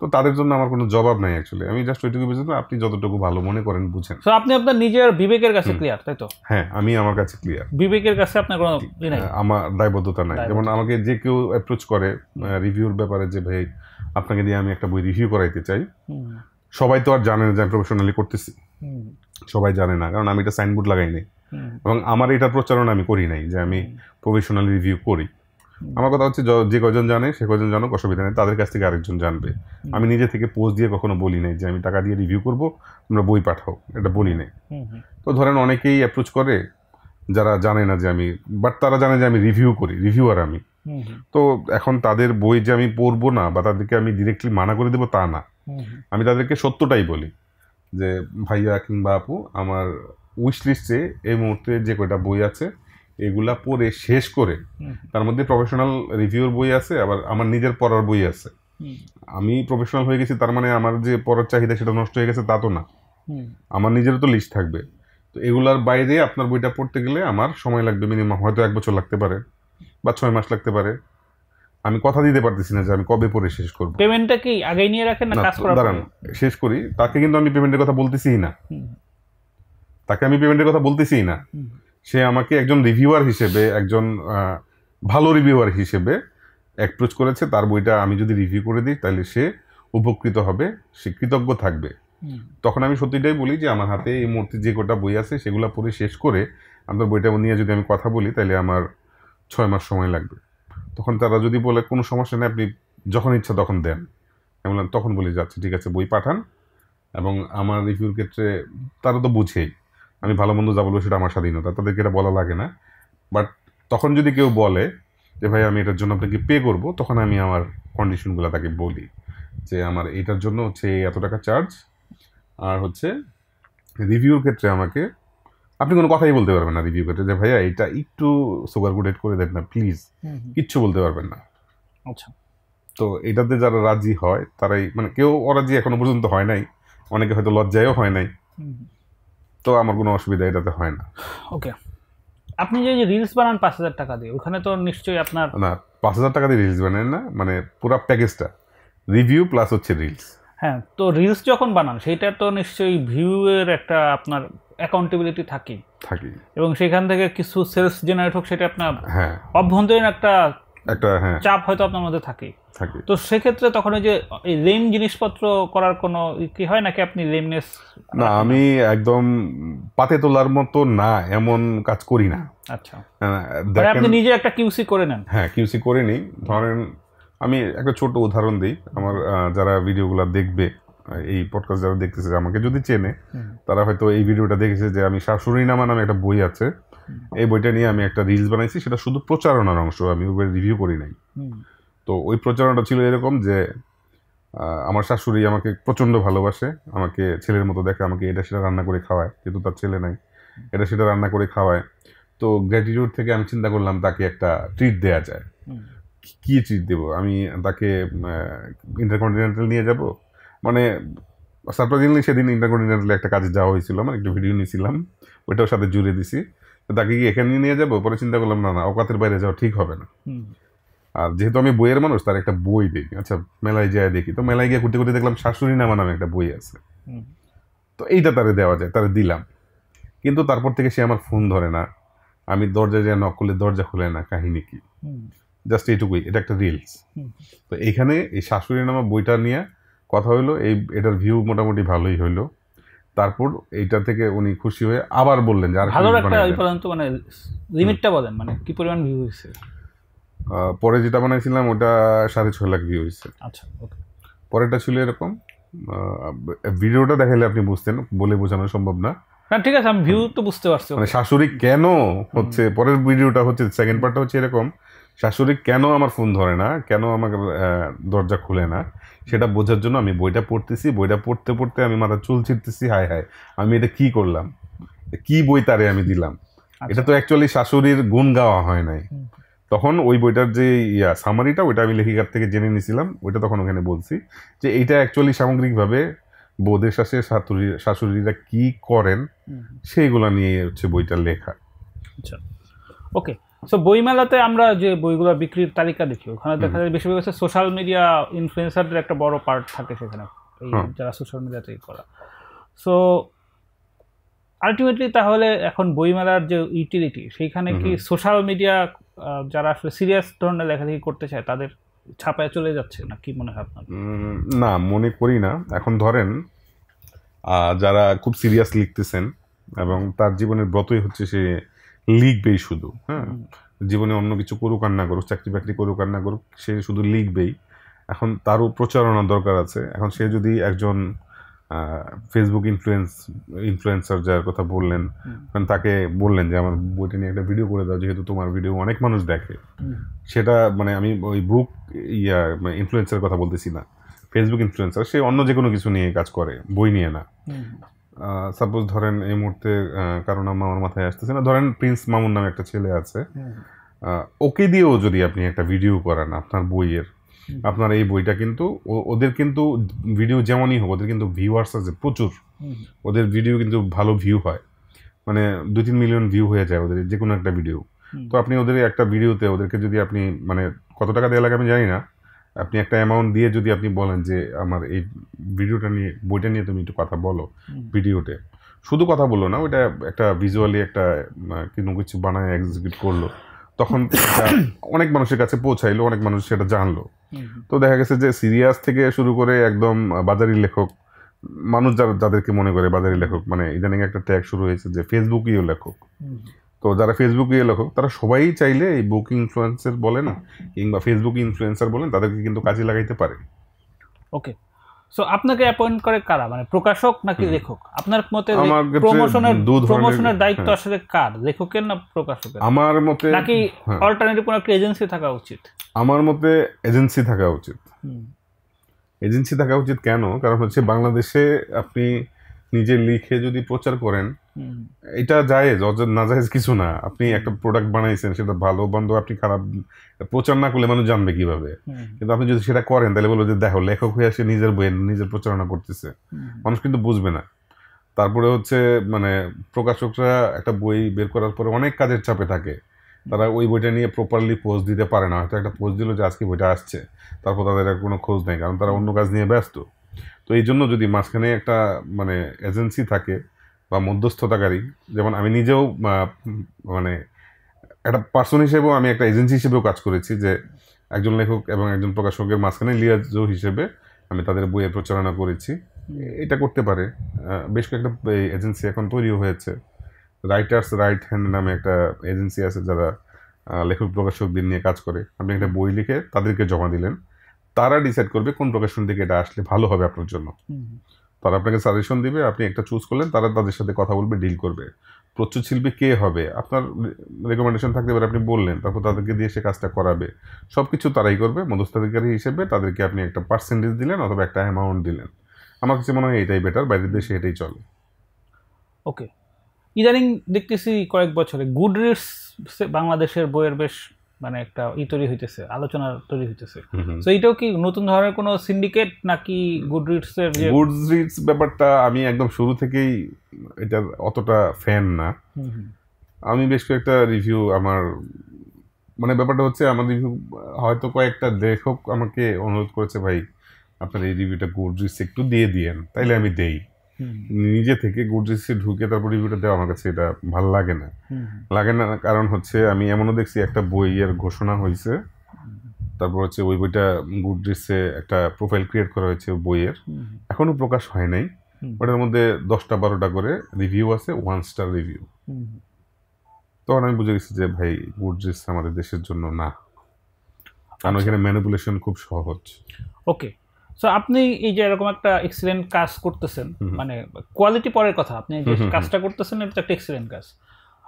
তো তাদের জন্য আমার কোনো জবাব নাই অ্যাকচুয়ালি আমি জাস্ট ওইটুকু বুঝেছিলাম আপনি যতটুকু ভালো মনে করেন বুঝেন তো আপনি আপনার নিজের বিবেকের কাছে ক্লিয়ার তাই তো হ্যাঁ আমি আমার কাছে ক্লিয়ার বিবেকের কাছে আপনার কোনো নাই আমার দায়বদ্ধতা নাই যেমন আমাকে যে কেউ অ্যাপ্রোচ করে রিভিউর ব্যাপারে যে ভাই আপনাকে দিয়ে আমি একটা বই রিভিউ করাইতে চাই সবাই তো আর জানে না যে আমি প্রফেশনালি করতেছি সবাই জানে না কারণ আমি এটা সাইনবোর্ড লাগাই নাই এবং আমার এটা প্রচারণা আমি করি নাই যে আমি প্রফেশনালি রিভিউ করি আমার কথা হচ্ছে যে কজন জানে সে কজন জানুক অসুবিধা নেই তাদের কাছ থেকে আরেকজন জানবে আমি নিজে থেকে পোস্ট দিয়ে কখনো বলি নাই যে আমি টাকা দিয়ে রিভিউ করব আমরা বই পাঠাও এটা বলি নাই তো ধরেন অনেকেই অ্যাপ্রোচ করে যারা জানে না যে আমি বাট তারা জানে যে আমি রিভিউ করি রিভিউয়ার আমি তো এখন তাদের বই যে আমি পড়বো না বা তাদেরকে আমি ডিরেক্টলি মানা করে দেবো তা না আমি তাদেরকে সত্যটাই বলি যে ভাইয়া কিংবা আপু আমার উইশলিস্টে এই মুহূর্তে যে কয়টা বই আছে এগুলা পড়ে শেষ করে তার মধ্যে প্রফেশনাল রিভিউর বই আছে আবার আমার নিজের পড়ার বই আছে আমি প্রফেশনাল হয়ে গেছি তার মানে আমার যে পড়ার চাহিদা সেটা নষ্ট হয়ে গেছে তা তো না আমার নিজেরও তো লিস্ট থাকবে তো এগুলার বাইরে আপনার বইটা পড়তে গেলে আমার সময় লাগবে মিনিমাম হয়তো এক বছর লাগতে পারে বা ছয় মাস লাগতে পারে আমি কথা দিতে পারতেছি না যে আমি কবে পরে শেষ করবো পেমেন্টটা কি আগে নিয়ে রাখেন না কাজ করা দাঁড়ান শেষ করি তাকে কিন্তু আমি পেমেন্টের কথা বলতেছি না তাকে আমি পেমেন্টের কথা বলতেছি না সে আমাকে একজন রিভিউয়ার হিসেবে একজন ভালো রিভিউয়ার হিসেবে অ্যাপ্রোচ করেছে তার বইটা আমি যদি রিভিউ করে দিই তাহলে সে উপকৃত হবে সে কৃতজ্ঞ থাকবে তখন আমি সত্যিটাই বলি যে আমার হাতে এই মুহূর্তে যে কটা বই আছে সেগুলো পড়ে শেষ করে আমাদের বইটা নিয়ে যদি আমি কথা বলি তাহলে আমার ছয় মাস সময় লাগবে তখন তারা যদি বলে কোনো সমস্যা নেই আপনি যখন ইচ্ছা তখন দেন আমি বললাম তখন বলি যাচ্ছে ঠিক আছে বই পাঠান এবং আমার রিভিউর ক্ষেত্রে তারা তো বুঝেই আমি ভালো মন্দ যা বলবো সেটা আমার স্বাধীনতা তাদেরকে এটা বলা লাগে না বাট তখন যদি কেউ বলে যে ভাই আমি এটার জন্য আপনাকে পে করব তখন আমি আমার কন্ডিশনগুলো তাকে বলি যে আমার এটার জন্য হচ্ছে এত টাকা চার্জ আর হচ্ছে রিভিউর ক্ষেত্রে আমাকে আপনি কোনো কথাই বলতে পারবেন না রিভিউ ক্ষেত্রে যে ভাইয়া এটা একটু সুগার কোটেড করে দেন না প্লিজ কিচ্ছু বলতে পারবেন না আচ্ছা তো এটাতে যারা রাজি হয় তারাই মানে কেউ অরাজি এখনো পর্যন্ত হয় নাই অনেকে হয়তো লজ্জায়ও হয় নাই তো আমার কোনো অসুবিধা এটাতে হয় না ওকে আপনি যে রিলস বানান পাঁচ হাজার টাকা দিয়ে ওখানে তো নিশ্চয়ই আপনার না পাঁচ হাজার টাকা দিয়ে রিলস বানান না মানে পুরো প্যাকেজটা রিভিউ প্লাস হচ্ছে রিলস হ্যাঁ তো রিলস যখন বানান সেটা তো নিশ্চয়ই ভিউয়ের একটা আপনার অ্যাকাউন্টেবিলিটি থাকে থাকে এবং সেখান থেকে কিছু সেলস জেনারেট হোক সেটা আপনার হ্যাঁ অভ্যন্তরীণ একটা একটা হ্যাঁ চাপ হয়তো আপনার মধ্যে থাকে থাকে তো সেক্ষেত্রে তখন ওই যে লেম জিনিসপত্র করার কোনো কি হয় নাকি আপনি লেমনেস না আমি একদম পাতে তোলার মতো না এমন কাজ করি না আচ্ছা মানে আপনি নিজে একটা কিউসি করে নেন হ্যাঁ কিউসি করে নিই ধরেন আমি একটা ছোট উদাহরণ দিই আমার যারা ভিডিওগুলো দেখবে এই পডকাস্ট যারা দেখতেছে আমাকে যদি চেনে তারা হয়তো এই ভিডিওটা দেখেছে যে আমি শাশুড়ি নামা নামে একটা বই আছে এই বইটা নিয়ে আমি একটা রিলস বানাইছি সেটা শুধু প্রচারণার অংশ আমি রিভিউ করি নাই তো ওই প্রচারণাটা ছিল এরকম যে আমার শাশুড়ি আমাকে প্রচণ্ড ভালোবাসে আমাকে ছেলের মতো দেখে আমাকে এটা সেটা রান্না করে খাওয়ায় যেহেতু তার ছেলে নাই এটা সেটা রান্না করে খাওয়ায় তো গ্র্যাটিটিউড থেকে আমি চিন্তা করলাম তাকে একটা ট্রিট দেয়া যায় কি ট্রিট দেবো আমি তাকে ইন্টারকন্টিনেন্টাল নিয়ে যাব মানে সারপ্রাইজিংলি সেদিন ইন্টারকন্টিনেন্টালে একটা কাজে যাওয়া হয়েছিল আমার মানে একটু ভিডিও নিয়েছিলাম ওইটাও সাথে জুড়ে দিছি তাকে কি এখানে নিয়ে যাবো পরে চিন্তা করলাম না না অকাতের বাইরে যাওয়া ঠিক হবে না আর যেহেতু আমি বইয়ের মানুষ তার একটা বই দেখি আচ্ছা মেলায় যায় দেখি তো মেলায় গিয়ে ঘুরতে ঘুরতে দেখলাম শাশুড়ি নামা নামে একটা বই আছে তো এইটা তারে দেওয়া যায় তারে দিলাম কিন্তু তারপর থেকে সে আমার ফোন ধরে না আমি দরজা যায় নক করলে দরজা খুলে না কাহিনী কি জাস্ট এইটুকুই এটা একটা রিলস তো এইখানে এই শাশুড়ি নামা বইটা নিয়ে কথা হইলো এই এটার ভিউ মোটামুটি ভালোই হইলো তারপর এইটা থেকে উনি খুশি হয়ে আবার বললেন যে আর ভালো একটা মানে লিমিটটা বলেন মানে কি পরিমাণ ভিউ হয়েছে পরে যেটা বানাইছিলাম ওটা সাড়ে ছয় লাখ ভিউ হয়েছে আচ্ছা ওকে পরেরটা ছিল এরকম ভিডিওটা দেখাইলে আপনি বুঝতেন বলে বোঝানো সম্ভব না না ঠিক আছে আমি ভিউ তো বুঝতে পারছি মানে শাশুড়ি কেন হচ্ছে পরের ভিডিওটা হচ্ছে সেকেন্ড পার্টটা হচ্ছে এরকম শাশুড়ি কেন আমার ফোন ধরে না কেন আমাকে দরজা খুলে না সেটা বোঝার জন্য আমি বইটা পড়তেছি বইটা পড়তে পড়তে আমি মাথা চুল ছিটতেছি হায় হায় আমি এটা কি করলাম কি বই তারে আমি দিলাম আচ্ছা। এটা তো অ্যাকচুয়ালি শাশুড়ির গুণ গাওয়া হয় নাই তখন ওই বইটার যে ইয়া সামারিটা ওইটা আমি লেখিকার থেকে জেনে নিয়েছিলাম ওইটা তখন ওখানে বলছি যে এইটা অ্যাকচুয়ালি সামগ্রিকভাবে বোধের শাসে শাশুড়ি শাশুড়িরা কী করেন সেইগুলো নিয়ে হচ্ছে বইটা লেখা আচ্ছা ওকে সো বইমেলাতে আমরা যে বইগুলো বিক্রির তালিকা দেখি ওখানে দেখা যায় বেশিরভাগ হচ্ছে সোশ্যাল মিডিয়া ইনফ্লুয়েন্সারদের একটা বড় পার্ট থাকে সেখানে যারা সোশ্যাল মিডিয়াতে করা সো আলটিমেটলি তাহলে এখন বইমেলার যে ইউটিলিটি সেইখানে কি সোশ্যাল মিডিয়া যারা আসলে সিরিয়াস ধরনের লেখালেখি করতে চায় তাদের ছাপায় চলে যাচ্ছে না কি মনে হয় আপনার না মনে করি না এখন ধরেন যারা খুব সিরিয়াস লিখতেছেন এবং তার জীবনের ব্রতই হচ্ছে সে লিখবেই শুধু হ্যাঁ জীবনে অন্য কিছু করুক আর না করুক চাকরি বাকরি করুক আর না করুক সে শুধু লিখবেই এখন তারও প্রচারণা দরকার আছে এখন সে যদি একজন ফেসবুক ইনফ্লুয়েন্স ইনফ্লুয়েন্সার যার কথা বললেন কারণ তাকে বললেন যে আমার বইটা নিয়ে একটা ভিডিও করে দাও যেহেতু তোমার ভিডিও অনেক মানুষ দেখে সেটা মানে আমি ওই বুক ইয়া ইনফ্লুয়েন্সার মানে কথা বলতেছি না ফেসবুক ইনফ্লুয়েন্সার সে অন্য যে কোনো কিছু নিয়ে কাজ করে বই নিয়ে না সাপোজ ধরেন এই মুহূর্তে কারণ আমার মাথায় আসতেছে না ধরেন প্রিন্স মামুন নামে একটা ছেলে আছে ওকে দিয়েও যদি আপনি একটা ভিডিও করান আপনার বইয়ের আপনার এই বইটা কিন্তু ওদের কিন্তু ভিডিও যেমনই হোক ওদের কিন্তু ভিউয়ার্স আছে প্রচুর ওদের ভিডিও কিন্তু ভালো ভিউ হয় মানে দু তিন মিলিয়ন ভিউ হয়ে যায় ওদের যে কোনো একটা ভিডিও তো আপনি ওদের একটা ভিডিওতে ওদেরকে যদি আপনি মানে কত টাকা দেওয়া লাগে আমি জানি না আপনি একটা অ্যামাউন্ট দিয়ে যদি আপনি বলেন যে আমার এই ভিডিওটা নিয়ে বইটা নিয়ে তুমি একটু কথা বলো ভিডিওতে শুধু কথা বললো না ওইটা একটা ভিজুয়ালি একটা কোনো কিছু বানায় এক্সিকিউট করলো তখন অনেক মানুষের কাছে পৌঁছাইলো অনেক মানুষ সেটা জানলো তো দেখা গেছে যে সিরিয়াস থেকে শুরু করে একদম বাজারি লেখক মানুষ যারা যাদেরকে মনে করে বাজারি লেখক মানে ইদানিং একটা ট্যাগ শুরু হয়েছে যে ফেসবুকীয় লেখক তো যারা ফেসবুকীয় লেখক তারা সবাই চাইলে এই বুক ইনফ্লুয়েন্সার বলে না কিংবা ফেসবুক ইনফ্লুয়েন্সার বলেন তাদেরকে কিন্তু কাজে লাগাইতে পারে ওকে সো আপনাকে অ্যাপয়েন্ট করে কারা মানে প্রকাশক নাকি লেখক আপনার মতে প্রমোশনের প্রমোশনের দায়িত্ব হ্যাঁ। আসলে কার লেখকের না প্রকাশকের আমার মতে নাকি অল্টারনেটিভ হ্যাঁ। কোনো একটা এজেন্সি থাকা উচিত আমার মতে এজেন্সি থাকা উচিত এজেন্সি থাকা উচিত কেন কারণ হচ্ছে বাংলাদেশে আপনি নিজে লিখে যদি প্রচার করেন এটা জায়েজ না জায়েজ কিছু না আপনি একটা প্রোডাক্ট বানাইছেন সেটা ভালো বন্ধ আপনি খারাপ প্রচার না করলে মানুষ জানবে কিভাবে কিন্তু আপনি যদি সেটা করেন তাহলে বলবো যে দেখো লেখক হয়ে আসে নিজের বইয়ের নিজের প্রচারণা করতেছে মানুষ কিন্তু বুঝবে না তারপরে হচ্ছে মানে প্রকাশকরা একটা বই বের করার পরে অনেক কাজের চাপে থাকে তারা ওই বইটা নিয়ে প্রপারলি পোস্ট দিতে পারে না হয়তো একটা পোস্ট দিল যে আজকে বইটা আসছে তারপর তাদের আর কোনো খোঁজ নেই কারণ তারা অন্য কাজ নিয়ে ব্যস্ত তো এই জন্য যদি মাঝখানে একটা মানে এজেন্সি থাকে বা মধ্যস্থতাকারী যেমন আমি নিজেও মানে একটা পার্সন হিসেবেও আমি একটা এজেন্সি হিসেবেও কাজ করেছি যে একজন লেখক এবং একজন প্রকাশকের মাঝখানে লিয়াজো হিসেবে আমি তাদের বইয়ের প্রচারণা করেছি এটা করতে পারে বেশ কয়েকটা এজেন্সি এখন তৈরিও হয়েছে রাইটার্স রাইট হ্যান্ড নামে একটা এজেন্সি আছে যারা লেখক প্রকাশকদের নিয়ে কাজ করে আপনি একটা বই লিখে তাদেরকে জমা দিলেন তারা ডিসাইড করবে কোন প্রকাশন থেকে এটা আসলে ভালো হবে আপনার জন্য তারা আপনাকে সাজেশন দিবে আপনি একটা চুজ করলেন তারা তাদের সাথে কথা বলবে ডিল করবে প্রচুর শিল্পী কে হবে আপনার রেকমেন্ডেশন থাকতে পারে আপনি বললেন তারপর তাদেরকে দিয়ে সে কাজটা করাবে সব কিছু তারাই করবে মধ্যস্থাধিকারী হিসেবে তাদেরকে আপনি একটা পার্সেন্টেজ দিলেন অথবা একটা অ্যামাউন্ট দিলেন আমার কাছে মনে হয় এটাই বেটার বাইরের দেশে এটাই চলে ওকে ইদানিং দেখতেছি কয়েক বছরে গুড রিডস বাংলাদেশের বইয়ের বেশ মানে একটা ই তৈরি হইতেছে আলোচনা তৈরি হইতেছে তো এটাও কি নতুন ধরনের কোনো সিন্ডিকেট নাকি গুড রিডস এর যে গুড রিডস ব্যাপারটা আমি একদম শুরু থেকেই এটা অতটা ফ্যান না আমি বেশ কয়েকটা রিভিউ আমার মানে ব্যাপারটা হচ্ছে আমার রিভিউ হয়তো কয়েকটা লেখক আমাকে অনুরোধ করেছে ভাই আপনার এই রিভিউটা গুড রিডস একটু দিয়ে দিয়েন তাইলে আমি দেই নিজে থেকে গুডরিসে ঢুকে তারপর রিভিউটা দেওয়া আমার কাছে এটা ভাল লাগে না লাগে না কারণ হচ্ছে আমি এমনও দেখছি একটা বইয়ের ঘোষণা হয়েছে তারপর হচ্ছে ওই বইটা গুডরিসে একটা প্রোফাইল ক্রিয়েট করা হয়েছে বইয়ের এখনও প্রকাশ হয় নাই ওটার মধ্যে দশটা বারোটা করে রিভিউ আছে ওয়ান স্টার রিভিউ তখন আমি বুঝে গেছি যে ভাই গুডরিস আমাদের দেশের জন্য না কারণ আচ্ছা। এখানে ম্যানিপুলেশন খুব সহজ ওকে সো আপনি এই যে এরকম একটা এক্সিলেন্ট কাজ করতেছেন মানে কোয়ালিটি পরের কথা আপনি যে কাজটা করতেছেন এটা একটা এক্সিলেন্ট কাজ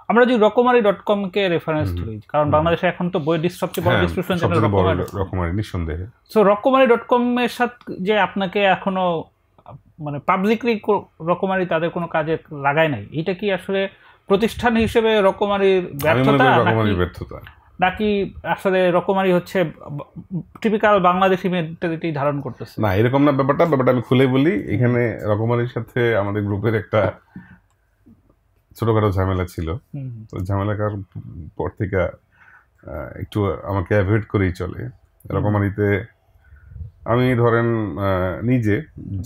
আমরা যদি রকমারি ডট কম কে রেফারেন্স ধরি কারণ বাংলাদেশে এখন তো বই ডিস সবচেয়ে বড় ডিস্ট্রিবিউশন চ্যানেল রকমারি নিঃসন্দেহে সো রকমারি ডট কম এর সাথে যে আপনাকে এখনো মানে পাবলিকলি রকমারি তাদের কোনো কাজে লাগায় নাই এটা কি আসলে প্রতিষ্ঠান হিসেবে রকমারির ব্যর্থতা রকমারির ব্যর্থতা নাকি আসলে রকমারি হচ্ছে টিপিক্যাল বাংলাদেশি মেন্টালিটি ধারণ করতেছে না এরকম না ব্যাপারটা ব্যাপারটা আমি খুলে বলি এখানে রকমারির সাথে আমাদের গ্রুপের একটা ছোটখাটো ঝামেলা ছিল তো পর থেকে একটু আমাকে অ্যাভয়েড করেই চলে রকমারিতে আমি ধরেন নিজে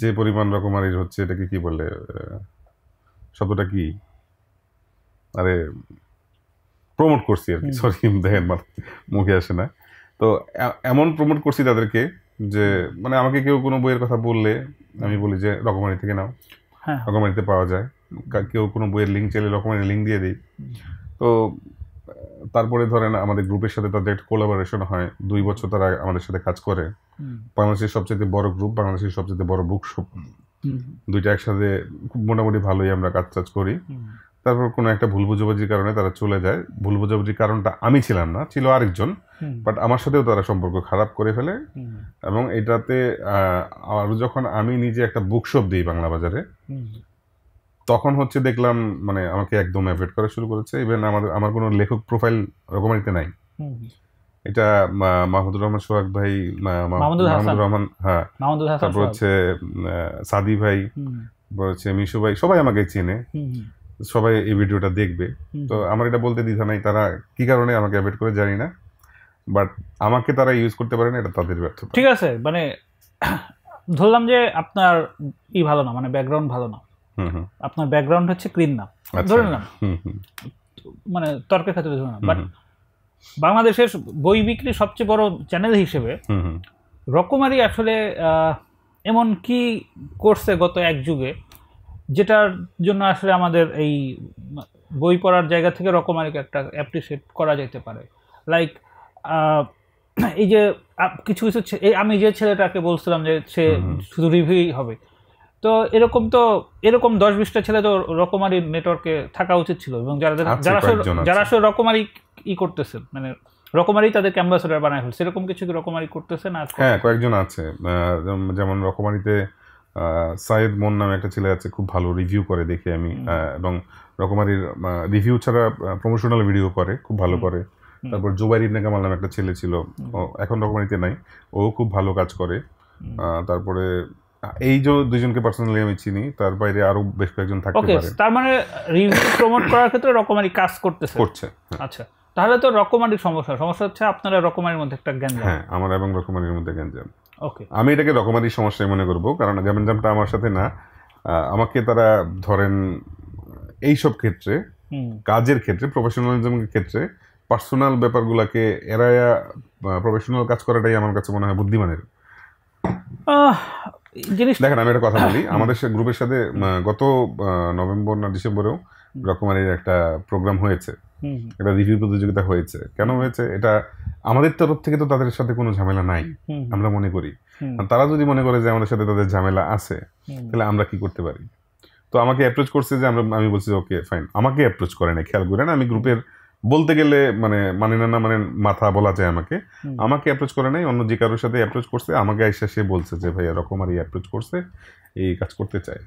যে পরিমাণ রকমারির হচ্ছে এটাকে কি বলে শব্দটা কি আরে প্রমোট করছি আর কি সরি দেখেন মুখে আসে না তো এমন প্রমোট করছি তাদেরকে যে মানে আমাকে কেউ কোনো বইয়ের কথা বললে আমি বলি যে রকমারি থেকে নাও হ্যাঁ। রকমারিতে পাওয়া যায় কেউ কোনো বইয়ের লিঙ্ক চাইলে রকমারির লিঙ্ক দিয়ে দিই তো তারপরে ধরেন আমাদের গ্রুপের সাথে তাদের একটা কোলাবোরেশন হয় দুই বছর তারা আমাদের সাথে কাজ করে বাংলাদেশের সবচেয়ে বড় গ্রুপ বাংলাদেশের সবচেয়ে বড় বুক শপ দুইটা একসাথে খুব মোটামুটি ভালোই আমরা কাজ টাজ করি তারপর কোনো একটা ভুল বুঝাবুঝির কারণে তারা চলে যায় ভুল বুঝাবুঝির কারণটা আমি ছিলাম না ছিল আরেকজন বাট আমার সাথেও তারা সম্পর্ক খারাপ করে ফেলে এবং এটাতে আর যখন আমি নিজে একটা বুকশপ দিই বাংলা বাজারে তখন হচ্ছে দেখলাম মানে আমাকে একদম অ্যাভয়েড করা শুরু করেছে ইভেন আমাদের আমার কোনো লেখক প্রোফাইল রকমারিতে নাই এটা মাহমুদুর রহমান সোহাগ ভাই মাহমুদুর রহমান হ্যাঁ তারপর হচ্ছে সাদি ভাই হচ্ছে মিশু ভাই সবাই আমাকে চেনে সবাই এই ভিডিওটা দেখবে তো আমার এটা বলতে দ্বিধা নাই তারা কি কারণে আমাকে অ্যাভেট করে জানি না বাট আমাকে তারা ইউজ করতে পারে না এটা তাদের ব্যর্থতা ঠিক আছে মানে ধরলাম যে আপনার ই ভালো না মানে ব্যাকগ্রাউন্ড ভালো না আপনার ব্যাকগ্রাউন্ড হচ্ছে ক্লিন না আচ্ছা। ধরে নিলাম মানে তর্কের ক্ষেত্রে ধরে না বাট বাংলাদেশের বই বিক্রি সবচেয়ে বড় চ্যানেল হিসেবে রকমারি আসলে এমন কি করছে গত এক যুগে যেটার জন্য আসলে আমাদের এই বই পড়ার জায়গা থেকে রকমারিকে একটা অ্যাপ্রিসিয়েট করা যেতে পারে লাইক এই যে কিছু কিছু আমি যে ছেলেটাকে বলছিলাম যে সে শুধু রিভিউই হবে তো এরকম তো এরকম দশ বিশটা ছেলে তো রকমারি নেটওয়ার্কে থাকা উচিত ছিল এবং যারা যারা যারা আসলে রকমারি ই করতেছেন মানে রকমারি তাদের ক্যাম্বাসডার বানায় ফেলছে এরকম কিছু রকমারি করতেছে না হ্যাঁ কয়েকজন আছে যেমন রকমারিতে সাইদ মন নামে একটা ছেলে আছে খুব ভালো রিভিউ করে দেখে আমি এবং রকমারির রিভিউ ছাড়া প্রমোশনাল ভিডিও করে খুব ভালো করে তারপর জুবাই ইবনে কামাল নামে একটা ছেলে ছিল এখন রকমারিতে নাই ও খুব ভালো কাজ করে তারপরে এই যে দুজনকে পার্সোনালি আমি চিনি তার বাইরে আরো বেশ কয়েকজন থাকতে পারে তার মানে রিভিউ প্রমোট করার ক্ষেত্রে রকমারি কাজ করতেছে করছে হ্যাঁ। আচ্ছা তাহলে তো রকমারি সমস্যা সমস্যা হচ্ছে আপনারা রকমারির মধ্যে একটা জ্ঞান হ্যাঁ আমার এবং রকমারির মধ্যে জ্ঞান আমি এটাকে রকমারি সমস্যায় মনে করব কারণ যেমন আমার সাথে না আমাকে তারা ধরেন এই সব ক্ষেত্রে কাজের ক্ষেত্রে প্রফেশনালিজমের ক্ষেত্রে পার্সোনাল ব্যাপারগুলোকে এরায়া প্রফেশনাল কাজ করাটাই আমার কাছে মনে হয় বুদ্ধিমানের জিনিস দেখেন আমি একটা কথা বলি আমাদের গ্রুপের সাথে গত নভেম্বর না ডিসেম্বরেও রকমারির একটা প্রোগ্রাম হয়েছে একটা রিভিউ প্রতিযোগিতা হয়েছে কেন হয়েছে এটা আমাদের তরফ থেকে তো তাদের সাথে কোনো ঝামেলা নাই আমরা মনে করি তারা যদি মনে করে যে আমাদের সাথে তাদের ঝামেলা আছে তাহলে আমরা কি করতে পারি তো আমাকে অ্যাপ্রোচ করছে যে আমরা আমি বলছি ওকে ফাইন আমাকে অ্যাপ্রোচ করে না খেয়াল করে না আমি গ্রুপের বলতে গেলে মানে মানে না মানে মাথা বলা যায় আমাকে আমাকে অ্যাপ্রোচ করে নাই অন্য যে কারোর সাথে অ্যাপ্রোচ করছে আমাকে আইসা সে বলছে যে ভাইয়া এরকম আর অ্যাপ্রোচ করছে এই কাজ করতে চায়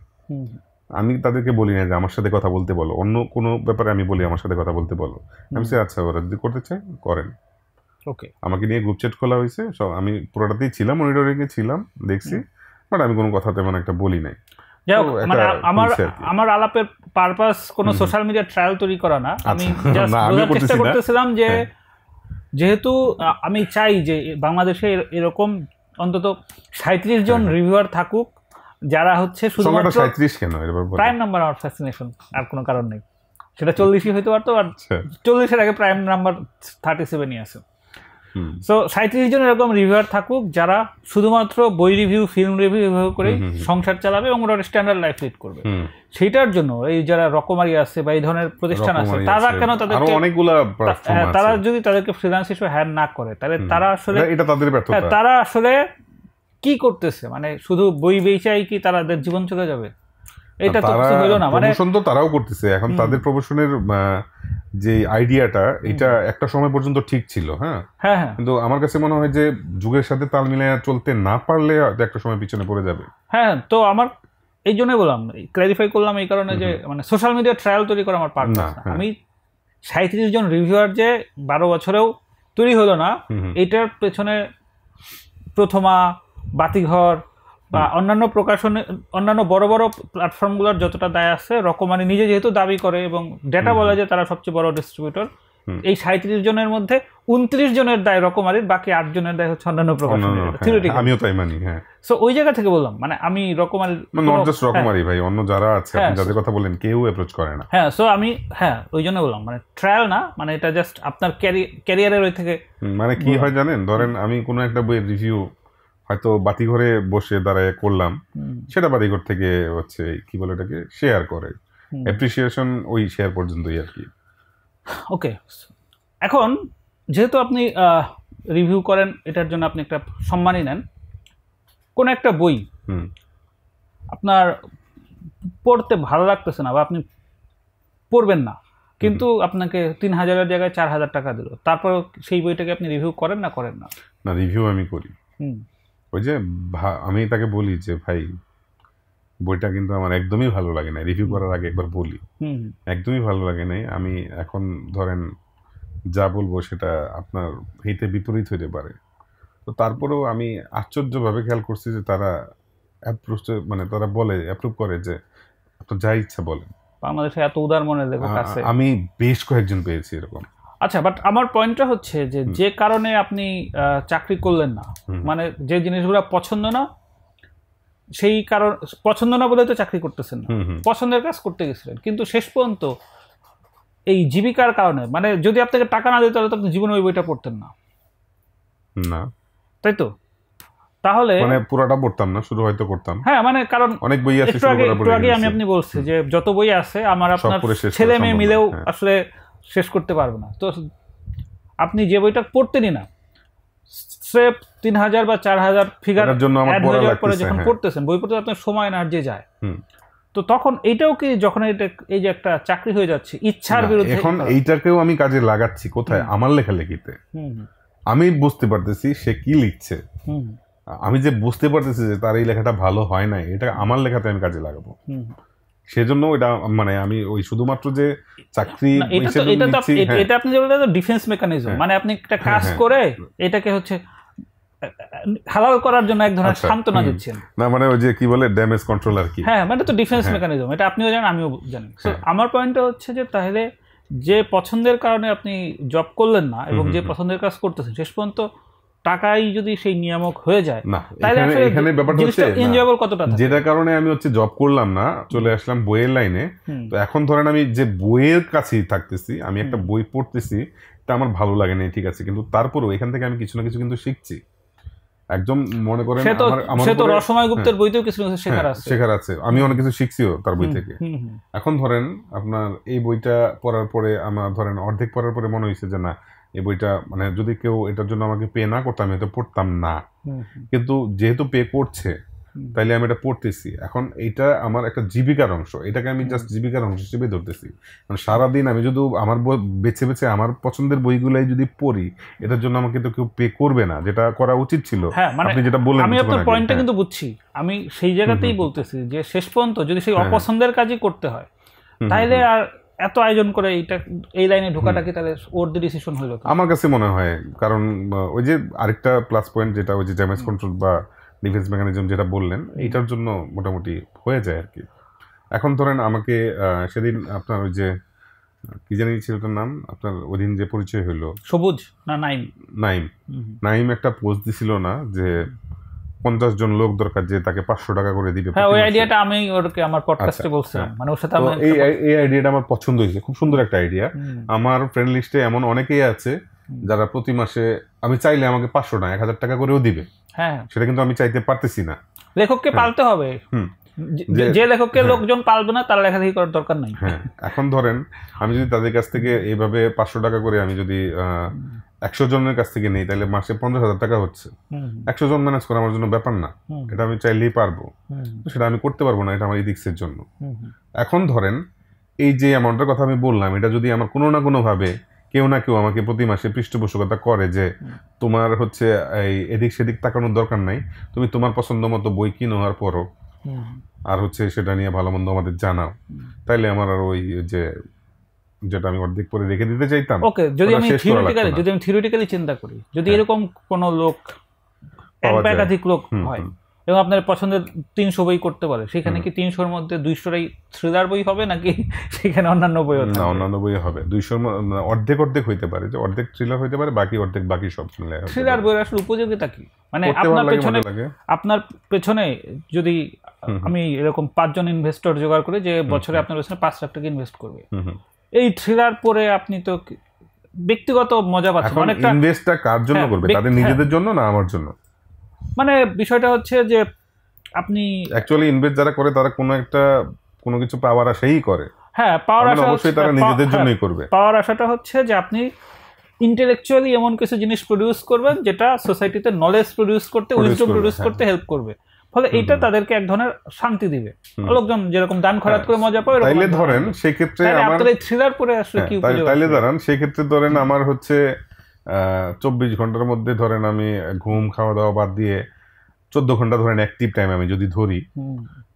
আমি তাদেরকে বলি না যে আমার সাথে কথা বলতে বলো অন্য কোনো ব্যাপারে আমি বলি আমার সাথে কথা বলতে বলো আমি সে আচ্ছা ওরা যদি করতে চাই করেন ওকে আমাকে নিয়ে গ্রুপ চ্যাট খোলা হয়েছে সব আমি পুরোটাতেই ছিলাম মনিটরিংয়ে ছিলাম দেখছি বাট আমি কোনো কথা তেমন মানে একটা বলি নাই মানে আমার আমার আলাপের পারপাস কোনো সোশ্যাল মিডিয়া ট্রায়াল তৈরি করা না আচ্ছা। আমি জাস্ট চেষ্টা করতেছিলাম যে হ্যাঁ। যেহেতু আমি চাই যে বাংলাদেশে এরকম অন্তত সাঁত্রিশ জন রিভিউয়ার হ্যাঁ। থাকুক যারা হচ্ছে শুধুমাত্র প্রাইম নাম্বার আমার ফ্যাসিনেশন আর কোনো কারণ নেই সেটা চল্লিশই হইতে পারতো আর আচ্ছা। চল্লিশের আগে প্রাইম নাম্বার থার্টি সেভেনই আছে সো সাঁত্রিশ জন এরকম রিভিউয়ার থাকুক যারা শুধুমাত্র বই রিভিউ ফিল্ম রিভিউ এভাবে করে সংসার চালাবে এবং ওরা স্ট্যান্ডার্ড লাইফ লিড করবে সেইটার জন্য এই যারা রকমারি আছে বা এই ধরনের প্রতিষ্ঠান আছে তারা কেন তাদের হ্যাঁ, তারা যদি তাদেরকে ফ্রিলান্স হিসেবে হ্যান্ড না করে তাহলে তারা আসলে হ্যাঁ, তারা আসলে কি করতেছে মানে শুধু বই বেচাই কি তাদের জীবন চলে যাবে এটা তো না মানে তো তারাও করতেছে এখন তাদের প্রমোশনের যে আইডিয়াটা এটা একটা সময় পর্যন্ত ঠিক ছিল হ্যাঁ? হ্যাঁ হ্যাঁ কিন্তু আমার কাছে মনে হয় যে যুগের সাথে তাল মিলিয়ে চলতে না পারলে একটা সময় পিছনে পড়ে যাবে হ্যাঁ, হ্যাঁ তো আমার এই জন্যই বললাম ক্লারিফাই করলাম এই কারণে যে মানে সোশ্যাল মিডিয়া ট্রায়াল তৈরি করা আমার পার্ট না হ্যাঁ। আমি সাঁত্রিশ জন রিভিউয়ার যে বারো বছরেও তৈরি হলো না এটার পেছনে প্রথমা বাতিঘর বা অন্যান্য প্রকাশনে অন্যান্য বড় বড় প্ল্যাটফর্মগুলোর যতটা দায় আছে রকমানি নিজে যেহেতু দাবি করে এবং ডেটা বলা যায় তারা সবচেয়ে বড় ডিস্ট্রিবিউটর এই সাঁত্রিশ জনের মধ্যে উনত্রিশ জনের দায় রকমারির বাকি আট জনের দায় হচ্ছে অন্যান্য প্রকাশনের হ্যাঁ, আমিও তাই মানি হ্যাঁ সো ওই জায়গা থেকে বললাম মানে আমি রকমারি নট মানে জাস্ট রকমারি ভাই অন্য যারা আছে হ্যাঁ, যাদের কথা বলেন কেউ অ্যাপ্রোচ করে না হ্যাঁ সো আমি হ্যাঁ ওই জন্য বললাম মানে ট্রায়াল না মানে এটা জাস্ট আপনার ক্যারিয়ারের ওই থেকে মানে কি হয় জানেন ধরেন আমি কোনো একটা বইয়ের রিভিউ হয়তো বাতিঘরে বসে দাঁড়ায় করলাম সেটা বাতিঘর থেকে হচ্ছে কি বলে এটাকে শেয়ার করে অ্যাপ্রিসিয়েশন ওই শেয়ার পর্যন্তই আর কি ওকে এখন যেহেতু আপনি রিভিউ করেন এটার জন্য আপনি একটা সম্মানই নেন কোনো একটা বই আপনার পড়তে ভালো লাগতেছে না বা আপনি পড়বেন না কিন্তু আপনাকে তিন হাজারের জায়গায় চার হাজার টাকা দিল তারপর সেই বইটাকে আপনি রিভিউ করেন না করেন না না রিভিউ আমি করি হুম ওই যে আমি তাকে বলি যে ভাই বইটা কিন্তু আমার একদমই ভালো লাগে না রিভিউ করার আগে একবার বলি একদমই ভালো লাগে নাই আমি এখন ধরেন যা বলবো সেটা আপনার হিতে বিপরীত হইতে পারে তো তারপরেও আমি আশ্চর্যভাবে খেয়াল করছি যে তারা অ্যাপ্রুভ মানে তারা বলে অ্যাপ্রুভ করে যে আপনার যা ইচ্ছা বলেন বাংলাদেশে এত উদার মনে দেখো আমি বেশ কয়েকজন পেয়েছি এরকম আচ্ছা বাট আমার পয়েন্টটা হচ্ছে যে যে কারণে আপনি চাকরি করলেন না মানে যে জিনিসগুলো পছন্দ না সেই কারণ পছন্দ না বলে তো চাকরি করতেছেন না পছন্দের কাজ করতে গেছিলেন কিন্তু শেষ পর্যন্ত এই জীবিকার কারণে মানে যদি আপনাকে টাকা না দিত তাহলে তো আপনি জীবনে ওই বইটা পড়তেন না না তাই তো তাহলে মানে পুরোটা পড়তাম না শুরু হয়তো করতাম হ্যাঁ মানে কারণ অনেক বই আছে একটু আগে আমি আপনি বলছি যে যত বই আছে আমার আপনার ছেলে মেয়ে মিলেও হ্যাঁ। আসলে শেষ করতে পারবে না তো আপনি যে বইটা পড়তেনই না সেফ তিন হাজার বা চার হাজার ফিগার পরে যখন হ্যাঁ। পড়তেছেন বই পড়তে আপনার সময় না যে যায় তো তখন এইটাও কি যখন এটা এই যে একটা চাকরি হয়ে যাচ্ছে ইচ্ছার বিরুদ্ধে এখন এইটাকেও আমি কাজে লাগাচ্ছি কোথায় আমার লেখালেখিতে আমি বুঝতে পারতেছি সে কি লিখছে আমি যে বুঝতে পারতেছি যে তার এই লেখাটা ভালো হয় নাই এটা আমার লেখাতে আমি কাজে লাগাবো সেজন্য ওইটা মানে আমি ওই শুধুমাত্র যে চাকরি হ্যাঁ। এটা আপনি যেটা ডিফেন্স মেকানিজম মানে আপনি একটা হ্যাঁ, কাজ হ্যাঁ। করে এটাকে হচ্ছে হালাল করার জন্য এক ধরনের আচ্ছা। সান্ত্বনা দিচ্ছেন না মানে ওই যে কি বলে ড্যামেজ কন্ট্রোল আর কি হ্যাঁ মানে তো ডিফেন্স মেকানিজম এটা আপনিও জানেন আমিও জানি আমার পয়েন্টটা হচ্ছে যে তাহলে যে পছন্দের কারণে আপনি জব করলেন না এবং যে পছন্দের কাজ করতেছেন শেষ পর্যন্ত টাকাই যদি সেই নিয়ামক হয়ে যায় না তাহলে এখানে ব্যাপারটা হচ্ছে এনজয়েবল কতটা যেটার কারণে আমি হচ্ছে জব করলাম না চলে আসলাম বইয়ের লাইনে তো এখন ধরেন আমি যে বইয়ের কাছেই থাকতেছি আমি একটা বই পড়তেছি তা আমার ভালো লাগে না ঠিক আছে কিন্তু তারপরেও এখান থেকে আমি কিছু না কিছু কিন্তু শিখছি একদম মনে করেন আমার সে তো রসময় গুপ্তের হ্যাঁ। বইতেও কিছু শেখার হ্যাঁ, আছে শেখার আছে আমি অনেক কিছু শিখছিও তার বই থেকে এখন ধরেন আপনার এই বইটা পড়ার পরে আমার ধরেন অর্ধেক পড়ার পরে মনে হয়েছে যে না এই বইটা মানে যদি কেউ এটার জন্য আমাকে পে না করতাম আমি এটা পড়তাম না কিন্তু যেহেতু পে করছে তাইলে আমি এটা পড়তেছি এখন এটা আমার একটা জীবিকার অংশ এটাকে আমি জাস্ট জীবিকার অংশ হিসেবে ধরতেছি মানে সারাদিন আমি যদি আমার বেছে বেছে আমার পছন্দের বইগুলাই যদি পড়ি এটার জন্য আমাকে তো কেউ পে করবে না যেটা করা উচিত ছিল হ্যাঁ, মানে আপনি যেটা বললেন আমি আপনার পয়েন্টটা হ্যাঁ। কিন্তু বুঝছি আমি সেই জায়গাতেই বলতেছি যে শেষ পর্যন্ত যদি সেই হ্যাঁ। অপছন্দের কাজই করতে হয় তাইলে আর এত আয়োজন করে এইটা এই লাইনে ঢোকাটা কি তাহলে ওর ডিসিশন হলো আমার কাছে মনে হয় কারণ ওই যে আরেকটা প্লাস পয়েন্ট যেটা ওই যে ড্যামেজ কন্ট্রোল বা ডিফেন্স মেকানিজম যেটা বললেন এইটার জন্য মোটামুটি হয়ে যায় আর কি এখন ধরেন আমাকে সেদিন আপনার ওই যে কি জানি ছেলেটার নাম আপনার ওদিন যে পরিচয় হলো সবুজ না নাইম নাইম নাইম একটা পোস্ট দিছিল না যে পঞ্চাশ জন লোক দরকার যে তাকে পাঁচশো টাকা করে দিবে হ্যাঁ ওই আইডিয়াটা আমি ওরকে আমার পডকাস্টে আচ্ছা, বলছিলাম হ্যাঁ। মানে ওর সাথে আমি এই এই আইডিয়াটা আমার পছন্দ হয়েছে খুব সুন্দর একটা আইডিয়া আমার ফ্রেন্ড লিস্টে এমন অনেকেই আছে যারা প্রতি মাসে আমি চাইলে আমাকে পাঁচশো না এক হাজার টাকা করেও দিবে হ্যাঁ সেটা কিন্তু আমি চাইতে পারতেছি না লেখককে হ্যাঁ। পালতে হবে যে লেখককে হ্যাঁ। লোকজন পালবে না তার লেখালেখি করার দরকার নাই হ্যাঁ এখন ধরেন আমি যদি তাদের কাছ থেকে এইভাবে পাঁচশো টাকা করে আমি যদি একশো জনের কাছ থেকে নেই তাহলে মাসে পঞ্চাশ হাজার টাকা হচ্ছে একশো জন ম্যানেজ করা আমার জন্য ব্যাপার না এটা আমি চাইলেই পারবো সেটা আমি করতে পারবো না এটা আমার ইদিক্সের জন্য এখন ধরেন এই যে অ্যামাউন্টের কথা আমি বললাম এটা যদি আমার কোনো না কোনোভাবে কেউ না কেউ আমাকে প্রতি মাসে পৃষ্ঠপোষকতা করে যে তোমার হচ্ছে এই এদিক সেদিক তাকানোর দরকার নাই তুমি তোমার পছন্দ মতো বই কিনো আর পড়ো আর হচ্ছে সেটা নিয়ে ভালো মন্দ আমাদের জানাও তাইলে আমার আর ওই যে যেটা আমি অর্ধেক পরে রেখে দিতে চাইতাম ওকে যদি আমি থিওরিটিক্যালি যদি আমি থিওরিটিক্যালি চিন্তা করি যদি হ্যাঁ। এরকম কোন লোক একাধিক লোক হয় এবং আপনার পছন্দের তিনশো বই করতে পারে সেখানে কি তিনশোর মধ্যে দুইশোটাই থ্রিলার বই হবে নাকি সেখানে অন্যান্য বই না অন্যান্য বই হবে দুইশোর মানে অর্ধেক অর্ধেক হইতে পারে যে অর্ধেক থ্রিলার হইতে পারে বাকি অর্ধেক বাকি সব থ্রিলার বইয়ের আসলে উপযোগিতা কি মানে আপনার পেছনে আপনার পেছনে যদি আমি এরকম পাঁচজন ইনভেস্টর জোগাড় করে যে বছরে আপনার পেছনে পাঁচ লাখ টাকা ইনভেস্ট করবে এই থ্রিলার পরে আপনি তো ব্যক্তিগত মজা পাচ্ছেন অনেকটা ইনভেস্টটা কার জন্য হ্যাঁ, করবে তাদের নিজেদের হ্যাঁ। জন্য না আমার জন্য মানে বিষয়টা হচ্ছে যে আপনি অ্যাকচুয়ালি ইনভেস্ট যারা করে তারা কোনো একটা কোনো কিছু পাওয়ার আশাই করে হ্যাঁ পাওয়ার মানে আশা অবশ্যই তারা হ্যাঁ, নিজেদের জন্যই করবে পাওয়ার আশাটা হচ্ছে যে আপনি ইন্টেলেকচুয়ালি এমন কিছু জিনিস প্রডিউস করবেন যেটা সোসাইটিতে নলেজ প্রডিউস করতে উইজডম প্রডিউস করতে হেল্প করবে ফলে এটা তাদেরকে এক ধরনের শান্তি দিবে লোকজন যেরকম দান খরাত করে মজা পাবে তাইলে ধরেন সেই ক্ষেত্রে আমার থ্রিলার পরে আসলে হ্যাঁ, কি তাইলে ধরেন সেই ক্ষেত্রে ধরেন আমার হচ্ছে চব্বিশ ঘন্টার মধ্যে ধরেন আমি ঘুম খাওয়া দাওয়া বাদ দিয়ে চোদ্দ ঘন্টা ধরেন অ্যাক্টিভ টাইম আমি যদি ধরি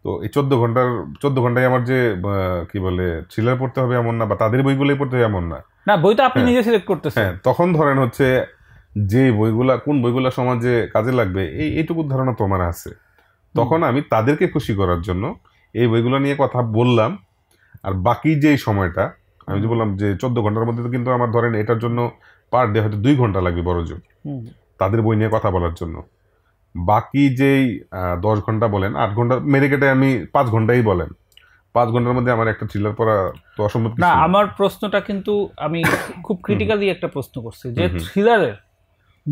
তো এই চোদ্দ ঘন্টার চোদ্দ ঘন্টায় আমার যে কি বলে থ্রিলার পড়তে হবে এমন না বা তাদের বইগুলোই পড়তে হবে এমন না না বই তো আপনি হ্যাঁ। নিজে সিলেক্ট করতেছেন হ্যাঁ তখন ধরেন হচ্ছে যে বইগুলা কোন বইগুলা সমাজে কাজে লাগবে এই এইটুকু ধারণা তোমার আছে তখন আমি তাদেরকে খুশি করার জন্য এই বইগুলো নিয়ে কথা বললাম আর বাকি যে সময়টা আমি যে বললাম যে চোদ্দ ঘন্টার মধ্যে তো কিন্তু আমার ধরেন এটার জন্য পার ডে হয়তো দুই ঘন্টা লাগবে বড় জোর তাদের বই নিয়ে কথা বলার জন্য বাকি যেই দশ ঘন্টা বলেন আট ঘন্টা মেরে কেটে আমি পাঁচ ঘন্টাই বলেন পাঁচ ঘন্টার মধ্যে আমার একটা থ্রিলার পড়া তো অসম্ভব না আমার প্রশ্নটা কিন্তু আমি খুব ক্রিটিক্যালি একটা প্রশ্ন করছি যে থ্রিলারের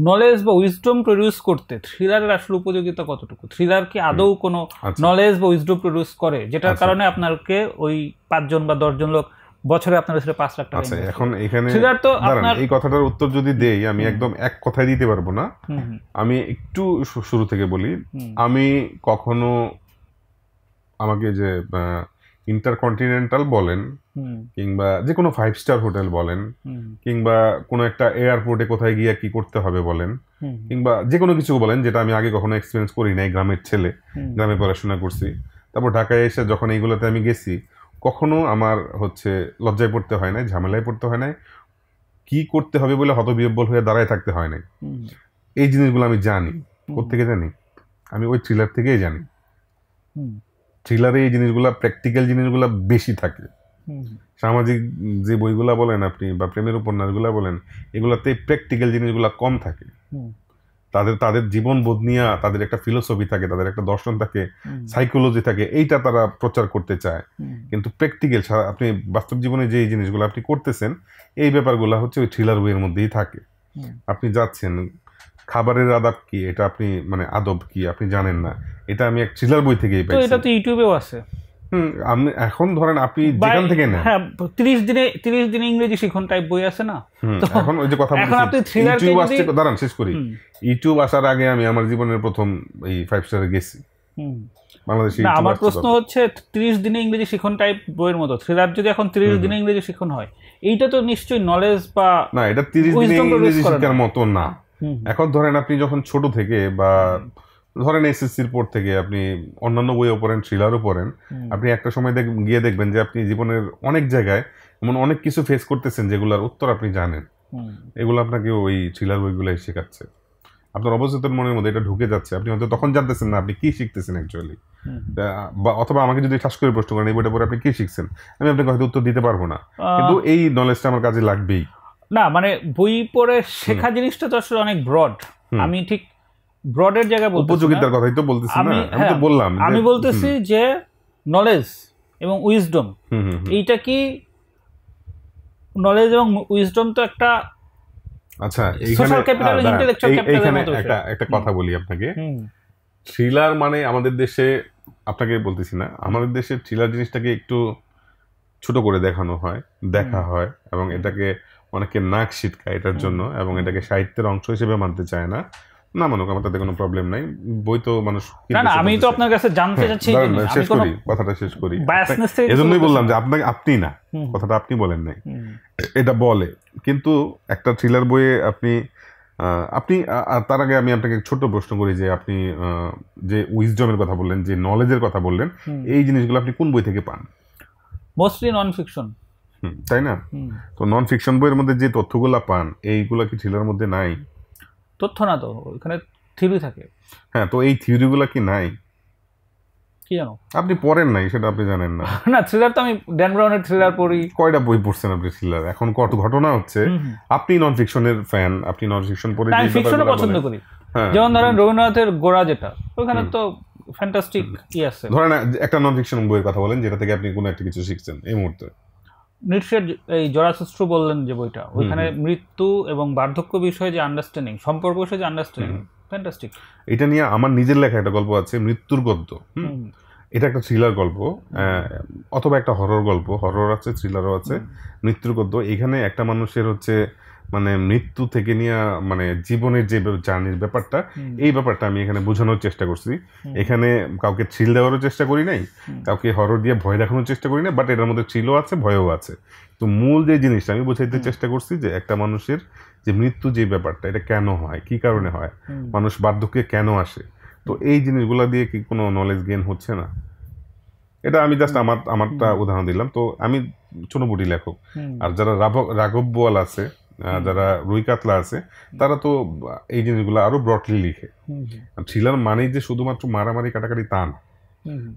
নলেজ বা উইজডম প্রডিউস করতে থ্রিলারের আসলে উপযোগিতা কতটুকু থ্রিলার কি আদৌ কোনো নলেজ আচ্ছা। বা উইজডম প্রডিউস করে যেটার আচ্ছা। কারণে আপনাকে ওই পাঁচজন বা দশজন লোক বছরে আপনার কাছে পাঁচ লাখ টাকা আছে আচ্ছা, এখন এখানে থ্রিলার তো আপনার এই কথাটার উত্তর যদি দেই আমি একদম এক কথায় দিতে পারবো না আমি একটু শুরু থেকে বলি আমি কখনো আমাকে যে ইন্টারকন্টিনেন্টাল বলেন কিংবা যে কোনো ফাইভ স্টার হোটেল বলেন কিংবা কোনো একটা এয়ারপোর্টে কোথায় গিয়ে কি করতে হবে বলেন কিংবা যে কোনো কিছু বলেন যেটা আমি আগে কখনো এক্সপিরিয়েন্স করি নাই গ্রামের ছেলে গ্রামে পড়াশোনা করছি তারপর ঢাকায় এসে যখন এইগুলোতে আমি গেছি কখনো আমার হচ্ছে লজ্জায় পড়তে হয় নাই ঝামেলায় পড়তে হয় নাই কি করতে হবে বলে হতবিহ্বল হয়ে দাঁড়ায় থাকতে হয় নাই এই জিনিসগুলো আমি জানি কোথেকে জানি আমি ওই থ্রিলার থেকেই জানি থ্রিলারে এই জিনিসগুলা প্র্যাকটিক্যাল জিনিসগুলো বেশি থাকে সামাজিক যে বইগুলা বলেন আপনি বা প্রেমের উপন্যাসগুলা বলেন এগুলাতে প্র্যাকটিক্যাল জিনিসগুলা কম থাকে তাদের তাদের জীবন বোধ নিয়ে তাদের একটা ফিলোসফি থাকে তাদের একটা দর্শন থাকে সাইকোলজি থাকে এইটা তারা প্রচার করতে চায় কিন্তু প্র্যাকটিক্যাল আপনি বাস্তব জীবনে যে জিনিসগুলো আপনি করতেছেন এই ব্যাপারগুলো হচ্ছে ওই থ্রিলার বইয়ের মধ্যেই থাকে আপনি যাচ্ছেন খাবারের আদাব কি এটা আপনি মানে আদব কি আপনি জানেন না এটা আমি এক থ্রিলার বই থেকেই পাই এটা তো ইউটিউবেও আছে আপনি এখন ধরেন আপনি যেখান থেকে হ্যাঁ 30 দিনে 30 দিনে ইংরেজি শিখুন টাইপ বই আছে না এখন ওই যে কথা বলছি এখন আপনি থ্রিলার ইউটিউব আসছে দাঁড়ান শেষ করি ইউটিউব আসার আগে আমি আমার জীবনের প্রথম এই ফাইভ স্টারে গেছি বাংলাদেশে আমার প্রশ্ন হচ্ছে 30 দিনে ইংরেজি শিখুন টাইপ বইয়ের মতো থ্রিলার যদি এখন 30 দিনে ইংরেজি শিখুন হয় এইটা তো নিশ্চয়ই নলেজ বা না এটা 30 দিনে ইংরেজি শিখার মতো না এখন ধরেন আপনি যখন ছোট থেকে বা ধরেন এসএসসির পর থেকে আপনি অন্যান্য বইও পড়েন থ্রিলারও পড়েন আপনি একটা সময় গিয়ে দেখবেন যে আপনি জীবনের অনেক জায়গায় এমন অনেক কিছু ফেস করতেছেন যেগুলোর উত্তর আপনি জানেন এগুলো আপনাকে ওই থ্রিলার বইগুলাই শেখাচ্ছে আপনার অবচেতন মনের মধ্যে এটা ঢুকে যাচ্ছে আপনি হয়তো তখন জানতেছেন না আপনি কি শিখতেছেন অ্যাকচুয়ালি বা অথবা আমাকে যদি ঠাস করে প্রশ্ন করেন এই বইটা পরে আপনি কি শিখছেন আমি আপনাকে হয়তো উত্তর দিতে পারবো না কিন্তু এই নলেজটা আমার কাজে লাগবেই না মানে বই পড়ে শেখা জিনিসটা তো আসলে অনেক ব্রড আমি ঠিক ব্রডের জায়গায় বলতে উপযোগিতার কথাই তো বলতেছি আমি আমি তো হ্যাঁ, বললাম আমি বলতেছি যে নলেজ এবং উইজডম এইটা কি নলেজ এবং উইজডম তো একটা আচ্ছা এইখানে এইখানে একটা একটা কথা বলি আপনাকে থ্রিলার মানে আমাদের দেশে আপনাকে বলতেছি না আমাদের দেশে থ্রিলার জিনিসটাকে একটু ছোট করে দেখানো হয় দেখা হয় এবং এটাকে অনেকে নাক সিটকায় এটার জন্য এবং এটাকে সাহিত্যের অংশ হিসেবে মানতে চায় না না মানুক আমার তাতে কোনো প্রবলেম নাই বই তো মানুষ আমি তো আপনার কাছে জানতে হ্যাঁ, চাচ্ছি শেষ করি কথাটা শেষ করি এজন্যই বললাম যে আপনাকে আপনি না কথাটা আপনি বলেন নাই এটা বলে কিন্তু একটা থ্রিলার বইয়ে আপনি আপনি তার আগে আমি আপনাকে ছোট্ট প্রশ্ন করি যে আপনি যে উইজডমের কথা বললেন যে নলেজের কথা বললেন এই জিনিসগুলো আপনি কোন বই থেকে পান মোস্টলি নন ফিকশন তাই না তো নন ফিকশন বইয়ের মধ্যে যে তথ্যগুলো পান এইগুলা কি থ্রিলার মধ্যে নাই তথ্য না তো ওখানে থিওরি থাকে হ্যাঁ তো এই থিওরিগুলো কি নাই কি জানো আপনি পড়েন নাই সেটা আপনি জানেন না না থ্রিলার তো আমি ড্যান ব্রাউনের থ্রিলার পড়ি কয়টা বই পড়ছেন আপনি থ্রিলার এখন কত ঘটনা হচ্ছে আপনি নন ফিকশনের ফ্যান আপনি নন ফিকশন পড়ে আমি ফিকশন পছন্দ করি হ্যাঁ। যেমন ধরেন রবীন্দ্রনাথের গোড়া যেটা ওখানে তো ফ্যান্টাস্টিক কি আছে ধরেন একটা নন ফিকশন বইয়ের কথা বলেন যেটা থেকে আপনি কোনো একটা কিছু শিখছেন এই মুহূর্তে নৃত্যের এই জরাসুস্ট্র বললেন যে বইটা ওইখানে মৃত্যু এবং বার্ধক্য বিষয়ে যে আন্ডারস্ট্যান্ডিং সম্পর্ক বিষয়ে যে আন্ডারস্ট্যান্ডিং ফ্যান্টাস্টিক এটা নিয়ে আমার নিজের লেখা একটা গল্প আছে মৃত্যুর গদ্য এটা একটা থ্রিলার গল্প অথবা একটা হরর গল্প হরর আছে থ্রিলারও আছে মৃত্যুর গদ্য এখানে একটা মানুষের হচ্ছে মানে মৃত্যু থেকে নিয়ে মানে জীবনের যে জার্নির ব্যাপারটা এই ব্যাপারটা আমি এখানে বোঝানোর চেষ্টা করছি এখানে কাউকে থ্রিল দেওয়ারও চেষ্টা করি নাই কাউকে হর দিয়ে ভয় দেখানোর চেষ্টা করি না বাট এটার মধ্যে থ্রিলও আছে ভয়ও আছে তো মূল যে জিনিসটা আমি বোঝাইতে চেষ্টা করছি যে একটা মানুষের যে মৃত্যু যে ব্যাপারটা এটা কেন হয় কি কারণে হয় মানুষ বার্ধক্যে কেন আসে তো এই জিনিসগুলো দিয়ে কি কোনো নলেজ গেন হচ্ছে না এটা আমি জাস্ট আমার আমারটা উদাহরণ দিলাম তো আমি ছোট লেখক আর যারা রাঘব বোয়াল আছে যারা রুই কাতলা আছে তারা তো এই জিনিসগুলো আরো ব্রডলি লিখে থ্রিলার মানেই যে শুধুমাত্র মারামারি কাটাকাটি তা না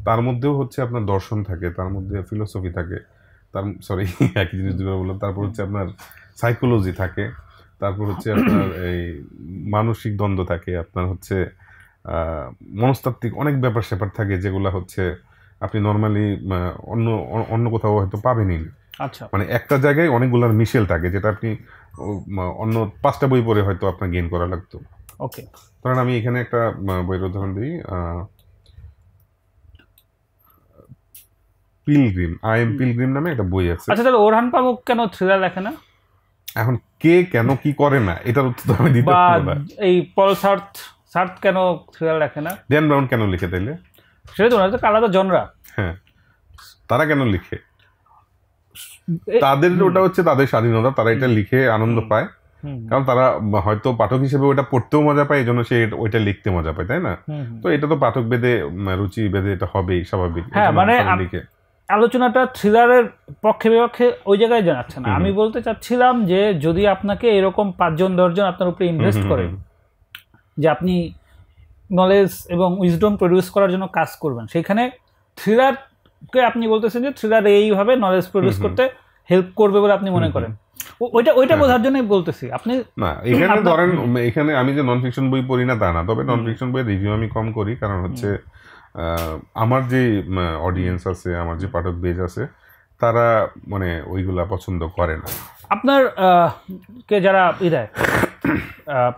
তার মধ্যেও হচ্ছে আপনার দর্শন থাকে তার মধ্যে ফিলোসফি থাকে তার সরি একই জিনিস দুবার বললাম তারপর হচ্ছে আপনার সাইকোলজি থাকে তারপর হচ্ছে আপনার এই মানসিক দ্বন্দ্ব থাকে আপনার হচ্ছে মনস্তাত্ত্বিক অনেক ব্যাপার স্যাপার থাকে যেগুলো হচ্ছে আপনি নর্মালি অন্য অন্য কোথাও হয়তো পাবেনই আচ্ছা মানে একটা জায়গায় অনেকগুলোর মিশেল থাকে যেটা আপনি অন্য পাঁচটা বই পড়ে হয়তো আপনার গেইন করা লাগতো ওকে ধরেন আমি এখানে একটা বইয়ের উদাহরণ দিই পিলগ্রিম আই এম পিলগ্রিম নামে একটা বই আছে আচ্ছা তাহলে ওরহান পাবুক কেন থ্রিলার লেখে না এখন কে কেন কি করে না এটার উত্তর আমি দিতে পারবো না এই পল সার্থ সার্থ কেন থ্রিলার লেখে না ড্যান ব্রাউন কেন লিখে তাইলে সেটা তো ওনার তো আলাদা জনরা হ্যাঁ তারা কেন লিখে তাদের ওটা হচ্ছে তাদের স্বাধীনতা তারা এটা লিখে আনন্দ পায় কারণ তারা হয়তো পাঠক হিসেবে ওটা পড়তেও মজা পায় এই জন্য সে ওইটা লিখতে মজা পায় তাই না তো এটা তো পাঠক বেদে রুচি বেদে এটা হবেই স্বাভাবিক হ্যাঁ, মানে আলোচনাটা থ্রিলারের পক্ষে বিপক্ষে ওই জায়গায় জানাচ্ছে না আমি বলতে চাচ্ছিলাম যে যদি আপনাকে এরকম পাঁচজন দশজন আপনার উপরে ইনভেস্ট করে যে আপনি নলেজ এবং উইজডম প্রডিউস করার জন্য কাজ করবেন সেখানে থ্রিলার কে আপনি বলতেছেন যে থ্রিলার এইভাবে নলেজ প্রডিউস করতে হেল্প করবে বলে আপনি মনে করেন ওইটা ওইটা বোঝার জন্যই বলতেছি আপনি না এখানে ধরেন এখানে আমি যে নন ফিকশন বই পড়ি না তা না তবে নন ফিকশন বইয়ের রিভিউ আমি কম করি কারণ হচ্ছে আমার যে অডিয়েন্স আছে আমার যে পাঠক বেজ আছে তারা মানে ওইগুলা পছন্দ করে না আপনার কে যারা ই দেয়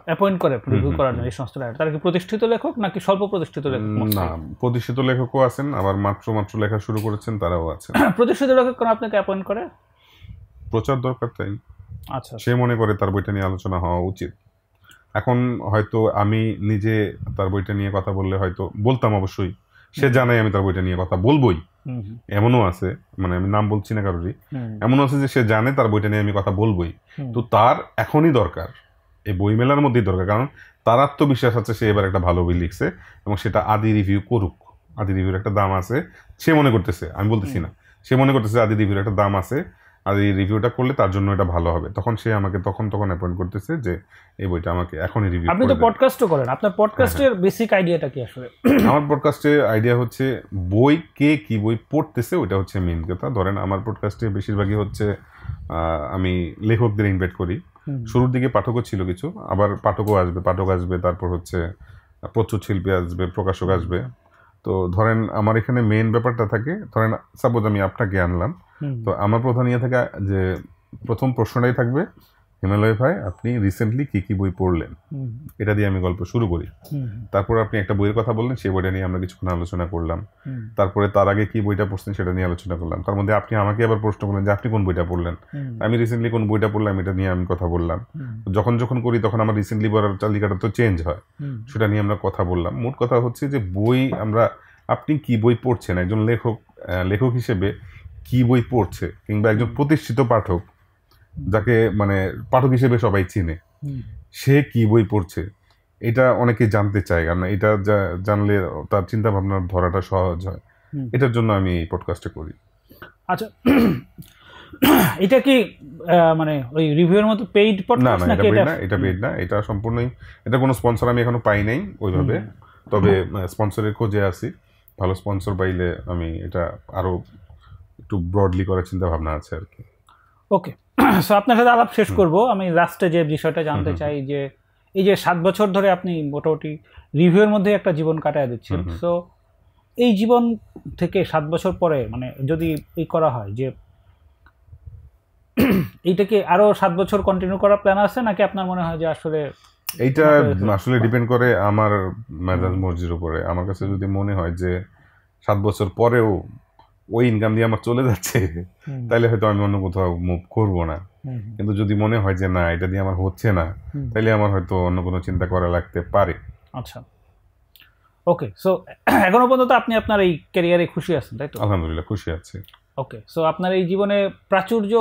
অ্যাপয়েন্ট করে রিভিউ করানো এই সংস্থা তারা কি প্রতিষ্ঠিত লেখক নাকি স্বল্প প্রতিষ্ঠিত লেখক না প্রতিষ্ঠিত লেখকও আছেন আবার মাত্র মাত্র লেখা শুরু করেছেন তারাও আছেন প্রতিষ্ঠিত লেখক কোন আপনাকে অ্যাপয়েন্ট করে প্রচার দরকার তাই আচ্ছা, আচ্ছা সে মনে করে তার বইটা নিয়ে আলোচনা হওয়া উচিত এখন হয়তো আমি নিজে তার বইটা নিয়ে কথা বললে হয়তো বলতাম অবশ্যই সে জানে আমি তার বইটা নিয়ে কথা বলবোই এমনও আছে মানে আমি নাম বলছি না কারোরই এমনও আছে যে সে জানে তার বইটা নিয়ে আমি কথা বলবোই তো তার এখনই দরকার এই বই মেলার মধ্যেই দরকার কারণ তার আত্মবিশ্বাস আছে সে এবার একটা ভালো বই লিখছে এবং সেটা আদি রিভিউ করুক আদি রিভিউর একটা দাম আছে সে মনে করতেছে আমি বলতেছি না সে মনে করতেছে আদি রিভিউর একটা দাম আছে আদি রিভিউটা করলে তার জন্য এটা ভালো হবে তখন সে আমাকে তখন তখন অ্যাপয়েন্ট করতেছে যে এই বইটা আমাকে এখনই রিভিউ আপনি তো পডকাস্টও করেন আপনার পডকাস্টের বেসিক আইডিয়াটা কি আসলে আমার পডকাস্টে আইডিয়া হচ্ছে বই কে কি বই পড়তেছে ওইটা হচ্ছে মেন কথা ধরেন আমার পডকাস্টে বেশিরভাগই হচ্ছে আমি লেখকদের ইনভাইট করি শুরুর দিকে পাঠকও ছিল কিছু আবার পাঠকও আসবে পাঠক আসবে তারপর হচ্ছে প্রচুর শিল্পী আসবে প্রকাশক আসবে তো ধরেন আমার এখানে মেন ব্যাপারটা থাকে ধরেন সাপোজ আমি আপনাকে আনলাম তো আমার প্রধান ইয়ে থাকে যে প্রথম প্রশ্নটাই থাকবে হিমালয় ভাই আপনি রিসেন্টলি কি কি বই পড়লেন এটা দিয়ে আমি গল্প শুরু করি তারপর আপনি একটা বইয়ের কথা বললেন সেই বইটা নিয়ে আমরা কিছুক্ষণ আলোচনা করলাম তারপরে তার আগে কি বইটা পড়ছেন সেটা নিয়ে আলোচনা করলাম তার মধ্যে আপনি আমাকে আবার প্রশ্ন করলেন যে আপনি কোন বইটা পড়লেন আমি রিসেন্টলি কোন বইটা পড়লাম এটা নিয়ে আমি কথা বললাম যখন যখন করি তখন আমার রিসেন্টলি পড়ার তালিকাটা তো চেঞ্জ হয় সেটা নিয়ে আমরা কথা বললাম মোট কথা হচ্ছে যে বই আমরা আপনি কি বই পড়ছেন একজন লেখক লেখক হিসেবে কি বই পড়ছে কিংবা একজন প্রতিষ্ঠিত পাঠক যাকে মানে পাঠক হিসেবে সবাই চিনে সে কি বই পড়ছে এটা অনেকে জানতে চায় কারণ এটা জানলে তার চিন্তা ভাবনার ধরাটা সহজ হয় এটার জন্য আমি এই পডকাস্টটা করি আচ্ছা এটা কি মানে ওই রিভিউর মতো পেইড পডকাস্ট না এটা না এটা পেইড না এটা সম্পূর্ণই এটা কোনো স্পন্সর আমি এখনো পাই নাই ওইভাবে তবে স্পন্সরের খোঁজে আছি ভালো স্পন্সর পাইলে আমি এটা আরো একটু ব্রডলি করার চিন্তা ভাবনা আছে আর কি ওকে সো আপনার সাথে আলাপ শেষ করব আমি লাস্টে যে বিষয়টা জানতে চাই যে এই যে সাত বছর ধরে আপনি মোটামুটি রিভিউর মধ্যে একটা জীবন কাটায় দিচ্ছেন সো এই জীবন থেকে সাত বছর পরে মানে যদি এই করা হয় যে এইটাকে আরও সাত বছর কন্টিনিউ করার প্ল্যান আছে নাকি আপনার মনে হয় যে আসলে এইটা আসলে ডিপেন্ড করে আমার মেজাজ মর্জির উপরে আমার কাছে যদি মনে হয় যে সাত বছর পরেও ওই ইনকাম দিয়ে আমার চলে যাচ্ছে তাহলে হয়তো আমি অন্য কোথাও মুভ করবো না কিন্তু যদি মনে হয় যে না এটা দিয়ে আমার হচ্ছে না তাহলে আমার হয়তো অন্য কোনো চিন্তা করা লাগতে পারে আচ্ছা ওকে সো এখনো পর্যন্ত আপনি আপনার এই ক্যারিয়ারে খুশি আছেন তাই তো আলহামদুলিল্লাহ খুশি আছি ওকে সো আপনার এই জীবনে প্রাচুর্য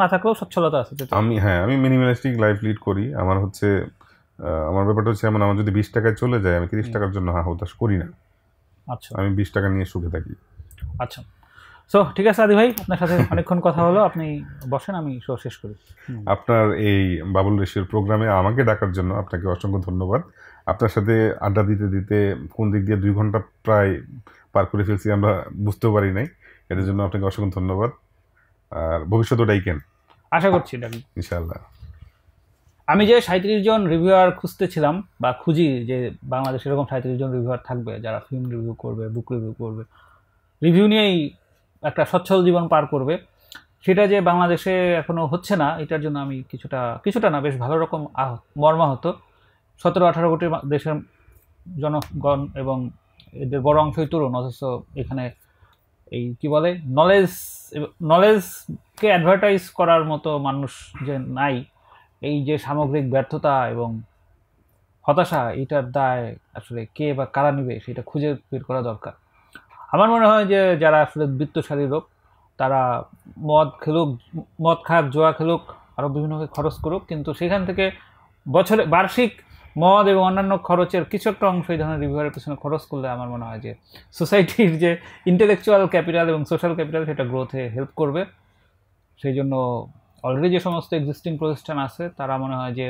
না থাকলেও স্বচ্ছলতা আছে আমি হ্যাঁ আমি মিনিমালিস্টিক লাইফ লিড করি আমার হচ্ছে আমার ব্যাপারটা হচ্ছে এমন আমার যদি বিশ টাকায় চলে যায় আমি তিরিশ টাকার জন্য হা হতাশ করি না আচ্ছা আমি বিশ টাকা নিয়ে সুখে থাকি আচ্ছা সো ঠিক আছে আদি ভাই আপনার সাথে অনেকক্ষণ কথা হলো আপনি বসেন আমি শো শেষ করি আপনার এই বাবুল রেশির প্রোগ্রামে আমাকে ডাকার জন্য আপনাকে অসংখ্য ধন্যবাদ আপনার সাথে আড্ডা দিতে দিতে কোন দিক দিয়ে দুই ঘন্টা প্রায় পার করে ফেলছি আমরা বুঝতেও পারি নাই এটার জন্য আপনাকে অসংখ্য ধন্যবাদ আর ভবিষ্যৎ কেন আশা করছি ডাকি ইনশাআল্লাহ আমি যে সাঁত্রিশ জন রিভিউয়ার খুঁজতেছিলাম বা খুঁজি যে বাংলাদেশে এরকম সাঁত্রিশ জন রিভিউয়ার থাকবে যারা ফিল্ম রিভিউ করবে বুক রিভিউ করবে রিভিউ নিয়েই একটা সচ্ছল জীবন পার করবে সেটা যে বাংলাদেশে এখনও হচ্ছে না এটার জন্য আমি কিছুটা কিছুটা না বেশ ভালো রকম মর্মাহত সতেরো আঠারো কোটি দেশের জনগণ এবং এদের বড় অংশই তরুণ অথচ এখানে এই কি বলে নলেজ নলেজকে অ্যাডভার্টাইজ করার মতো মানুষ যে নাই এই যে সামগ্রিক ব্যর্থতা এবং হতাশা এটার দায় আসলে কে বা কারা নিবে সেটা খুঁজে বের করা দরকার আমার মনে হয় যে যারা আসলে বৃত্তশালী লোক তারা মদ খেলুক মদ খাক জোয়া খেলুক আরও বিভিন্নভাবে খরচ করুক কিন্তু সেখান থেকে বছরে বার্ষিক মদ এবং অন্যান্য খরচের কিছু একটা অংশ এই ধরনের রিভিউয়ারের পিছনে খরচ করলে আমার মনে হয় যে সোসাইটির যে ইন্টেলেকচুয়াল ক্যাপিটাল এবং সোশ্যাল ক্যাপিটাল সেটা গ্রোথে হেল্প করবে সেই জন্য অলরেডি যে সমস্ত এক্সিস্টিং প্রতিষ্ঠান আছে তারা মনে হয় যে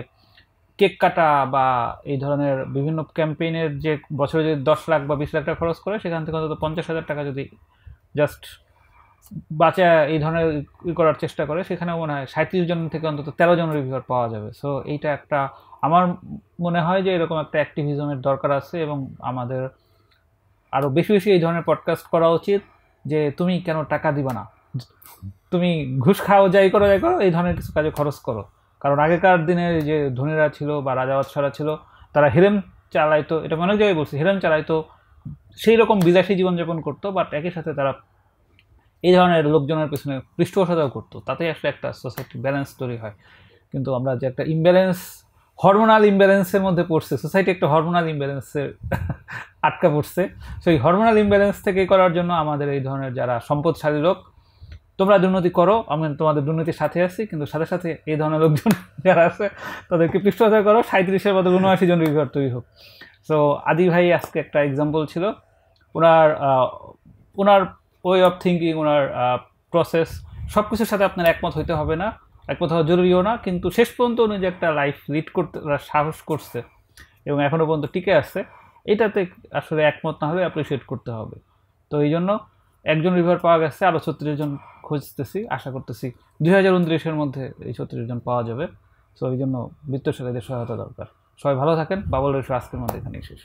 কেক কাটা বা এই ধরনের বিভিন্ন ক্যাম্পেইনের যে বছরে যদি দশ লাখ বা বিশ লাখ টাকা খরচ করে সেখান থেকে অন্তত পঞ্চাশ হাজার টাকা যদি জাস্ট বাঁচা এই ধরনের ই করার চেষ্টা করে সেখানে মনে হয় সাঁত্রিশ জন থেকে অন্তত তেরো জন রিভিউর পাওয়া যাবে সো এইটা একটা আমার মনে হয় যে এরকম একটা অ্যাক্টিভিজমের দরকার আছে এবং আমাদের আরও বেশি বেশি এই ধরনের পডকাস্ট করা উচিত যে তুমি কেন টাকা দিবা না তুমি ঘুষ খাও যাই করো যাই করো এই ধরনের কিছু কাজে খরচ করো কারণ আগেকার দিনের যে ধনীরা ছিল বা রাজা বাদশারা ছিল তারা হিরেম চালাইতো এটা অনেক জায়গায় বলছি হিরেম চালাইতো সেই রকম বিলাসী জীবনযাপন করতো বাট একই সাথে তারা এই ধরনের লোকজনের পেছনে পৃষ্ঠপোষকতাও করতো তাতে আসলে একটা সোসাইটি ব্যালেন্স তৈরি হয় কিন্তু আমরা যে একটা ইমব্যালেন্স হরমোনাল ইমব্যালেন্সের মধ্যে পড়ছে সোসাইটি একটা হরমোনাল ইমব্যালেন্সের আটকা পড়ছে সেই হরমোনাল ইমব্যালেন্স থেকে করার জন্য আমাদের এই ধরনের যারা সম্পদশালী লোক তোমরা দুর্নীতি করো আমি তোমাদের দুর্নীতির সাথে আছি কিন্তু সাথে সাথে এই ধরনের লোকজন যারা আছে তাদেরকে পৃষ্ঠতা করো সাঁত্রিশের মতো উনআশি জন রিভার তৈরি হোক সো আদি ভাই আজকে একটা এক্সাম্পল ছিল ওনার ওনার ওয়ে অফ থিঙ্কিং ওনার প্রসেস সব কিছুর সাথে আপনার একমত হইতে হবে না একমত হওয়া জরুরিও না কিন্তু শেষ পর্যন্ত উনি যে একটা লাইফ লিড করতে সাহস করছে এবং এখনও পর্যন্ত টিকে আছে এটাতে আসলে একমত না হলে অ্যাপ্রিসিয়েট করতে হবে তো এই জন্য একজন রিভার পাওয়া গেছে আরও ছত্রিশ জন খুঁজতেছি আশা করতেছি দুই হাজার উনত্রিশের মধ্যে এই ছত্রিশ জন পাওয়া যাবে সো এই জন্য বৃত্তশালীদের সহায়তা দরকার সবাই ভালো থাকেন বাবল রেশো আজকের মধ্যে এখানেই শেষ